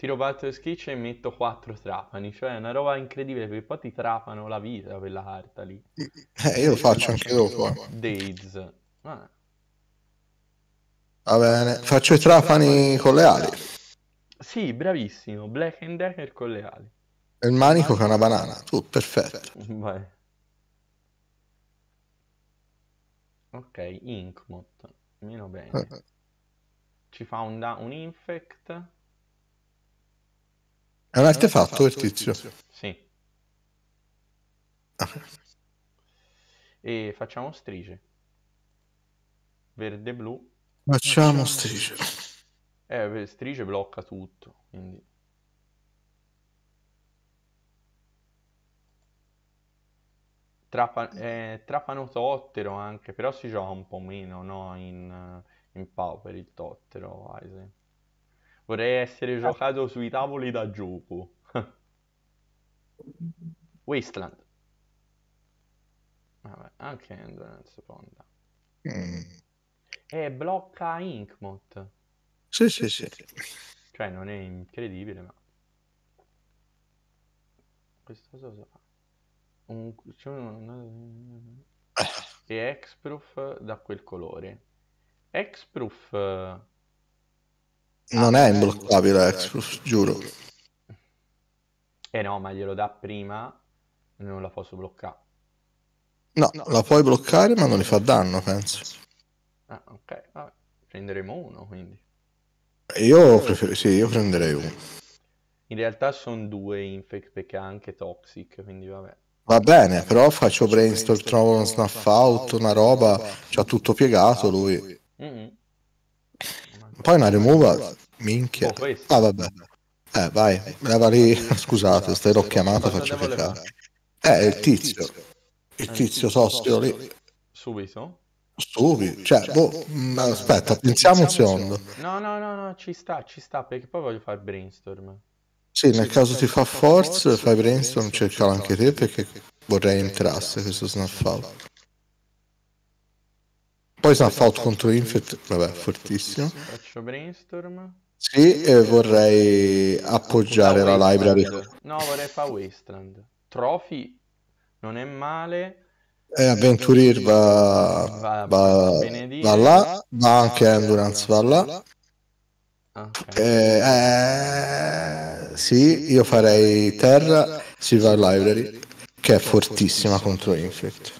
tiro batter schiccio e metto quattro trapani, cioè è una roba incredibile perché poi ti trapano la vita quella carta lì. Eh, eh, io lo faccio anche dopo. Eh. Days. Ah. Va bene, faccio i trapani con le ali. Sì, bravissimo, Black and Decker con le ali. E il manico che è una banana, tu, perfetto. Vai. Ok, Inkmot, meno bene. Eh. Ci fa un, da- un infect. È un artefatto il tizio. Sì. Ah. E facciamo strisce. Verde blu. Facciamo strisce. Eh, strisce blocca tutto, quindi Trapa, eh, trapanotottero anche, però si gioca un po' meno no? in, in Pauper il tottero, Eisen. Vorrei essere ah. giocato sui tavoli da gioco. *laughs* Wasteland. Vabbè, anche Endurance Ponda. Mm. E eh, blocca Inkmot. Sì, sì, sì. Cioè, non è incredibile, ma... Questo cosa fa? Un... C'è un... Eh. E Exproof da quel colore. Exproof eh, non è ah, imbloccabile Express, giuro. Eh no, ma glielo dà prima, non la posso bloccare. No, no, la puoi bloccare, ma non gli fa danno, penso. Ah, ok, vabbè. Prenderemo uno, quindi. Io, prefer- sì, io prenderei uno. In realtà sono due Infect perché ha anche Toxic, quindi vabbè. Va bene, però faccio brainstorm, trovo uno snuff out, una roba, c'ha tutto piegato lui. Mm-hmm. Poi una remova, minchia. Oh, ah vabbè. Eh, vai, me la *laughs* Scusate, stai l'ho rocchiamata, faccio cacare. Eh, eh, il tizio. Il tizio socio lì. Subito? Subito, cioè, cioè, boh, boh. Mm, aspetta, pensiamo un secondo. No, no, no, no, ci sta, ci sta, perché poi voglio fare brainstorm. Sì, nel caso ti fa forza, fai brainstorm, cercalo anche te, perché vorrei entrasse questo snap out. Poi sa Fault contro Infet, vabbè, fortissimo. Faccio brainstorm. Sì, e vorrei appoggiare la library. No, vorrei fare Wasteland. Trophy non è male. E Avventurir eh, va, va, va, va là, va anche ah, Endurance, va là. Ah, okay. eh, eh, sì, io farei Terra, Silver Library, che è fortissima contro Infect.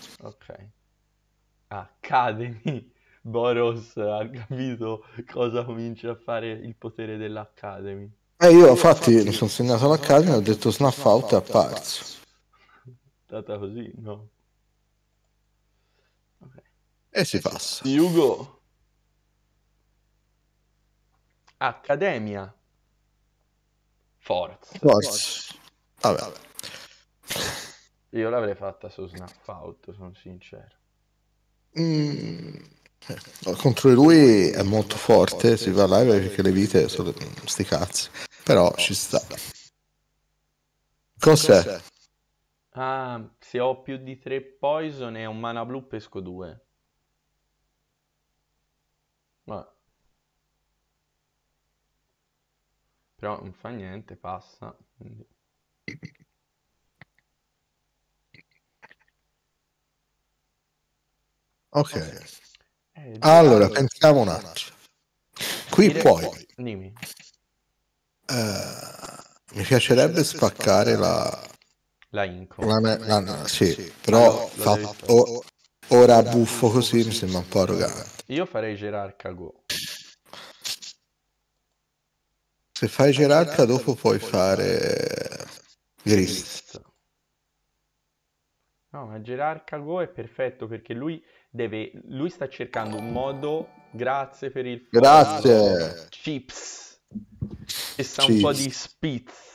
Academy. *laughs* Boros ha capito cosa comincia a fare il potere dell'Academy. Eh, io infatti mi sono segnato all'Academy e ho detto snuff out è apparso. È stata *laughs* così, no? Okay. E si passa. Hugo. Accademia. Forza. Forza. Vabbè, vabbè. Io l'avrei fatta su snuff out, sono sincero. Mm. Contro di lui è molto forte, si va live perché le vite sono sti cazzi, però ci sta. Cos'è? Ah, se ho più di 3 poison e un mana blu pesco 2. Vabbè. Però non fa niente, passa. Quindi... Ok. Eh, allora, pensiamo un attimo. Qui Dire poi... poi. Uh, eh, mi piacerebbe spaccare la... La Inco. La, la, la, la sì, sì, però fatto, ora buffo così mi sembra un po' arrogante. Io farei gerarca go. Se fai gerarca dopo puoi fare... Grist. No, ma gerarca go è perfetto perché lui deve, lui sta cercando un modo, grazie per il grazie. chips, e sa un po' di spitz.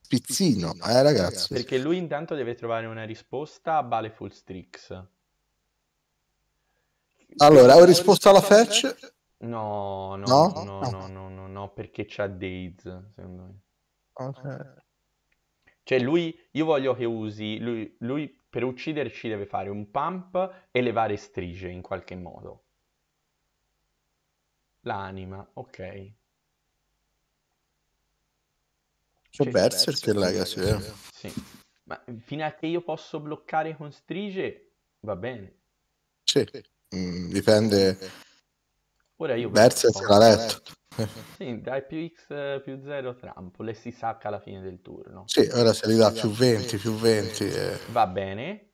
Spizzino, eh ragazzi. Perché lui intanto deve trovare una risposta a Baleful Strix. Allora, ho risposto alla fetch? No, no, no, no, no, no, no, no perché c'ha Days, secondo me. Ok. Cioè lui, io voglio che usi, lui, lui per ucciderci deve fare un pump e levare strige in qualche modo. L'anima, ok. C'è Berserk la casella. Sì. Ma fino a che io posso bloccare con strige, va bene. Sì, mm, dipende Ora io Verse se l'ha letto. Sì, dai più X più 0 Trump, le si sacca alla fine del turno. Sì, ora se li dà più 20, più 20. Eh. Va bene.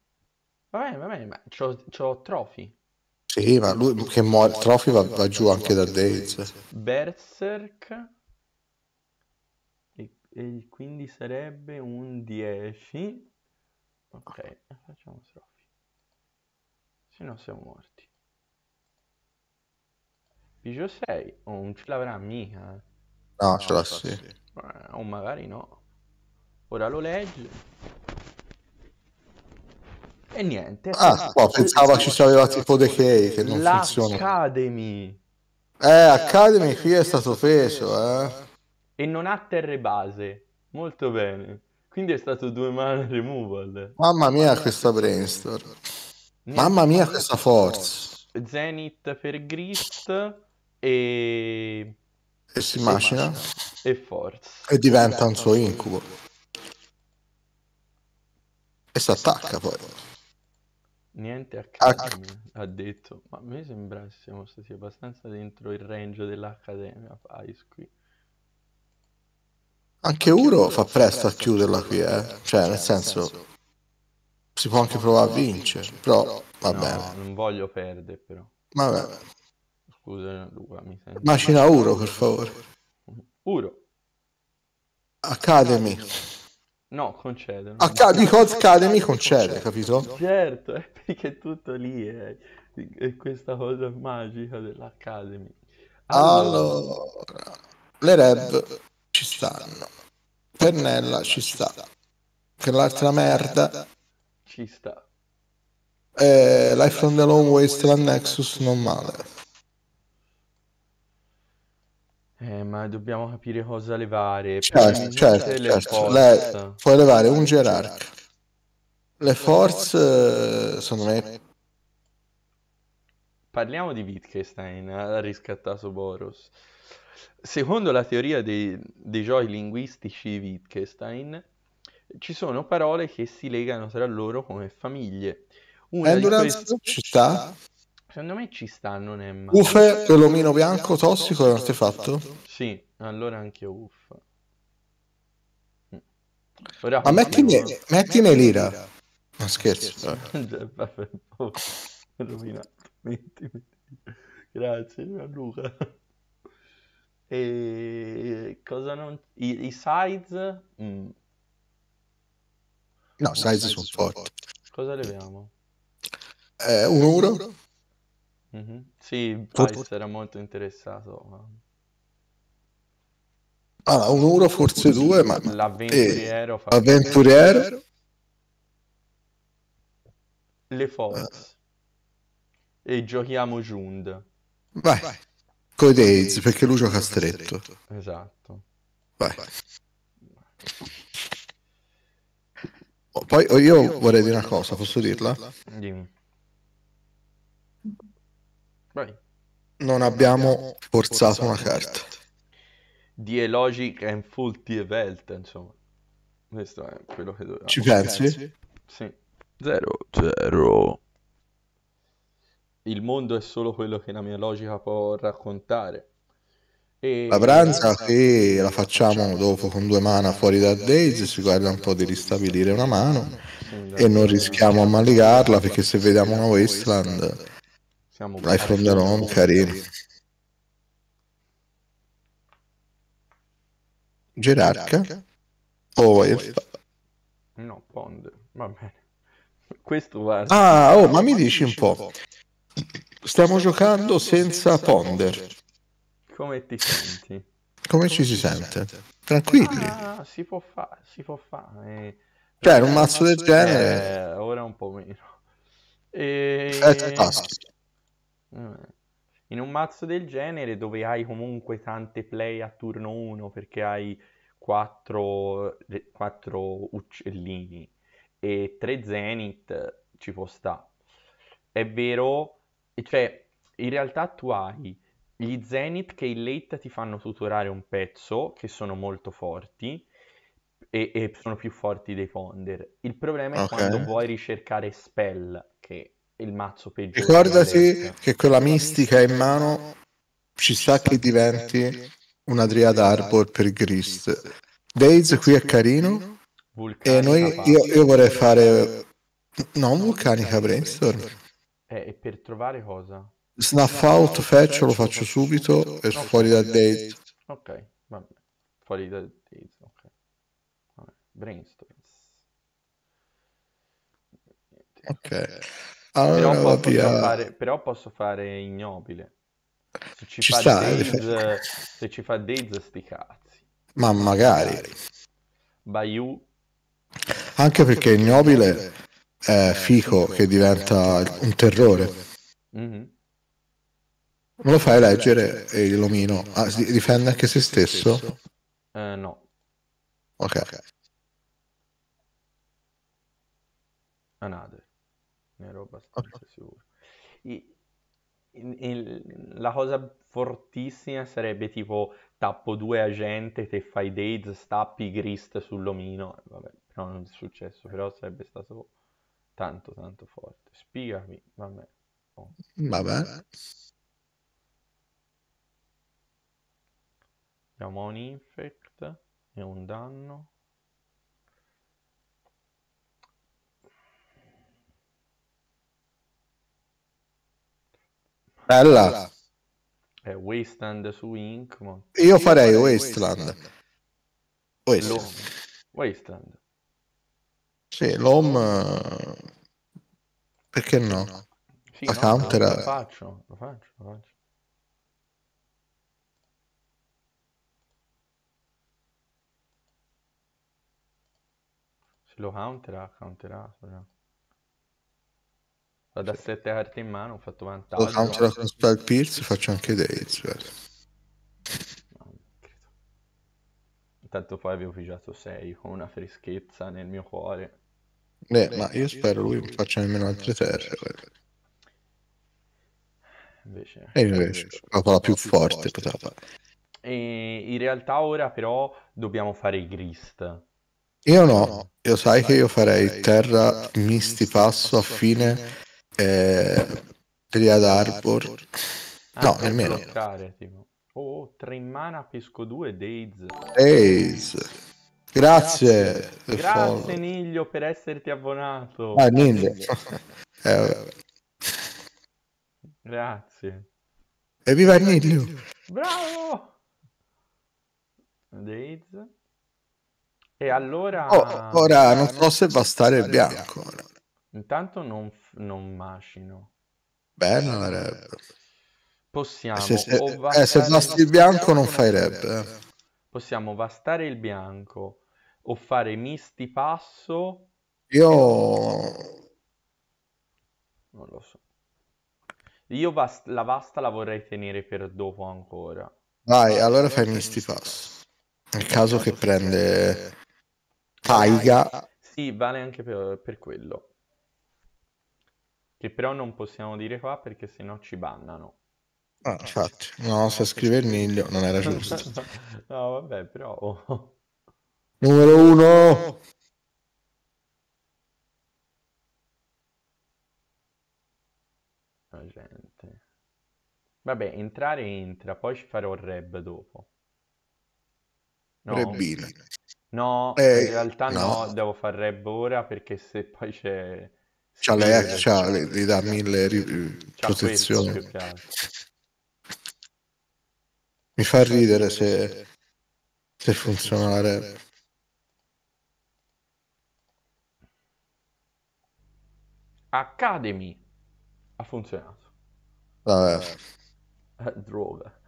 Va bene, va bene, ma c'ho, c'ho Trophy. Sì, ma lui che muore, Trophy va, va giù anche da Dates. Berserk. E, e quindi sarebbe un 10. Ok, facciamo Trophy. Se no siamo morti. Peugeot 6 oh, non ce l'avrà mica. Eh? No, ce l'ha sì. Eh, o magari no. Ora lo legge. E niente. Ah, qua, ecco, pensavo ci sarebbe tipo The che non funziona. Academy. Eh, Academy qui è stato peso, eh. E non ha terre base. Molto bene. Quindi è stato due man removal. Mamma mia questa brainstorm. Mamma mia questa forza. Zenith per Grist e... E si, si macina. E forza. E diventa un suo incubo. E si attacca poi. Niente accademia, Ac- ah, ha detto. Ma a me sembra che siamo stati abbastanza dentro il range dell'accademia Pais qui. Anche Uro fa presto a chiuderla qui, eh. Cioè, nel senso... Si può anche provare a vincere, però va no, bene. Non voglio perdere, però. Vabbè. Scusa, Luca, mi sento. Macina Uro, per favore. Uro. Academy. No, concede. Acca- dico Academy concede, capito? Certo, è perché tutto lì è, è questa cosa magica dell'Academy. Allora, allora le Reb ci stanno. Pennella ci sta. Che l'altra merda ci sta. Eh, Life from the Long Wasteland Nexus non male. Eh, ma dobbiamo capire cosa levare. Certo, certo, le certo. Le, puoi levare un gerarca. Le forze, eh, secondo me... Parliamo di Wittgenstein, ha riscattato Boros. Secondo la teoria dei, dei giochi linguistici Wittgenstein, ci sono parole che si legano tra loro come famiglie. Una Endurance queste... città? Secondo me ci stanno non è male. Ufe, bianco tossico è un artefatto? Sì, allora anche Uff. Mm. Ora, Ma mettine, uno... mettine l'ira. Ma scherzo. *laughs* Cioè, oh, rovinato. Grazie, Luca. E cosa non... I, i size? Mm. No, size sono forti. Cosa leviamo? Eh, un euro? Mhm. Sì, For- Pais era molto interessato. Ah, un'ora, forse due, ma... L'avventuriero eh, fa... Avventuriero? Le Fox. Ah. E giochiamo Jund. Vai, Vai. i Days, perché lui gioca stretto. Esatto. Vai. Oh, poi oh, io vorrei dire una cosa, posso dirla? Dimmi. Vai. Non abbiamo forzato una carta. Die Logic and Full Die Welt, insomma. Questo è quello che dovevamo. Ci pensi? Sì. Zero, zero. Il mondo è solo quello che la mia logica può raccontare. E la pranza che la facciamo dopo con due mana fuori da Days si guarda un po' di ristabilire una mano e non rischiamo a maligarla perché se vediamo una Wasteland siamo Life from the Home, carino. Gerarca. Eh? Oh, oh No, Pond, va bene. *laughs* Questo va... Ah, oh, ma mi dici un po'. Stiamo giocando senza Ponder. Come ti senti? Come ci si sente? Tranquilli. Ah, si può fare, si può fare. Eh. Cioè, un mazzo del genere... Eh, ora un po' meno. E... Eh, eh. In un mazzo del genere, dove hai comunque tante play a turno 1 perché hai 4, eh, uccellini e 3 Zenith, ci può sta. È vero, cioè, in realtà tu hai gli Zenith che in late ti fanno tutorare un pezzo, che sono molto forti, e, e sono più forti dei Ponder. Il problema è okay. quando vuoi ricercare spell il mazzo peggiore. Ricordati che con la mistica in mano ci sta che diventi una Driad Arbor per Grist. Days qui è carino. Vulcanica e noi, io, io, vorrei fare. Non vulcanica brainstorm. Eh, e per trovare cosa? Snuff out, fetch, lo faccio subito e fuori da Days. Ok, vabbè. Fuori da Days. ok. Brainstorm. Ok. Allora, però, posso fare, però, posso fare, ignobile. Se ci, ci fa sta, Daze, eh, se ci fa Daze, sti cazzi. Ma magari. Bayou. Anche perché ignobile è Fico che diventa un terrore. Mm-hmm. Me lo fai leggere e l'omino ah, difende anche se stesso? Eh, no. Ok. Anade ne ero abbastanza sicuro. I, in, in, la cosa fortissima sarebbe tipo tappo due agente, te fai Dates, stappi Grist sull'omino, vabbè, però non è successo, però sarebbe stato tanto tanto forte. Spiegami, vabbè. Oh. Vabbè. Abbiamo un infect e un danno. Bella. È eh, Wasteland su Inkmon. Io farei Wasteland. Wasteland. Wasteland. Sì, l'home... Perché no? Sì, la no, counter... No, lo faccio, lo faccio, lo faccio. Se lo countera, counterà, speriamo. Ho da sette carte in mano, ho fatto vantaggio. Lo counter con Spell Pierce, faccio anche Days. Certo. No, Intanto poi avevo pigiato 6 con una freschezza nel mio cuore. Eh, Beh, ma io spero lui non faccia nemmeno altre terre. Guarda. Eh, invece, e invece, eh, la più forte, poteva esatto. E in realtà ora però dobbiamo fare i grist. Io no, io sai che io farei terra misti passo a fine eh, Triad Arbor. Ah, no, nemmeno. Bloccare, Oh, tre in mana, pesco due, Days. Days. Grazie. Grazie, grazie Niglio per esserti abbonato. Ah, Niglio. *laughs* eh, grazie. Evviva Niglio. Bravo. Days. E allora... Oh, ora non so se bastare il bianco. Ora. Intanto non, f- non macino. Bella la rap. Possiamo... Se, se, eh, se il bianco non fai rap. Eh. Possiamo vastare il bianco o fare misti passo. Io... Non lo so. Io vast- la vasta la vorrei tenere per dopo ancora. Vai, allora, allora fai misti passo. Nel caso che prende... Taiga. Sì, vale anche per, per quello che però non possiamo dire qua perché sennò ci bannano. Ah, infatti, no, se scrive il miglio non era giusto. *laughs* no, vabbè, però... Numero uno! La gente. Vabbè, entrare entra, poi ci farò il rap dopo. No, Rebine. no eh, in realtà no. no, devo fare rap ora perché se poi c'è C'ha le hack, eh, c'ha, le, gli dà mille ri- protezioni. Mi fa ridere se, se funzionare. Academy ha funzionato. Vabbè. Eh, droga.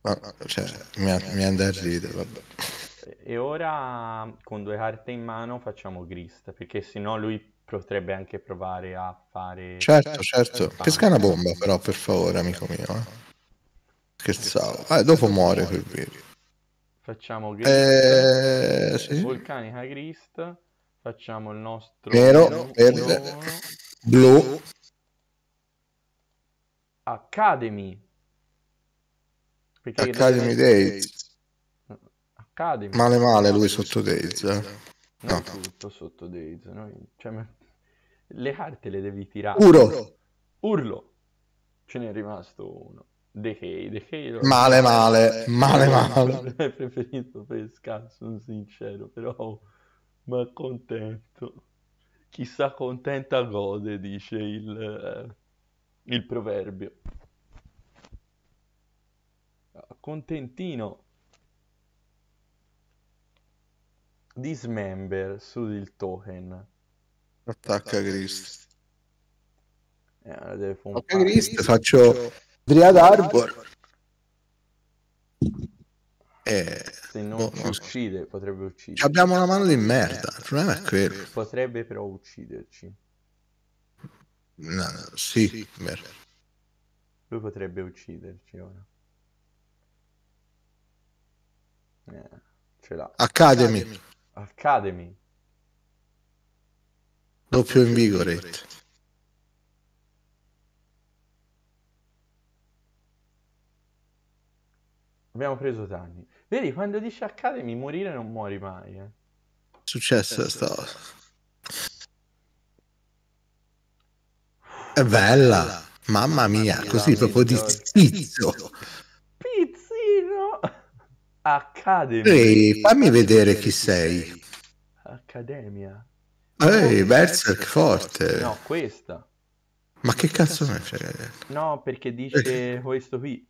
No, cioè, mi, mi andai a ridere, vabbè. E ora con due carte in mano facciamo Grist, perché sennò lui potrebbe anche provare a fare... Certo, certo. Pesca certo. certo. una bomba però, per favore, amico mio. Eh. Scherzavo. Eh, dopo muore quel video. Facciamo Grist, eh, sì. Vulcanica Grist, facciamo il nostro... Nero, verde, blu. Academy. Perché Academy Days. Academy. Male male lui sotto Days. Eh. No. tutto sotto Days. Noi... Cioè, le carte le devi tirare. Urlo. Urlo. Ce n'è rimasto uno. Decay, Decay lo... Male, male, male, male. È preferito per sono sincero, però oh, ma contento. Chissà contenta gode, dice il, eh, il proverbio. Ah, contentino. Dismember su il token. Attacca Grist. Attacca Grist, eh, faccio Dryad Arbor. Eh, Se non boh, no. uccide, potrebbe ucciderci. Abbiamo una mano di merda, il problema è quello. Potrebbe però ucciderci. No, no, sì, sì. Lui potrebbe ucciderci ora. Eh, ce l'ha. Academy. Academy. Doppio invigoretto. Abbiamo preso danni. Vedi, quando dice accademi, morire non muori mai. Eh. Successo sta cosa. È bella. Mamma mia, così proprio di schizzo. Pizzino. Accademi. Ehi, fammi vedere chi sei. Accademia. Ehi, boh, Berserk forte. No, questa. Ma che cazzo me ne frega? No, perché dice perché? questo qui.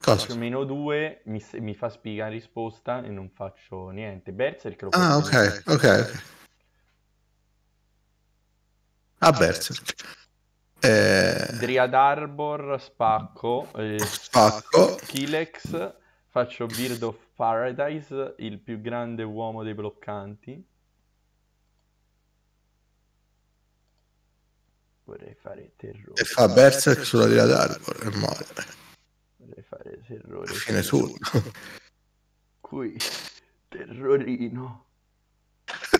Cosa? Faccio meno 2, mi, mi, fa spiga in risposta e non faccio niente. Berserk lo Ah, ok, ok. A ah, Berserk. Eh... Driad Arbor, Spacco, eh, Spacco, Kilex, faccio Beard of Paradise, il più grande uomo dei bloccanti. vorrei fare terrore. E fa Berserk sulla tira d'arbor, è male. Vorrei fare terrore. Fine turno. *laughs* Qui, terrorino.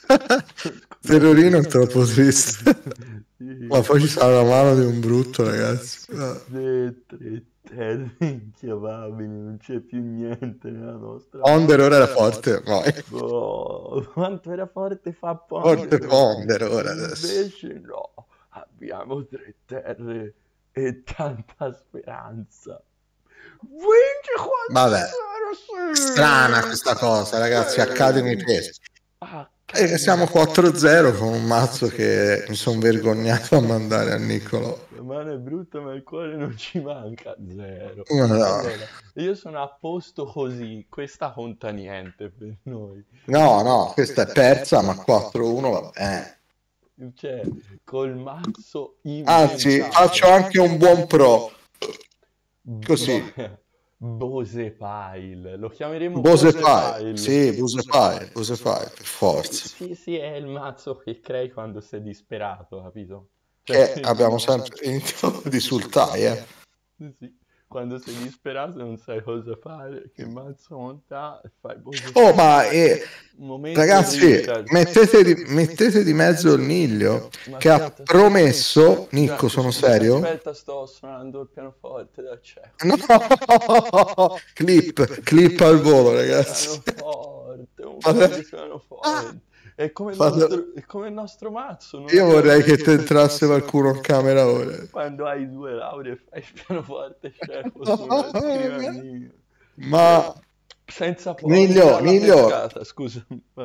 *laughs* terrorino è troppo triste. Ma poi ci sarà la mano di un brutto, ragazzi. Tre, ah. tre, tre, eh, inchiavabili, non c'è più niente nella nostra... Ponder ora era forte, vai. Oh, *laughs* quanto era forte fa Ponder. Forte Ponder ora adesso. Invece no. Abbiamo tre terre e tanta speranza. Vinci quanto Vabbè. Strana questa cosa, ragazzi, eh, accade nei test. E eh, siamo 4-0 con un mazzo che mi sono vergognato a mandare a Niccolo. La mano è brutta, ma il cuore non ci manca. Zero. No. Allora, io sono a posto così, questa conta niente per noi. No, no, questa è persa, ma 4-1 va bene. Cioè, col mazzo Anzi, faccio anche un buon pro. Così. Bose Pile, lo chiameremo Bose, Bose Pile. Pile. Sì, Bose Pile, Bose Pile, per forza. Sì, sì, è il mazzo che crei quando sei disperato, capito? Cioè, eh, che abbiamo sempre finito di sultai, eh. Sì quando sei disperato non sai cosa fare, che mazzo monta e fai boh, Oh, boh, boh, ma è... Boh, eh, ragazzi, mettete di, mettete di, mezzo il Niglio che ha promesso, Nicco, sono serio? Aspetta, sto suonando il pianoforte da c'è. No! clip, clip al volo, ragazzi. Pianoforte, un pianoforte. È come, Fatto... nostro, è come il nostro mazzo. Io vorrei che ti entrasse qualcuno in camera ora. Quando hai due lauree fai il pianoforte, chef, *laughs* no, Ma... Eh, senza Niglio, Niglio,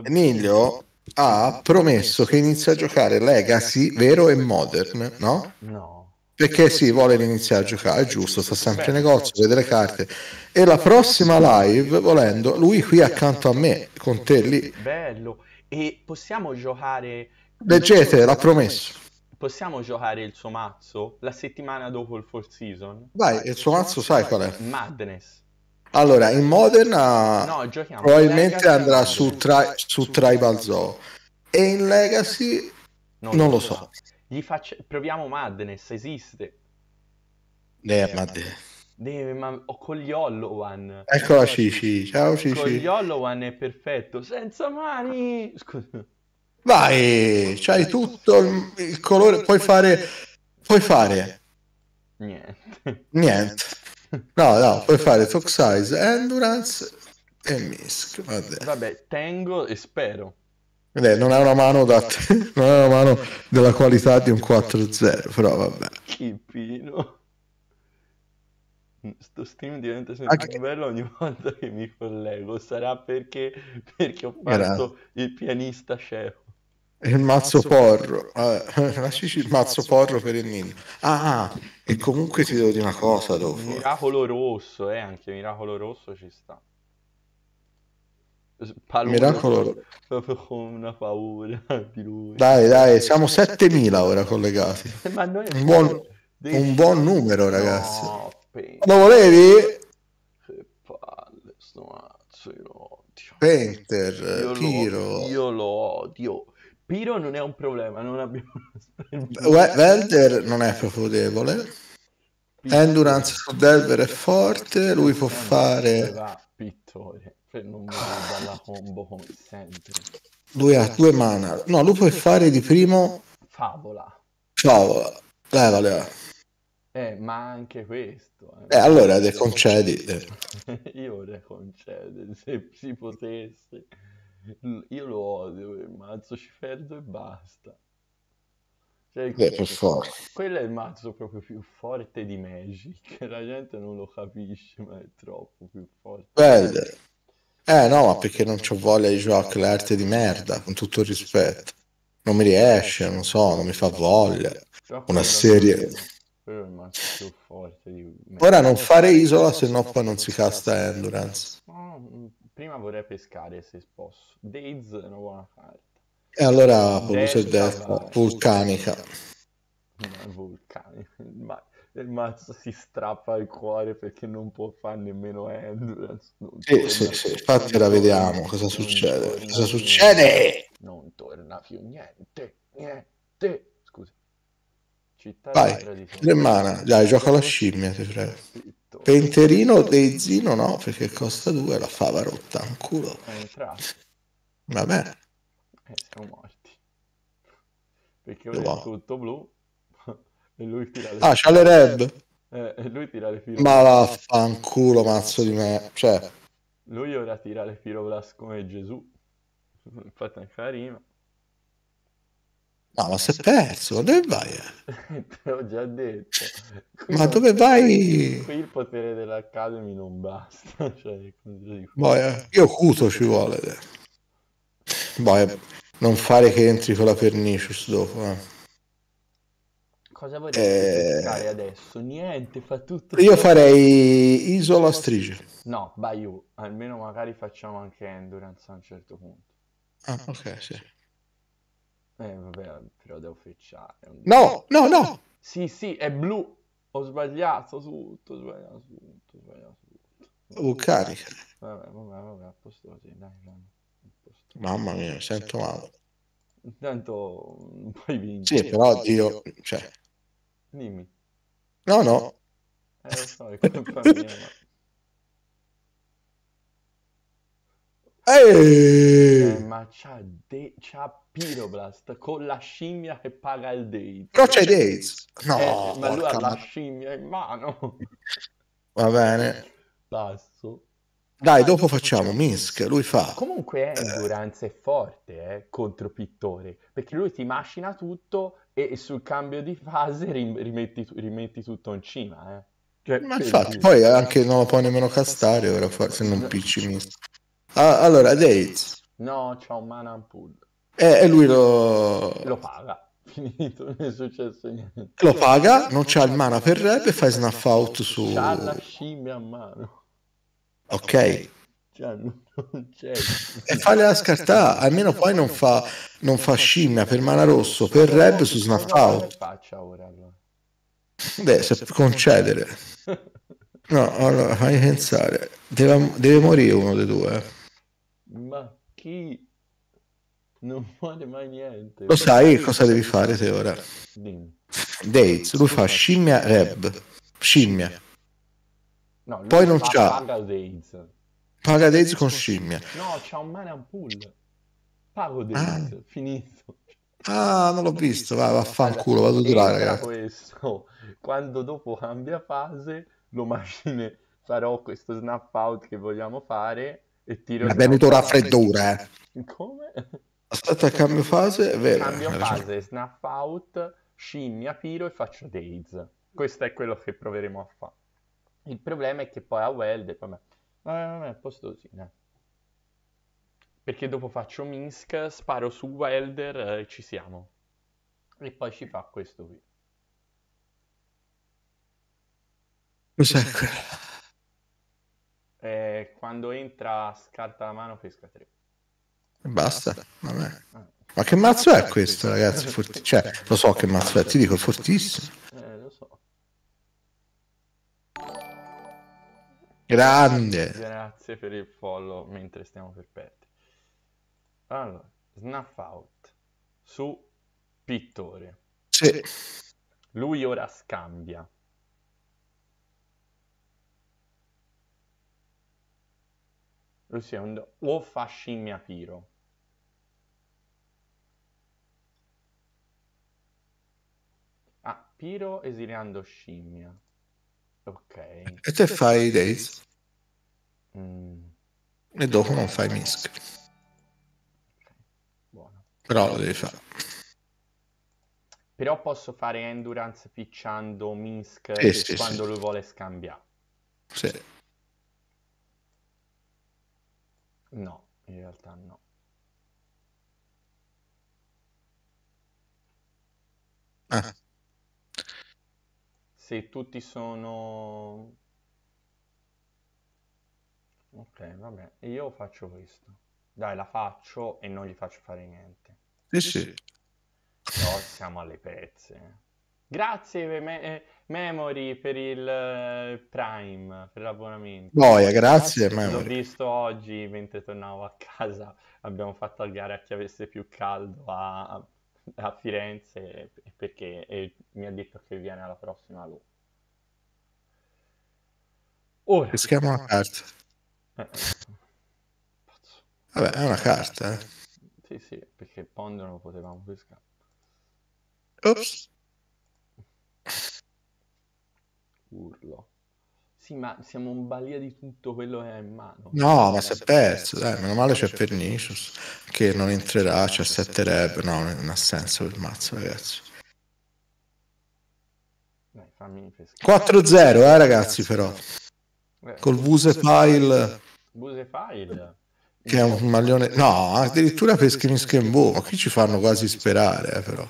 Niglio ha promesso che inizia a giocare Legacy vero e Modern, no? No perché si sì, vuole iniziare a giocare, è giusto, sta sempre in negozio, vede le carte. E la prossima live, volendo, lui qui accanto a me, con te lì. Bello. E possiamo giocare... Leggete, l'ha promesso. Possiamo giocare il suo mazzo la settimana dopo il Fall Season? Vai, il suo mazzo sai qual è? Madness. Allora, in Modern no, probabilmente andrà su, tra- su, Tribal Zoo e in Legacy non, non lo so. so. Gli faccio... Proviamo Madness, esiste. Eh, Madness. Deve, ma... O con gli Hollowan. Eccola no, Cici, ciao Cici. Con gli Hollowan è perfetto, senza mani! Scusa. Vai, c'hai tutto il, il colore, puoi fare... Puoi fare... Niente. Niente. No, no, puoi fare Talk Size, Endurance e Misk. Vabbè. Vabbè, tengo e spero. Eh, non è una mano da te, *laughs* non è una mano della qualità di un 4-0, però vabbè. Chipino. Sto stream diventa sempre okay. più bello ogni *laughs* volta che mi collego. Sarà perché, perché ho fatto Era... il pianista scemo. Il mazzo porro. Eh, *laughs* eh, Lascici il mazzo porro per il nino. Ah, ah, e comunque ti devo dire una cosa dopo. Miracolo rosso, eh, anche Miracolo rosso ci sta. Palone, Miracolo proprio con una paura *laughs* di lui. Dai, dai, eh, siamo 7000 ora collegati. Ma noi un buon, un buon numero, ragazzi. No, Pain. Lo volevi? Che palle, sto mazzo, io lo odio. Peter, io Piro. Lo, io lo odio. Piro non è un problema, non abbiamo... Welder non è proprio debole. Pittore. Endurance su Delver è forte, lui può fare... Pittore, per cioè non dalla combo come sempre. Lui ha due mana. No, lui può fare di primo... Favola. Favola. Leva, leva. Eh, ma anche questo. Eh, eh allora le concedi. Eh. *laughs* Io le concedo, se si potesse. Io lo odio, il mazzo ci perdo e basta. Cioè, Beh, per forza. Quello è il mazzo proprio più forte di Magic. *laughs* La gente non lo capisce, ma è troppo più forte. Bello. eh no, ma perché non c'ho voglia di giocare l'arte di merda, con tutto il rispetto. Non mi riesce, non so, non mi fa voglia. Una serie più forte di me. Ora non eh, fare isola, se no poi non si casta Endurance. Mm, prima vorrei pescare se posso. Days è una buona carta. E allora Polluce Death, oh, vulcanica. Vulcanica. il mazzo si strappa il cuore perché non può fare nemmeno Endurance. Sì, sì, sì, infatti la vediamo cosa succede. Cosa succede? Non torna più niente, niente. Città Vai, tre mana, dai, gioca la scimmia, ti prego. Penterino dei Zino no, perché costa due, la fava rotta, un culo. Va bene. Eh, siamo morti. Perché ora è boh. tutto blu *laughs* e lui tira le Ah, c'ha le red! Eh, e lui tira le filo. Ma vaffanculo, mazzo di me. Cioè... Lui ora tira le firoblas come Gesù. *laughs* Infatti è carino. No, ma si è eh, perso, dove vai? Eh? *laughs* Te l'ho già detto. Qui ma dove vai? Qui il potere dell'Academy non basta. *laughs* Cioè, Boia, eh, io cuto ci vuole. Boia, non fare che entri con la pernicious dopo. Eh. Cosa vorresti eh... fare adesso? Niente, fa tutto. Io farei Isola Strige. No, Bayou, almeno magari facciamo anche Endurance a un certo punto. Ah, ok, sì. Eh, vabbè, però devo frecciare. No, no, no, Sì, sì, è blu. Ho sbagliato tutto, ho sbagliato tutto, ho sbagliato tutto. Oh, carica. Vabbè, vabbè, vabbè, a posto così, dai, dai. Mamma mia, sento male. Intanto puoi vincere. Sì, però Dio, cioè... Dimmi. No, no. Eh, lo so, è colpa mia, ma... Eh, ma c'ha, de- c'ha Piroblast con la scimmia che paga il date. Però c'è cioè, Dates. No, eh, ma lui ha la scimmia in mano. Va bene. Basso. Dai, Dai, dopo facciamo Minsk, lui fa. Comunque eh. Endurance eh. è forte eh, contro Pittore, perché lui ti macina tutto e, e sul cambio di fase rim- rimetti, rimetti, tutto in cima. Eh. Cioè, Ma infatti, poi anche non lo puoi nemmeno castare ora, forse non picci Minsk. Ah, allora, Dates. No, c'ha un mana pool. Eh, e lui lo... lo paga. *laughs* Finito, non è successo niente. Lo paga, non c'ha il mana per rep e fai snuff out su... C'ha la scimmia a mano. Ok. Cioè, non c'è. E fa la scartà, almeno poi non fa, non fa scimmia per mana rosso, per rep su snuff out. faccia ora allora? Beh, se concedere. No, allora, fai pensare. Deve, deve morire uno dei due. Eh. Ma chi non *laughs* vuole mai niente? Lo sai cosa devi fare te ora? Dates, lui fa scimmia reb, scimmia. No, Poi non c'ha... Paga Dates. Paga Dates con scimmia. No, c'ha un man pool. Pago ah. Dates, ah. finito. Ah, non l'ho visto, va, vaffanculo, vado di là, Questo. Quando dopo cambia fase, lo *laughs* macine farò questo snap out che vogliamo fare e tiro... Mi è venuto raffreddore, eh. Come? Aspetta, cambio fase, è vero. Cambio eh, fase, snap out, scimmia, piro e faccio daze. Questo è quello che proveremo a fare. Il problema è che poi a Weld e poi... Me... No, no, no, è posto così, no. Perché dopo faccio Minsk, sparo su Welder eh, e eh, ci siamo. E poi ci fa questo qui. Cos'è quello? Eh, quando entra scarta la mano, pesca 3. Basta, vabbè. Ah. Ma che mazzo è ah, questo, ragazzi? Forti... Cioè, lo so che mazzo è, ti dico, è fortissimo. Eh, lo so. Grande. Grazie per il follow mentre stiamo per perdere. Allora, Snuff Out su Pittore. Sì. Lui ora scambia Russian O scimmia Piro. Ah, Piro esiliando scimmia. Ok. E te fai i Days? Mm. E dopo non fai Minsk. Okay. Buono. Però lo devi fare. Però posso fare endurance picciando Minsk eh, sì, quando sì. lui vuole scambiare. Sì. No, in realtà no. Ah. Sì, tutti sono... Ok, vabbè, io faccio questo. Dai, la faccio e non gli faccio fare niente. Eh sì, sì. No, siamo alle pezze. Grazie me- eh, Memory per il eh, Prime, per l'abbonamento. Noia, grazie, grazie Memory. L'ho visto oggi mentre tornavo a casa, abbiamo fatto la gara a chi avesse più caldo a, a Firenze perché e mi ha detto che viene alla prossima Lu. Ora... Peschiamo una carta. Eh. eh Vabbè, è una carta. Eh. Sì, sì, perché il Pond non lo potevamo pescare. Ops. urlo. Sì, ma siamo in balia di tutto quello che ha in mano. No, ma si è perso, dai, meno male c'è Pernicious, che non entrerà, c'è 7 rep, no, non ha senso quel mazzo, ragazzi. 4-0, eh, ragazzi, però. Eh, Col Vusefile. Vusefile? Che è un maglione... No, addirittura per Skin ma qui ci fanno quasi sperare, eh, però.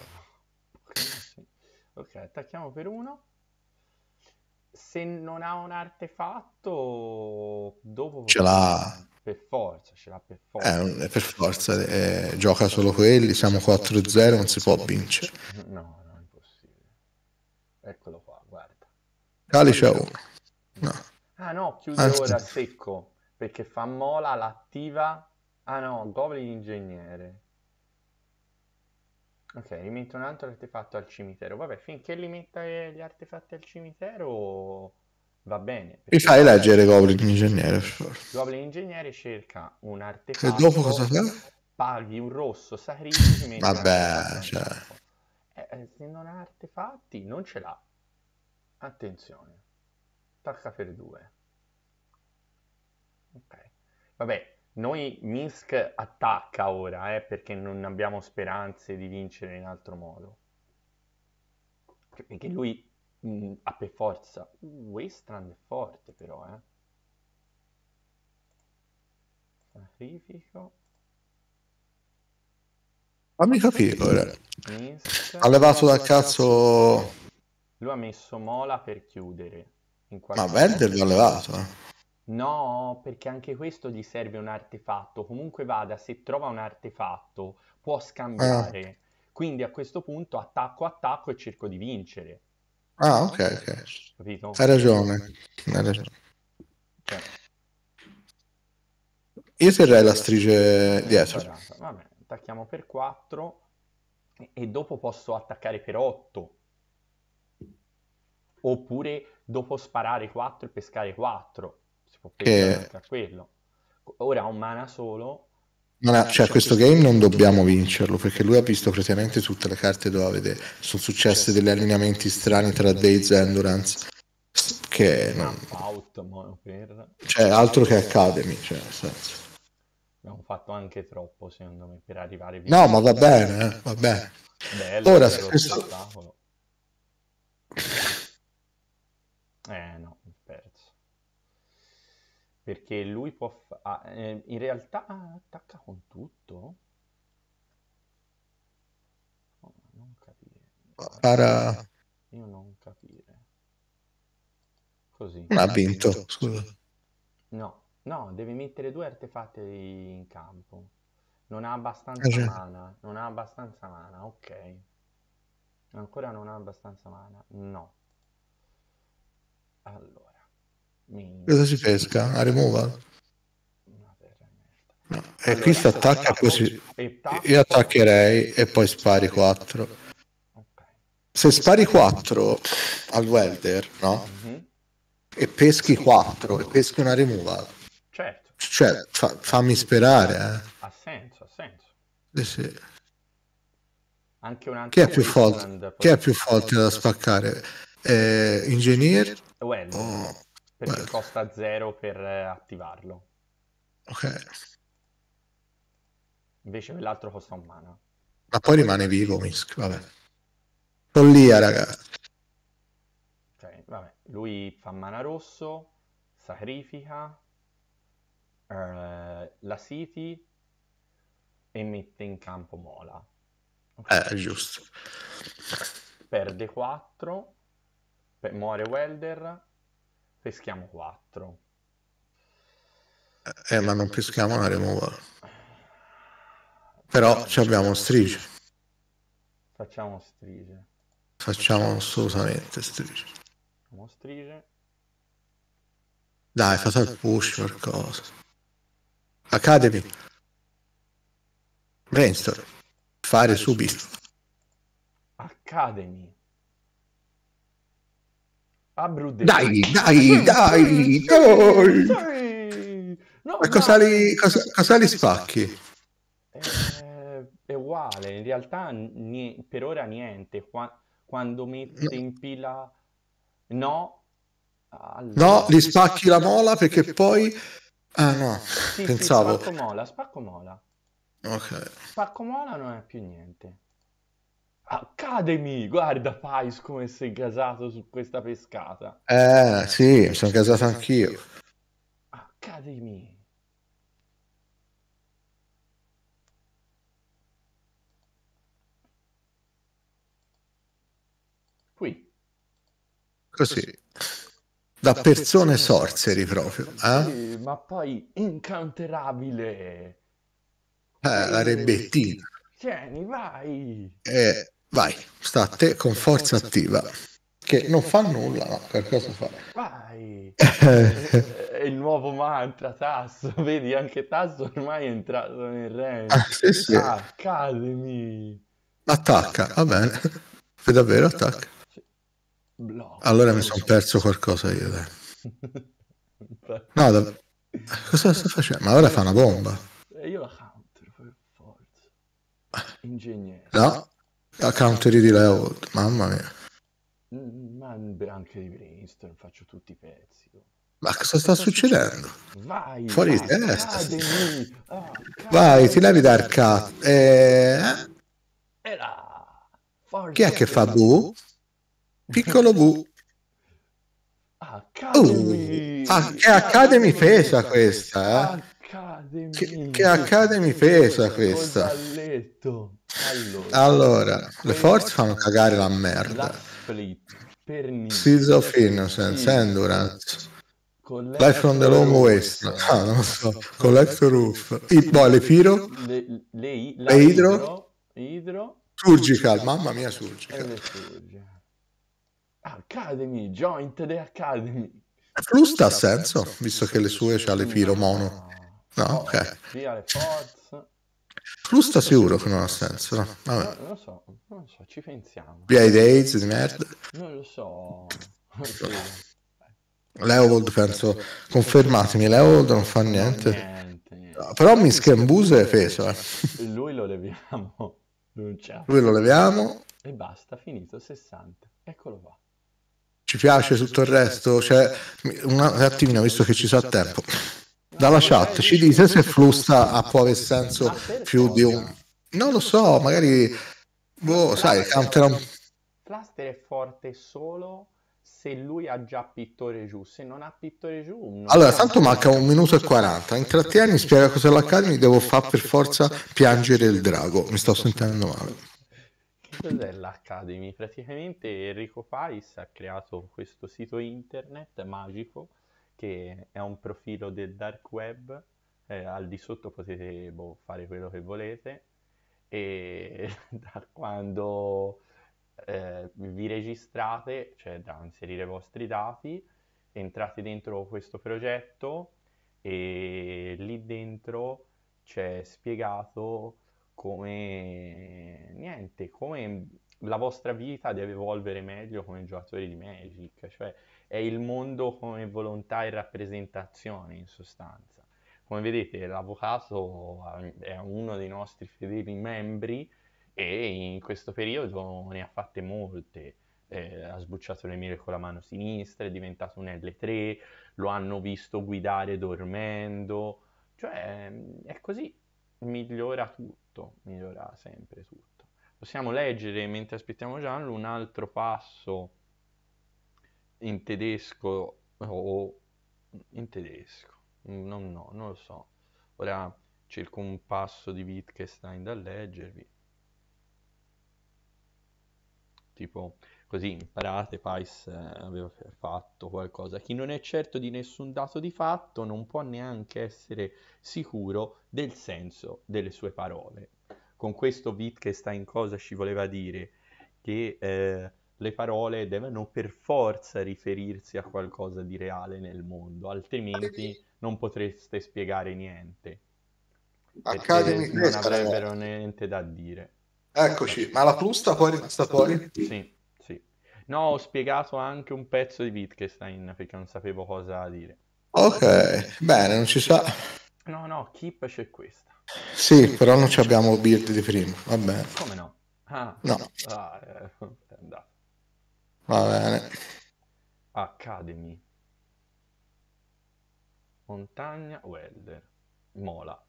Ok, attacchiamo per uno se non ha un artefatto, dopo ce l'ha per forza, ce l'ha per forza. Eh, per forza eh, gioca solo quelli, siamo 4-0, non si può vincere. No, no, impossibile. Eccolo qua, guarda. Calice a uno. No. Ah no, chiude Anzi. ora secco, perché fa mola l'attiva. Ah no, Goblin Ingegnere. Ok, gli un altro artefatto al cimitero. Vabbè, finché li metta gli artefatti al cimitero va bene. Mi fai leggere Goblin Ingegnere, Goblin Ingegnere cerca un artefatto. E dopo cosa fa? Paghi un rosso, sacrifici, Vabbè, cioè... Eh, eh, se non ha artefatti, non ce l'ha. Attenzione. Tacca per due. Ok. Vabbè, noi Minsk attacca ora, eh, perché non abbiamo speranze di vincere in altro modo. Perché lui mh, mm, ha per forza. Westrand è forte però, eh. Sacrifico. Fammi capire eh. ora. Minsk. Ha levato dal cazzo... Lui ha messo Mola per chiudere. Ma Werder l'ha levato, eh. No, perché anche questo gli serve un artefatto. Comunque vada, se trova un artefatto, può scambiare. Ah. Quindi a questo punto attacco, attacco e cerco di vincere. Ah, ok, ok. Capito? Hai ragione. Hai ragione. Cioè. Io terrei la strige dietro. Vabbè, attacchiamo per 4 e dopo posso attaccare per 8. Oppure dopo sparare 4 e pescare 4 che... tranquillo. Ora ha un mana solo. Ma ah, cioè, questo game non dobbiamo vincerlo perché lui ha visto praticamente tutte le carte dove vedere. Sono successe degli allineamenti strani tra Days e Endurance. Che non... Cioè, altro che Academy, cioè, nel senso. Abbiamo fatto anche troppo, secondo me, per arrivare via. No, ma va bene, eh, va bene. Bello, Ora, questo... Eh, no. Perché lui può... Fa- ah, eh, in realtà ah, attacca con tutto? Oh, non capire. Para... Io non capire. Così. Ma ha vinto, scusa. No, no, deve mettere due artefatti in campo. Non ha abbastanza eh, certo. mana. Non ha abbastanza mana, ok. Ancora non ha abbastanza mana. No. Allora. Cosa si pesca? A removal? No. E allora, qui si attacca così. Io attaccherei e poi spari 4. Okay. Se spari 4 al welder, no? Mm-hmm. E peschi 4 e peschi una removal. Certo. Cioè, fa, fammi sperare. Eh. Ha senso, ha senso. Eh sì. Anche un Chi è più forte? Chi è più forte da spaccare? Eh, engineer? Welder. Oh perché Beh. costa zero per eh, attivarlo. Ok. Invece quell'altro costa un mana. Ma poi rimane vivo Misk, vabbè. Follia, raga. Okay, cioè, vabbè. Lui fa mana rosso, sacrifica, eh, la City e mette in campo Mola. Okay. Eh, giusto. Perde 4, per, muore Welder, peschiamo 4. Eh, eh, ma non peschiamo una removal. Però no, abbiamo strige. Facciamo strige. Facciamo assolutamente strige. Facciamo strige. Dai, fatal push qualcosa. Academy. Brainstorm. Fare subito. Academy. Ah, dai, dai, dai, dai. Ma cosa, li, eh, spacchi? Eh, è uguale, in realtà n- per ora niente. Qua- quando mette in pila... No. Allora. No, li spacchi la mola perché poi... Ah no, sì, pensavo... Sì, spacco mola, spacco mola. Ok. Spacco mola non è più niente. Academy, guarda Pais come sei gasato su questa pescata. Eh sì, sono gasato anch'io. Academy. Qui. Così. Da, da persone, persone sorseri proprio. Eh? ma poi incanterabile. Eh, la eh, rebettina. Tieni, vai. Eh. Vai, sta a te con forza attiva. Che non fa nulla, no? Che cosa fa. Vai! Eh. è il nuovo mantra, Tasso. *laughs* Vedi, anche Tasso ormai è entrato nel range. Ah, sì, sì. Accademi! Attacca, va bene. Fai davvero attacca. Blocco. Allora mi sono perso qualcosa io, dai. *laughs* No, davvero. Cosa sta facendo? Ma ora fa una bomba. Eh, io la counter, per forza. Ah. Ingegnere. No. La country di Leo, mamma mia. Mm, ma anche di Brainstorm faccio tutti i pezzi. Ma cosa sta succedendo? Vai, Fuori di testa. Oh, vai, ti levi da arcata. Eh, eh? E... Eh? Chi è che fa bu? Piccolo bu. Academy. Ah, uh, a- ah, che Academy pesa questa, eh? Academy. Che, che Academy pesa questa. Ho letto. Allora, allora le eh, forze fanno cagare la merda. Seeds of Innocence, Endurance. Life from the Long West, ah, non lo so. Collector Roof, I, no, le Piro, le, le, le Idro, idro. Surgical, mamma mia, Surgical. Academy, Joint the Academy. Plus eh, ha senso, visto che le sue c'ha le Piro mono. No, ok. Via le forze. Frusta sicuro che non ha senso, no? Vabbè. Non lo so, non lo so, ci pensiamo. Via i Aids di merda. Eh, non lo so. Leovold penso, confermatemi, Leovold non fa niente. Però mi schermbuse peso. Eh. Lui lo leviamo. *laughs* Lui lo leviamo. E basta, finito, 60. Eccolo qua. Ci piace tutto il resto, cioè, un attimino visto che ci sa tempo dalla chat ci dice se Flusta può avere senso più di un... Non lo so, magari... Boh, sai, Counter... Cluster è forte solo se lui ha già pittore giù, se non ha pittore giù... allora, tanto manca un minuto e 40. Intrattieni, mi spiega cos'è l'Academy, devo fare per forza piangere il drago. Mi sto sentendo male. Cos'è l'Academy? Praticamente Enrico Pais ha creato questo sito internet magico che è un profilo del dark web, eh, al di sotto potete boh, fare quello che volete e *laughs* da quando eh, vi registrate, cioè da inserire i vostri dati, entrate dentro questo progetto e lì dentro c'è spiegato come niente, come la vostra vita deve evolvere meglio come giocatori di Magic, cioè è il mondo come volontà e rappresentazione in sostanza. Come vedete l'avvocato è uno dei nostri fedeli membri e in questo periodo ne ha fatte molte. Eh, ha sbucciato le mire con la mano sinistra, è diventato un L3, lo hanno visto guidare dormendo, cioè è così, migliora tutto, migliora sempre tutto. Possiamo leggere mentre aspettiamo Gianlu un altro passo in tedesco o in tedesco, non, no, non lo so. Ora cerco un passo di Wittgenstein da leggervi. Tipo, così imparate, Pais eh, aveva fatto qualcosa. Chi non è certo di nessun dato di fatto non può neanche essere sicuro del senso delle sue parole. Con questo Wittgenstein cosa ci voleva dire? Che eh, le parole devono per forza riferirsi a qualcosa di reale nel mondo, altrimenti non potreste spiegare niente. Accademi non avrebbero niente da dire. Eccoci, ma la plus sta fuori, sta fuori? Sì, sì. No, ho spiegato anche un pezzo di Wittgenstein perché non sapevo cosa dire. Ok, bene, non ci sa. No, no, Keep c'è questa. Sì, però non ci abbiamo Beard di prima, va bene. Come no? Ah, no. Ah, eh, è andato. Va bene. Academy. Montagna Welder. Mola.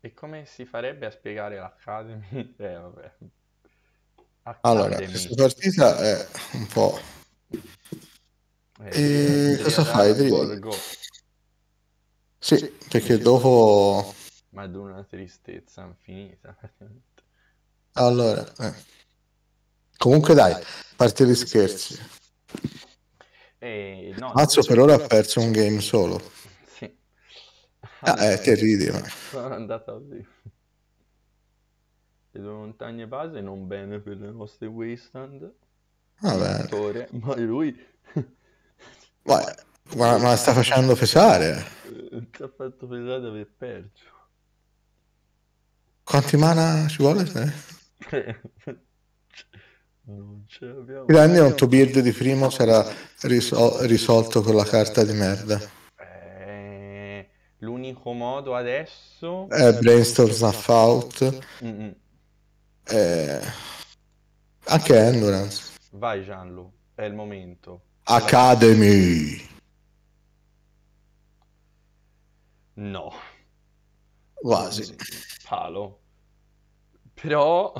E come si farebbe a spiegare l'Academy? *laughs* Eh, vabbè. Academy. Allora, questa partita è un po'... Eh, eh e cosa fai, Drigo? Sì, sì, perché dopo... Ma ad una tristezza infinita. Allora, eh. Comunque dai, a parte gli scherzi. Eh, no, Mazzo per ora ha perso un game solo. Sì. Ah, eh, che ridi. Ma. Sono andata così. Le due montagne base non bene per le nostre wasteland. Vabbè. Ma lui... ma, ma, ma sta facendo pesare. Eh, ti ha fatto pesare aver perso. Quanti mana ci vuole? Eh? *laughs* Cioè, non ce l'abbiamo. Grande build di primo sarà risol- risolto con la carta di merda. Eh, l'unico modo adesso... è eh, brainstorm Snuff Out. mm anche Endurance. Vai Gianlu, è il momento. Academy. No. Quasi. Palo. Però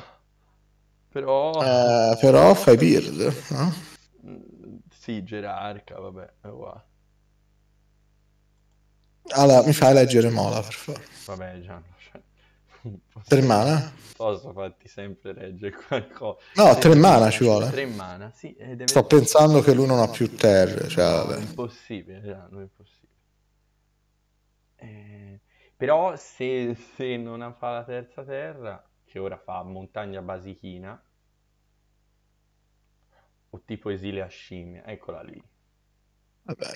però... Eh, però fai bird, no? Eh? Sì, gerarca, vabbè, è Allora, mi fai leggere Mola, per favore. Vabbè, Gian. Posso... *laughs* Tre mana? Posso farti sempre leggere qualcosa. No, eh, tre, mana ci vuole. Tre mana, sì. Eh, deve... Sto pensando che lui non ha più terre. Cioè, no, impossibile, già, non è possibile. Eh... Però se, se non fa la terza terra che ora fa Montagna Basichina, o tipo Esile a Scimmia, eccola lì. Eh Vabbè.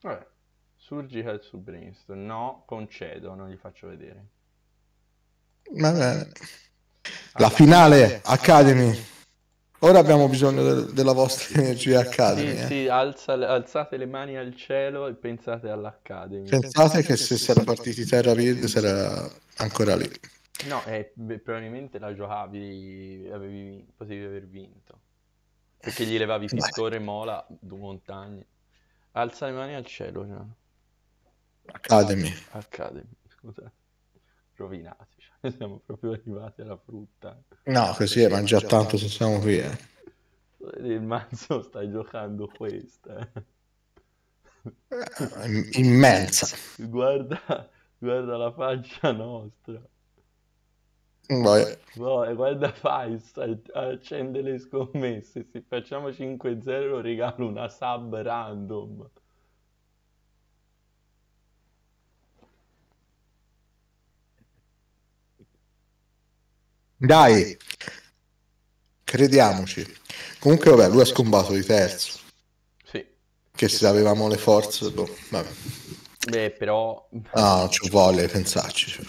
Vabbè. Surgical su Brainstorm, no, concedo, non gli faccio vedere. Vabbè. La finale Academy. Ora abbiamo bisogno de- della vostra energia Academy. Sì, eh. sì alza, alzate le mani al cielo e pensate all'Academy. Pensate che se sarà partiti Terra Verde sarà ancora lì. No, eh, beh, probabilmente la giocavi, avevi, potevi aver vinto. Perché gli levavi eh, Pistore, Mola, Due Montagne. Alza le mani al cielo, Gian. Academy. Academy, scusa. Rovinati, cioè, *laughs* siamo proprio arrivati alla frutta. No, così è, mangia tanto se siamo qui, eh. Il mazzo stai giocando questa. Eh. Eh, immensa. Guarda, guarda la faccia nostra. Vai. No, boh, guarda Faiz, *laughs* accende le scommesse. Se facciamo 5-0 regalo una sub random. Dai, crediamoci. Comunque, vabbè, lui ha scombato di terzo. Sì. Che se avevamo le forze, boh, vabbè. Beh, però... Ah, ci vuole pensarci. Cioè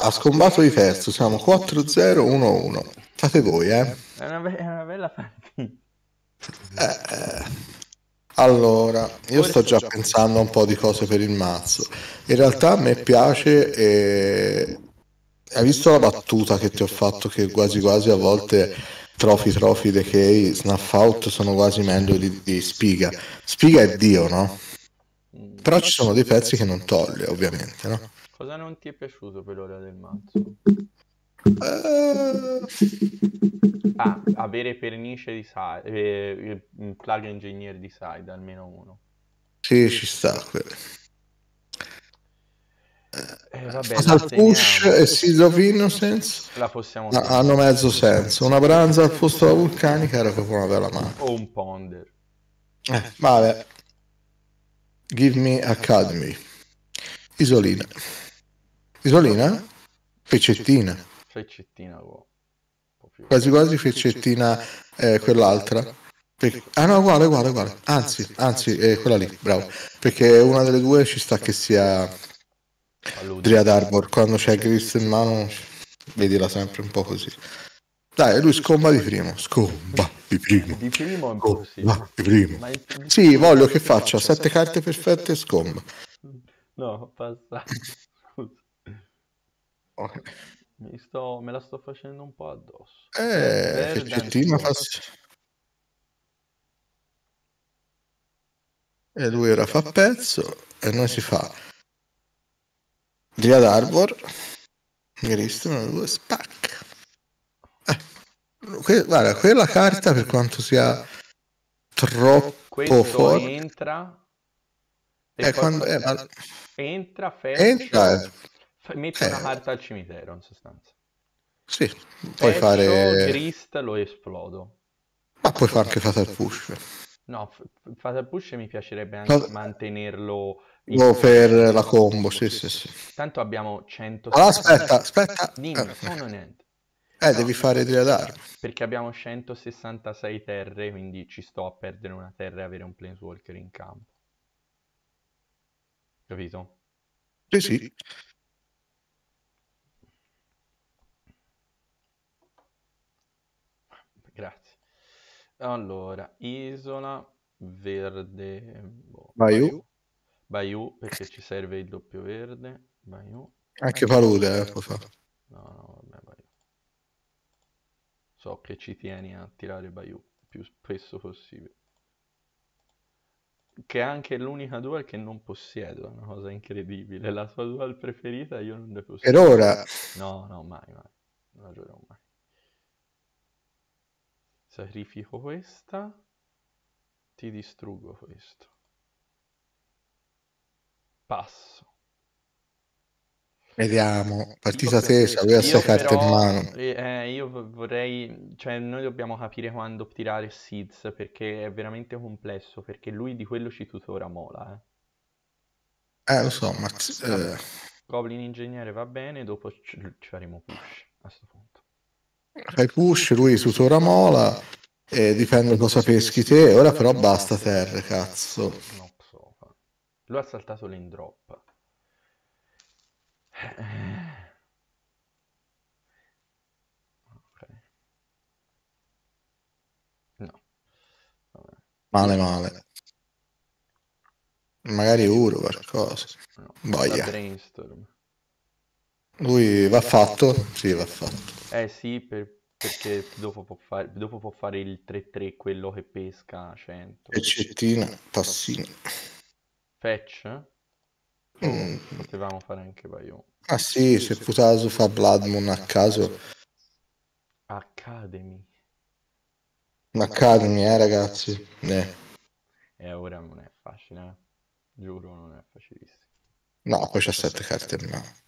ha scombato di terzo, siamo 4-0-1-1. Fate voi, eh. È una, be- è una bella partita. Eh, allora, io sto già pensando a un po' di cose per il mazzo. In realtà a me piace... Eh... Hai visto la battuta che ti ho fatto che quasi quasi a volte trofi trofi decay, snuff out sono quasi meglio di, di spiga. Spiga è Dio, no? Però ci sono dei pezzi che non toglie, ovviamente, no? Cosa non ti è piaciuto per l'ora del mazzo? Eh. Ah, avere pernice di side, eh, plug engineer di side, almeno uno. Sì, ci sta. Eh, vabbè, al push e Seed of Innocence la possiamo ah, hanno mezzo senso. Una branza al posto della vulcanica era proprio una bella mano. O un ponder. Eh, vabbè. Give me Academy. Isolina. Isolina? Fecettina. Fecettina, wow. Boh. Quasi quasi fecettina eh, quell'altra. Perché... Ah no, uguale, uguale, uguale. Anzi, anzi, è eh, quella lì, bravo. Perché una delle due ci sta che sia Dread Arbor. Quando c'è Gris in mano, vedila sempre un po' così. Dai, lui scomba di primo. Scomba di primo. Di primo è impossibile. Di primo. Sì, voglio che faccia sette carte perfette e scomba. No, passa. *laughs* Sto, me la sto facendo un po' addosso. Eh, Verde effettivamente faccio... E eh, lui ora fa pezzo e noi si fa Gilead Arbor, Gristone 2, spacca. Eh, que- guarda, quella carta per quanto sia troppo Questo forte... entra... E eh, quando... Eh, entra, ferma... Entra, eh. F- metti eh. una carta al cimitero, in sostanza. Sì, puoi Pesso, fare... Grist lo esplodo. Ma puoi fare anche Fatal Push. No, Fatal Push mi piacerebbe anche no. mantenerlo... No, per la, combo, sì, sì, sì. Tanto abbiamo 100... Ah, aspetta, aspetta. Dimmi, eh. sono niente. Eh, no, devi fare delle alarme. Perché abbiamo 166 terre, quindi ci sto a perdere una terra e avere un Planeswalker in campo. Capito? Sì, sì. Allora, isola verde. boh, Bayou, Bayou, perché ci serve il doppio verde. Bayou. Anche palude, eh, può fare. No, no, vabbè, Bayou. So che ci tieni a tirare Bayou più spesso possibile. Che è anche l'unica dual che non possiedo, è una cosa incredibile. La sua dual preferita io non le possiedo. Per ora? No, no, mai, mai. Non la giocherò mai sacrifico questa, ti distruggo questo. Passo. Vediamo, partita tesa, lui ha carte in mano. Eh, eh io vorrei, cioè noi dobbiamo capire quando tirare Seeds perché è veramente complesso, perché lui di quello ci tutora mola. Eh, eh lo so, ma... Eh. Goblin ingegnere va bene, dopo ci, ci faremo push a questo punto fai push, lui su Toramola e dipende cosa peschi te. Ora però basta terre, cazzo. Lui ha saltato l'indrop. Eh. Okay. No. Male, male. Magari Uro qualcosa. No, Boia. Lui va fatto? Sì, va fatto. Eh sì, per- perché dopo può, fare, dopo può fare il 3-3 quello che pesca 100. Eccettina, Tassino. Fetch? Oh, mm. Potevamo fare anche Bayon. Ah sì, se Putaso fa Bloodmoon a caso. Academy. Academy, eh ragazzi. Eh. E eh, ora non è facile, eh. Giuro, non è facilissimo. No, poi c'è sette carte in mano.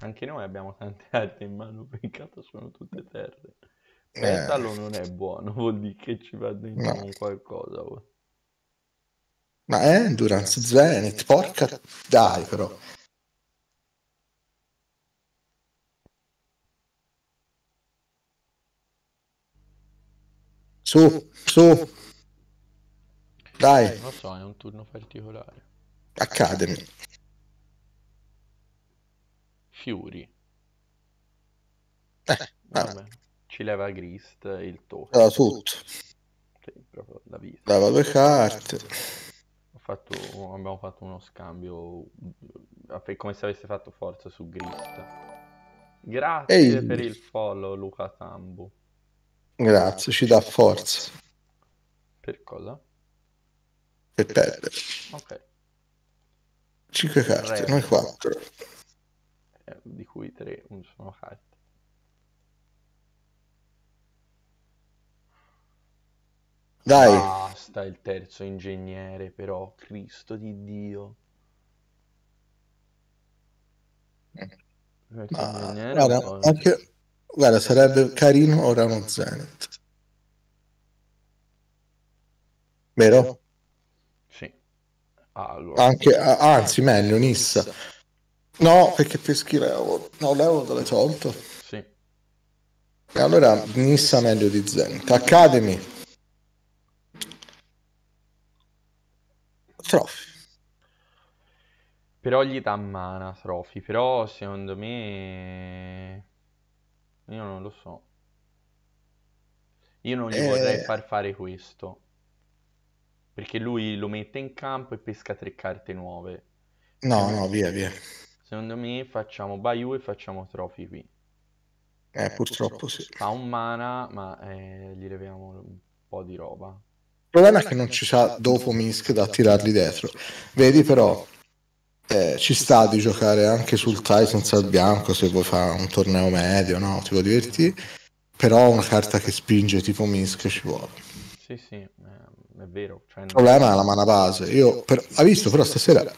Anche noi abbiamo tante arti *laughs* in mano, peccato sono tutte terre. Eh. Metallo eh. non è buono, *laughs* vuol dire che ci va dentro no. qualcosa. Vuoi. Ma è eh, Endurance Zenith, porca... Dai però. Su, su. Dai. Eh, non so, è un turno particolare. Academy. Fury. Eh, Vabbè. Ci leva Grist il tocco. Da tutto. Sì, proprio la vita. Leva le carte. Fatto, abbiamo fatto uno scambio eh, come se avesse fatto forza su Grist. Grazie Ehi. per il follow Luca Tambu. Grazie, ci dà forza. Per cosa? Per perdere. Ok. 5 carte, noi 4. Eh, di cui tre sono carte. Dai. Basta il terzo ingegnere, però, Cristo di Dio. Terzo ah, guarda, anche... guarda, sarebbe carino ora uno Zenith. Vero? Sì. Ah, allora. Anche, anzi, meglio, Nissa. No, perché peschi l'euro. No, l'euro te l'hai tolto. Sì. E allora Nissa meglio di Zenit. Academy. Trofi. Però gli dà mana Trofi. però secondo me... Io non lo so. Io non gli eh... vorrei far fare questo. Perché lui lo mette in campo e pesca tre carte nuove. No, no, via, via. Secondo me facciamo Bayou e facciamo Trophy qui. Eh, eh purtroppo, purtroppo sì. Ha un mana, ma eh, gli leviamo un po' di roba. Il problema è che non ci sa dopo Minsk da tirarli dietro. Vedi però, eh, ci sta di giocare anche sul Titans al bianco se vuoi fare un torneo medio, no? Ti vuoi divertire? Però una carta che spinge tipo Minsk ci vuole. Sì, sì, eh, è vero. Cioè, Il problema è la mana base. Io per... ha visto però stasera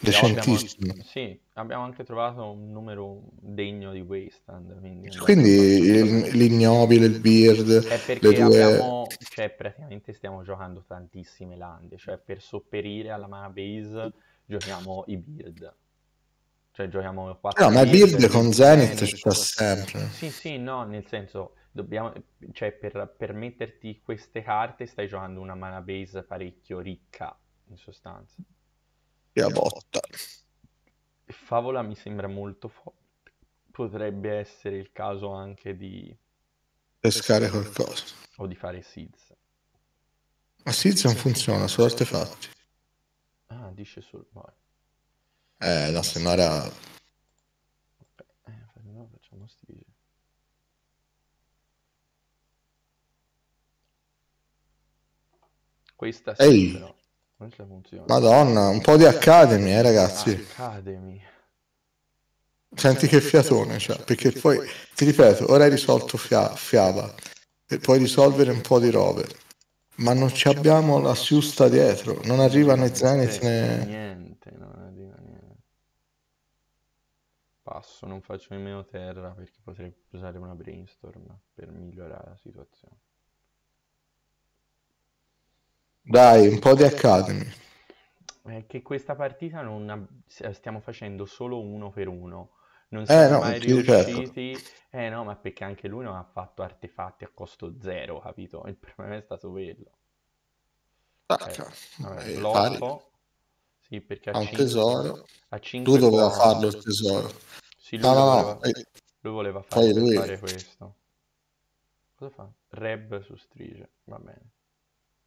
recentissimo. Abbiamo, sì, abbiamo anche trovato un numero degno di Wasteland. Quindi, quindi l'ignobile, il Beard, è perché le due... abbiamo, cioè, praticamente stiamo giocando tantissime lande, cioè per sopperire alla mana base giochiamo i Beard. Cioè giochiamo No, ma il Beard con Zenith c'è tutto. sempre. Sì, sì, no, nel senso... Dobbiamo, cioè per, permetterti queste carte stai giocando una mana base parecchio ricca in sostanza e a botta. Favola mi sembra molto forte. Potrebbe essere il caso anche di pescare qualcosa o di fare Seeds. Ma Seeds non funziona, solo artefatti. Ah, dice solo. Vai. Eh, la Senara. Okay. Eh, no, facciamo Questa sì, Ehi. però. Madonna, un po' di Academy, eh, ragazzi. Academy. Senti che fiatone, cioè, perché poi, ti ripeto, ora hai risolto fia- fiaba, e puoi risolvere un po' di robe, ma non ci abbiamo la Siusta dietro, non arriva né Zenith eh, né... Niente, non arriva niente. Passo, non faccio nemmeno terra perché potrei usare una brainstorm per migliorare la situazione. Dai, un po' di Academy. È eh, che questa partita non stiamo facendo solo uno per uno. Non eh, siamo eh, no, mai più, riusciti. Certo. Eh no, ma perché anche lui non ha fatto artefatti a costo zero, capito? Il problema è stato quello. Ah, cioè, cioè, eh, vabbè, blocco. Sì, perché ha un 5, tesoro. A 5 lui doveva farlo il tesoro. Sì, lui, no, voleva, no, lui voleva fare, lui. fare questo. Cosa fa? Reb su strisce, va bene.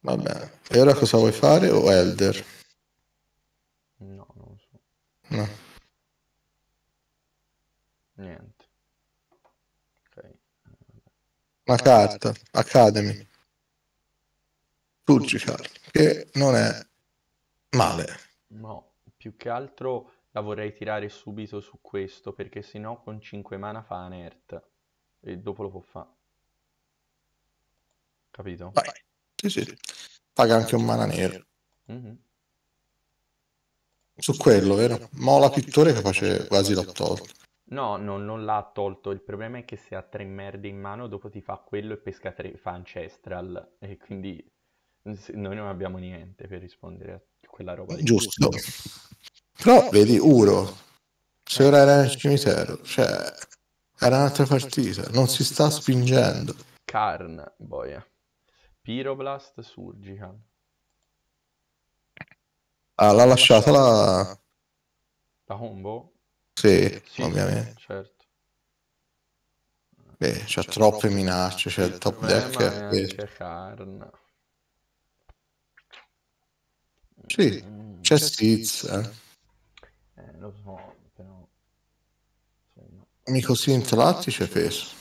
Vabbè, e ora cosa vuoi fare o Elder? No, non lo so. No. Niente. Ok. Una carta, Academy. Surgical, che non è male. No, più che altro la vorrei tirare subito su questo, perché sennò con 5 mana fa un Earth. E dopo lo può fare. Capito? Vai. Sì, sì, Paga anche un mana nero. Mm-hmm. Su quello, vero? mola pittore capace quasi l'ha tolto. No, no, non l'ha tolto. Il problema è che se ha tre merde in mano, dopo ti fa quello e pesca tre, fa Ancestral. E quindi noi non abbiamo niente per rispondere a quella roba. Giusto. Tutto. Però vedi, Uro, se ora era nel cimitero, cioè, era un'altra partita, non si sta spingendo. Carn, boia. Pyroblast Surgical. Ah, l'ha lasciata la... La combo? Sì, sì ovviamente. Eh, certo. Beh, c'è, troppe minacce, mm. c'è il top deck. È c'è Karn. Sì, c'è, c'è Eh. Eh, lo so, però... Mico Sint Latti c'è peso.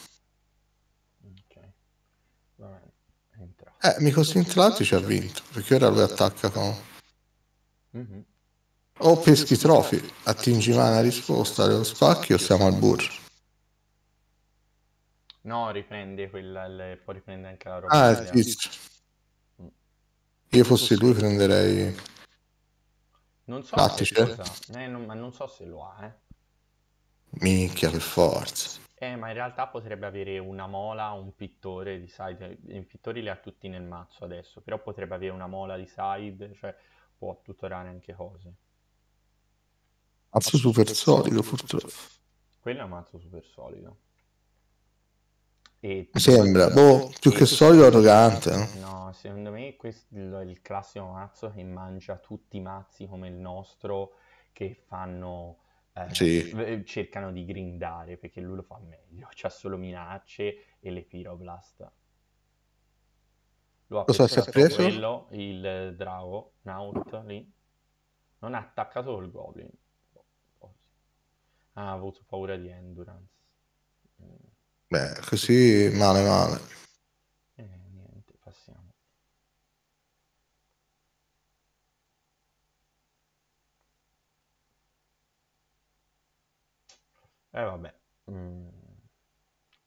Eh, Mikos Atlantic ha vinto, perché ora lui attacca con... Mm-hmm. O peschi trofi, attingi mai una risposta, lo spacchi o siamo al burro. No, riprendi quella, le... poi riprende anche la roba. Ah, italiana. Mm. Io fossi lui prenderei... Non so se eh, non, ma non so se lo ha, eh. Minchia, per forza. Eh, ma in realtà potrebbe avere una mola, un pittore di side. Eh, I pittori li ha tutti nel mazzo adesso, però potrebbe avere una mola di side, cioè può tutorare anche cose. Mazzo super solido, purtroppo. Quello è un mazzo super solido. E Mi sembra, boh, più che solido arrogante. Eh. no, secondo me questo è il classico mazzo che mangia tutti i mazzi come il nostro che fanno eh, sì. Eh, cercano di grindare perché lui lo fa meglio, *laughs* c'ha solo minacce e le piroblast. Lo ha Cosa preso, preso? Quello, il drago, Naut, lì. Non ha attaccato col Goblin. ha avuto paura di Endurance. Beh, così male male. Eh vabbè. Mm.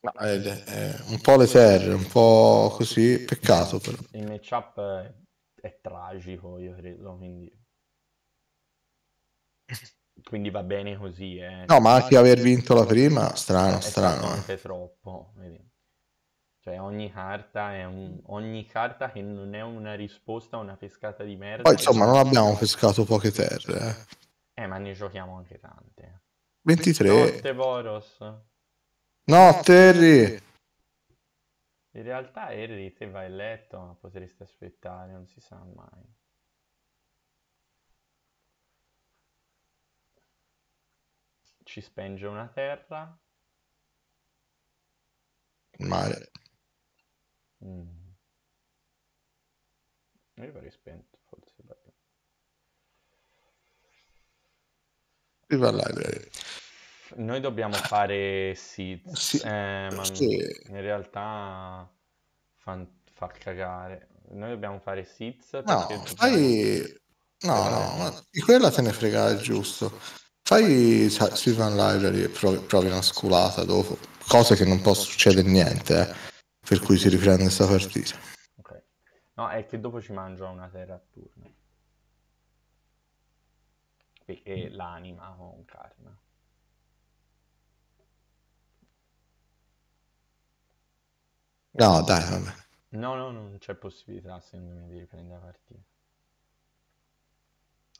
No. È, è un po' le terre, un po' così, peccato però. Il matchup è, è tragico, io credo, quindi... quindi va bene così. Eh. No, ma anche aver vinto la prima, strano, è strano. Eh. Anche eh. troppo. Vedi. Cioè, ogni carta è un... ogni carta che non è una risposta a una pescata di merda. Poi, insomma, non abbiamo pescato poche terre. Eh, eh ma ne giochiamo anche tante. 23. Notte, Boros. No, Terry. In realtà Harry te vai a letto, ma potresti aspettare, non si sa mai. Ci spenge una terra. mare. Mm. Io avrei spento, forse. Viva la library noi dobbiamo fare Seeds, sì, eh, ma perché... in realtà fan... fa cagare. Noi dobbiamo fare Seeds No, fai... No, no, ma quella te ne frega il giusto. Fai Switzerland Library e provi, provi, una sculata dopo. Cosa che non può succedere niente, eh, per cui si riprende questa partita. Ok. No, è che dopo ci mangio una terra a turno. E mm. l'anima con un karma. No, dai, vabbè. No, no, non c'è possibilità secondo me di riprendere la partita.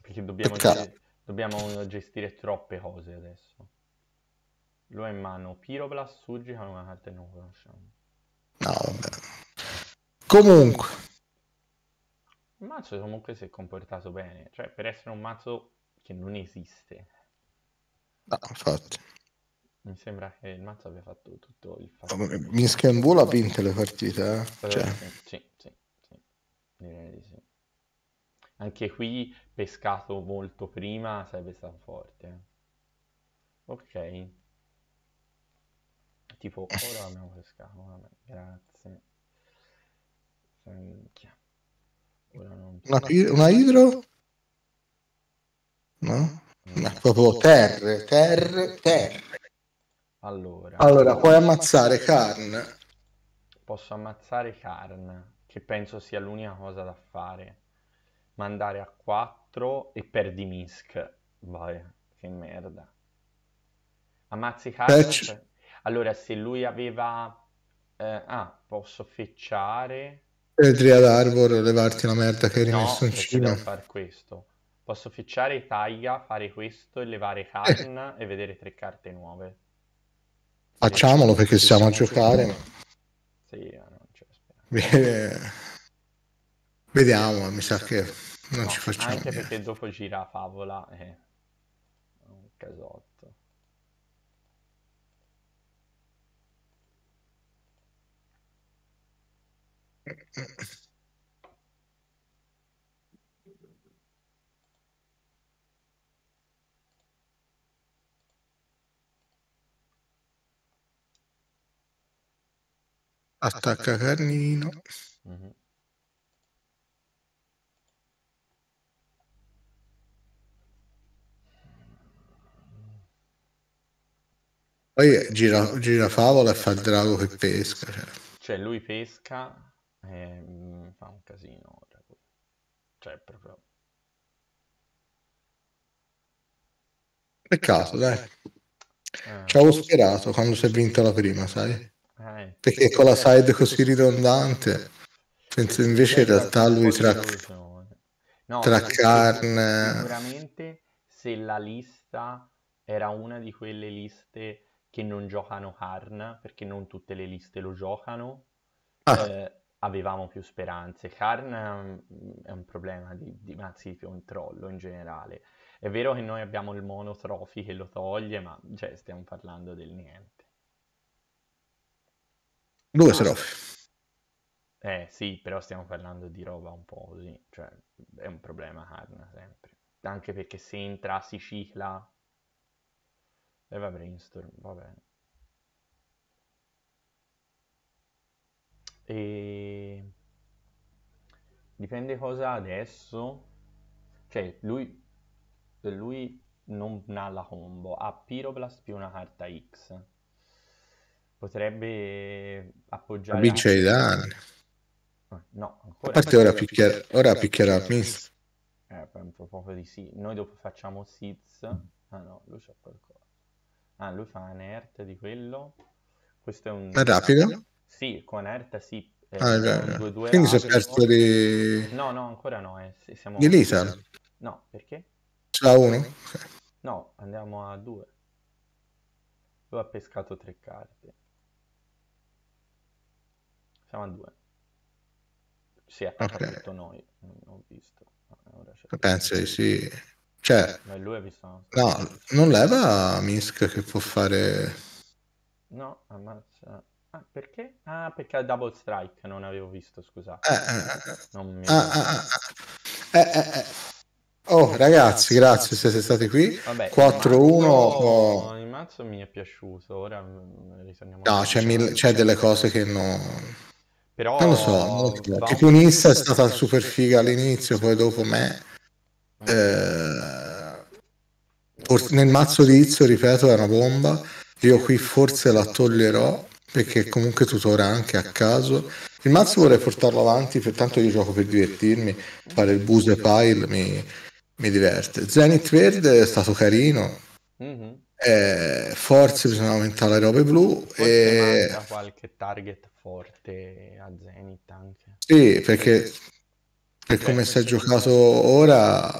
Perché dobbiamo, gestire, dobbiamo gestire troppe cose adesso. Lo ha in mano Pyroblast, Sugica, una carta che non conosciamo. No, vabbè. Comunque. Il mazzo comunque si è comportato bene, cioè per essere un mazzo che non esiste. No, infatti. Mi sembra che il mazzo abbia fatto tutto il fatto. Minsky and Bull ha vinto le partite, eh? Però eh, cioè... Sì, sì, sì, direi di sì. Anche qui, pescato molto prima, sarebbe stato forte. Eh. Ok. Tipo, ora abbiamo pescato, vabbè, grazie. Minchia. Non... Una, una idro? No? no. no. Proprio terre, terre, terre. Allora, Allora, puoi ammazzare Karn. posso ammazzare Karn, che penso sia l'unica cosa da fare. Mandare a 4 e perdi Misk. Vai, che merda. Ammazzi Karn? Fetch. Allora, se lui aveva... eh, ah, posso fecciare... Eh, Triad Arbor, levarti la merda che hai No, in perché devo cima. questo. Posso ficciare taglia, fare questo e levare Karn eh. e vedere tre carte nuove. Facciamolo perché stiamo a giocare. Sì, Ma... Sì, eh, cioè, Bene. Vediamo, eh, mi sa che non no, ci facciamo. Anche niente. perché dopo gira favola e eh, è un casotto. *clears throat* Attacca Carlino. Mm-hmm. Poi gira, gira, favola e fa il drago che pesca. Cioè, cioè lui pesca e mm, fa un casino. Cioè, cioè, proprio... Peccato, dai. Eh. Ci avevo sperato quando si è vinta la prima, sai? Eh. perché con la side così ridondante penso invece in realtà lui tra, no, tra carne sicuramente se la lista era una di quelle liste che non giocano Karn perché non tutte le liste lo giocano ah. eh, avevamo più speranze Karn mm, è un problema di, di anzi di un trollo in generale è vero che noi abbiamo il monotrofi che lo toglie ma cioè, stiamo parlando del niente Due sarò? Eh sì, però stiamo parlando di roba un po' così, cioè è un problema Harna sempre. Anche perché se entra si cicla... E va brainstorm, va bene. E... Dipende cosa adesso. Cioè, lui, lui non ha la combo, ha Pyroblast più una carta X potrebbe eh, appoggiare... La Bicellan. Anche... Ah, no, ancora... A parte ora, picchierà, ora picchierà Miz. Eh, penso proprio di sì. Noi dopo facciamo Siz. Ah no, lui c'ha qualcosa. Ah, lui fa un ERT di quello. Questo è un... È rapido? Sì, con ERT sì. Eh, ah, eh, due, due Quindi si è perso di... No, no, ancora no. Eh. Siamo... Di Lisa? No, perché? C'è 1? No, andiamo a 2 Lui ha pescato tre carte. Siamo a due. Sì, ha okay. noi, ho visto. Ora Penso di sì. Cioè, Ma lui ha visto... No, non leva Misk che può fare... No, ammazza... Ah, perché? Ah, perché ha Double Strike, non avevo visto, scusate. Eh, eh, eh, eh, non mi... Ah, ah, ah, ah. Eh, eh, Oh, ragazzi, grazie, se siete stati qui. 4-1. Oh, il mazzo mi è piaciuto, ora mm, ritorniamo... No, c'è, mille, c'è delle cose che non però... Non lo so, tipo Nissa è stata super figa all'inizio, poi dopo me... Eh, eh nel mazzo di Izzo, ripeto, è una bomba. Io qui forse la toglierò perché comunque tutora anche a caso. Il mazzo vorrei portarlo avanti, pertanto io gioco per divertirmi, fare il buse pile mi, mi diverte. Zenith Verde è stato carino, mm-hmm. eh, forse bisogna aumentare le robe blu. Forse e... qualche target forte a Zenith anche. Sì, perché per Beh, come si è giocato è... ora...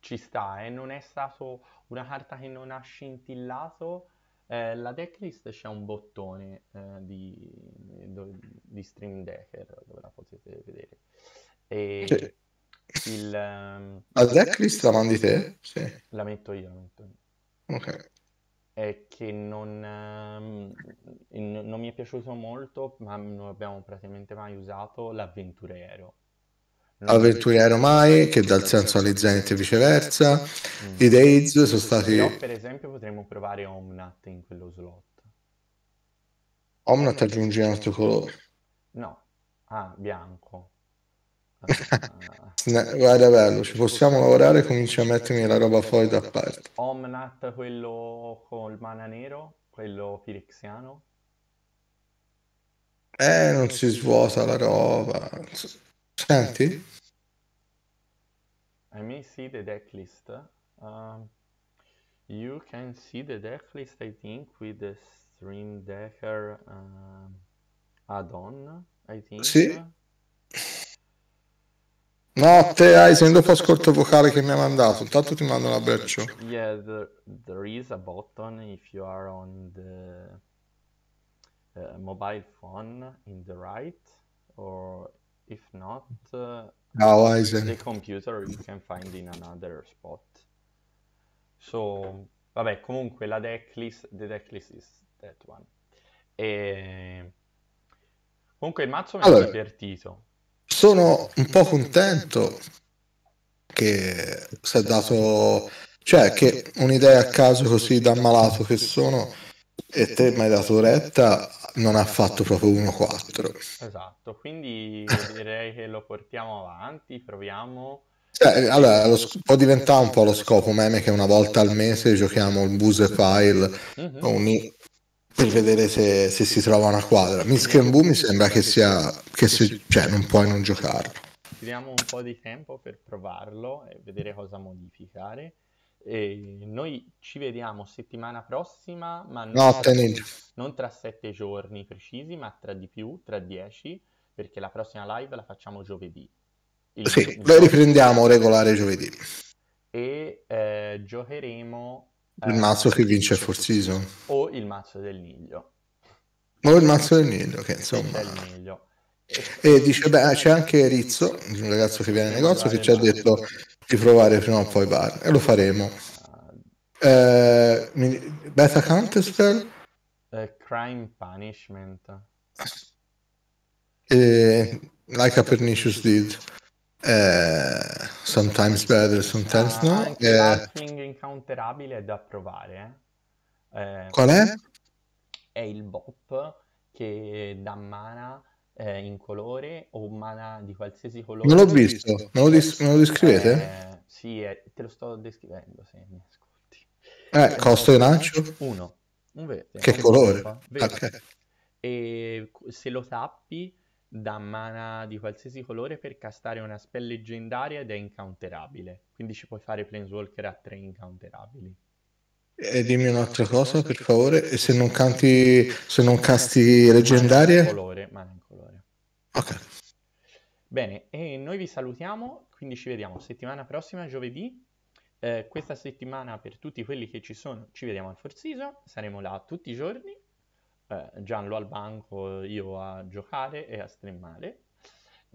Ci sta, e eh? non è stato una carta che non ha scintillato. Eh, la decklist c'è un bottone eh, di, di, Stream Decker dove la potete vedere. E sì. il, ehm, la decklist la mandi te? Sì. La metto io, la metto io. Ok è che non, ehm, non mi è piaciuto molto, ma non abbiamo praticamente mai usato l'avventuriero. Non Avventuriero mai, che dà il senso all'Izent e viceversa. Mm. I Days sono stati... Però per esempio potremmo provare Omnat in quello slot. Omnat aggiunge un altro colore. No, ah, bianco no, guarda bello, ci possiamo lavorare cominci a mettermi la roba fuori da parte. Omnat, quello con il mana nero, quello pirixiano. Eh, non si svuota la roba. Senti? I may see the decklist. Um, you can see the decklist, I think, with the stream decker um, add-on, I think. Sì. Notte, hai sentito un scorto vocale che mi ha mandato, intanto ti mando un abbraccio. Yeah, there, there is a button if you are on the uh, mobile phone in the right, or if not, uh, no, I the computer you can find in another spot. So, vabbè, comunque la decklist, the decklist is that one. E... Comunque il mazzo mi allora. divertito sono un po' contento che si è dato, cioè che un'idea a caso così da malato che sono e te mi hai dato retta, non ha fatto proprio 1-4. Esatto, quindi direi che lo portiamo avanti, proviamo. Eh, allora, lo, può diventare un po' lo scopo meme che una volta al mese giochiamo il Buse File mm-hmm. o un per vedere se, se si trova una quadra. Misken Boo mi sembra che sia, che si, cioè, non puoi non giocarlo. Tiriamo un po' di tempo per provarlo e vedere cosa modificare. E noi ci vediamo settimana prossima, ma non, no, tra, non tra sette giorni precisi, ma tra di più, tra dieci, perché la prossima live la facciamo giovedì. Il sì, lo riprendiamo regolare giovedì. E eh, giocheremo il eh, mazzo che vince il Four Season o il mazzo del Niglio o il mazzo del Niglio che insomma niglio. E, dice beh c'è anche Rizzo un ragazzo che viene in negozio che ci ha detto di provare prima o poi bar e lo faremo ah. eh, beta Counterspell eh, Crime Punishment eh, like a pernicious deed eh, sometimes better, sometimes ah, no. Eh, l'hacking incounterabile è da provare. Eh. eh, qual è? È il bop che dà mana eh, in colore o mana di qualsiasi colore. Non l'ho visto, me lo, dis- me lo descrivete? Eh, sì, è, te lo sto descrivendo, se mi ascolti. Eh, costo di lancio? Uno. Un verde. Che colore? Verde. Okay. E se lo tappi da mana di qualsiasi colore per castare una spell leggendaria ed è incounterabile. Quindi ci puoi fare Planeswalker a tre incounterabili. E eh, dimmi un'altra cosa, per favore, e se non canti, se non casti leggendarie... Mana in colore, mana in colore. Ok. Bene, e noi vi salutiamo, quindi ci vediamo settimana prossima, giovedì. Eh, questa settimana per tutti quelli che ci sono, ci vediamo al Forziso, saremo là tutti i giorni eh, Gianlo al banco, io a giocare e a streamare.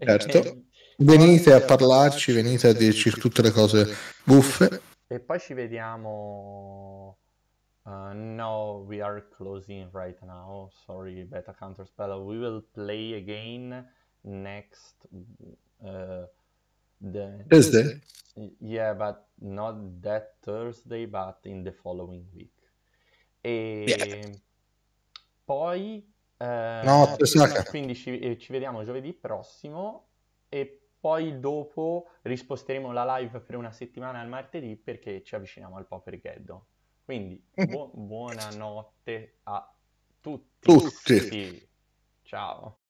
Certo, venite a parlarci, venite a dirci tutte le cose buffe. E poi ci vediamo... Uh, no, we are closing right now. Sorry, Beta counterspell. We will play again next uh, the Thursday. Yeah, but not that Thursday, but in the following week. E... Yeah. Poi eh, no, quindi ci, eh, ci, vediamo giovedì prossimo e poi dopo risposteremo la live per una settimana al martedì perché ci avviciniamo al Popergheddon. Quindi mhm. bu- buonanotte a tutti. tutti. Ciao.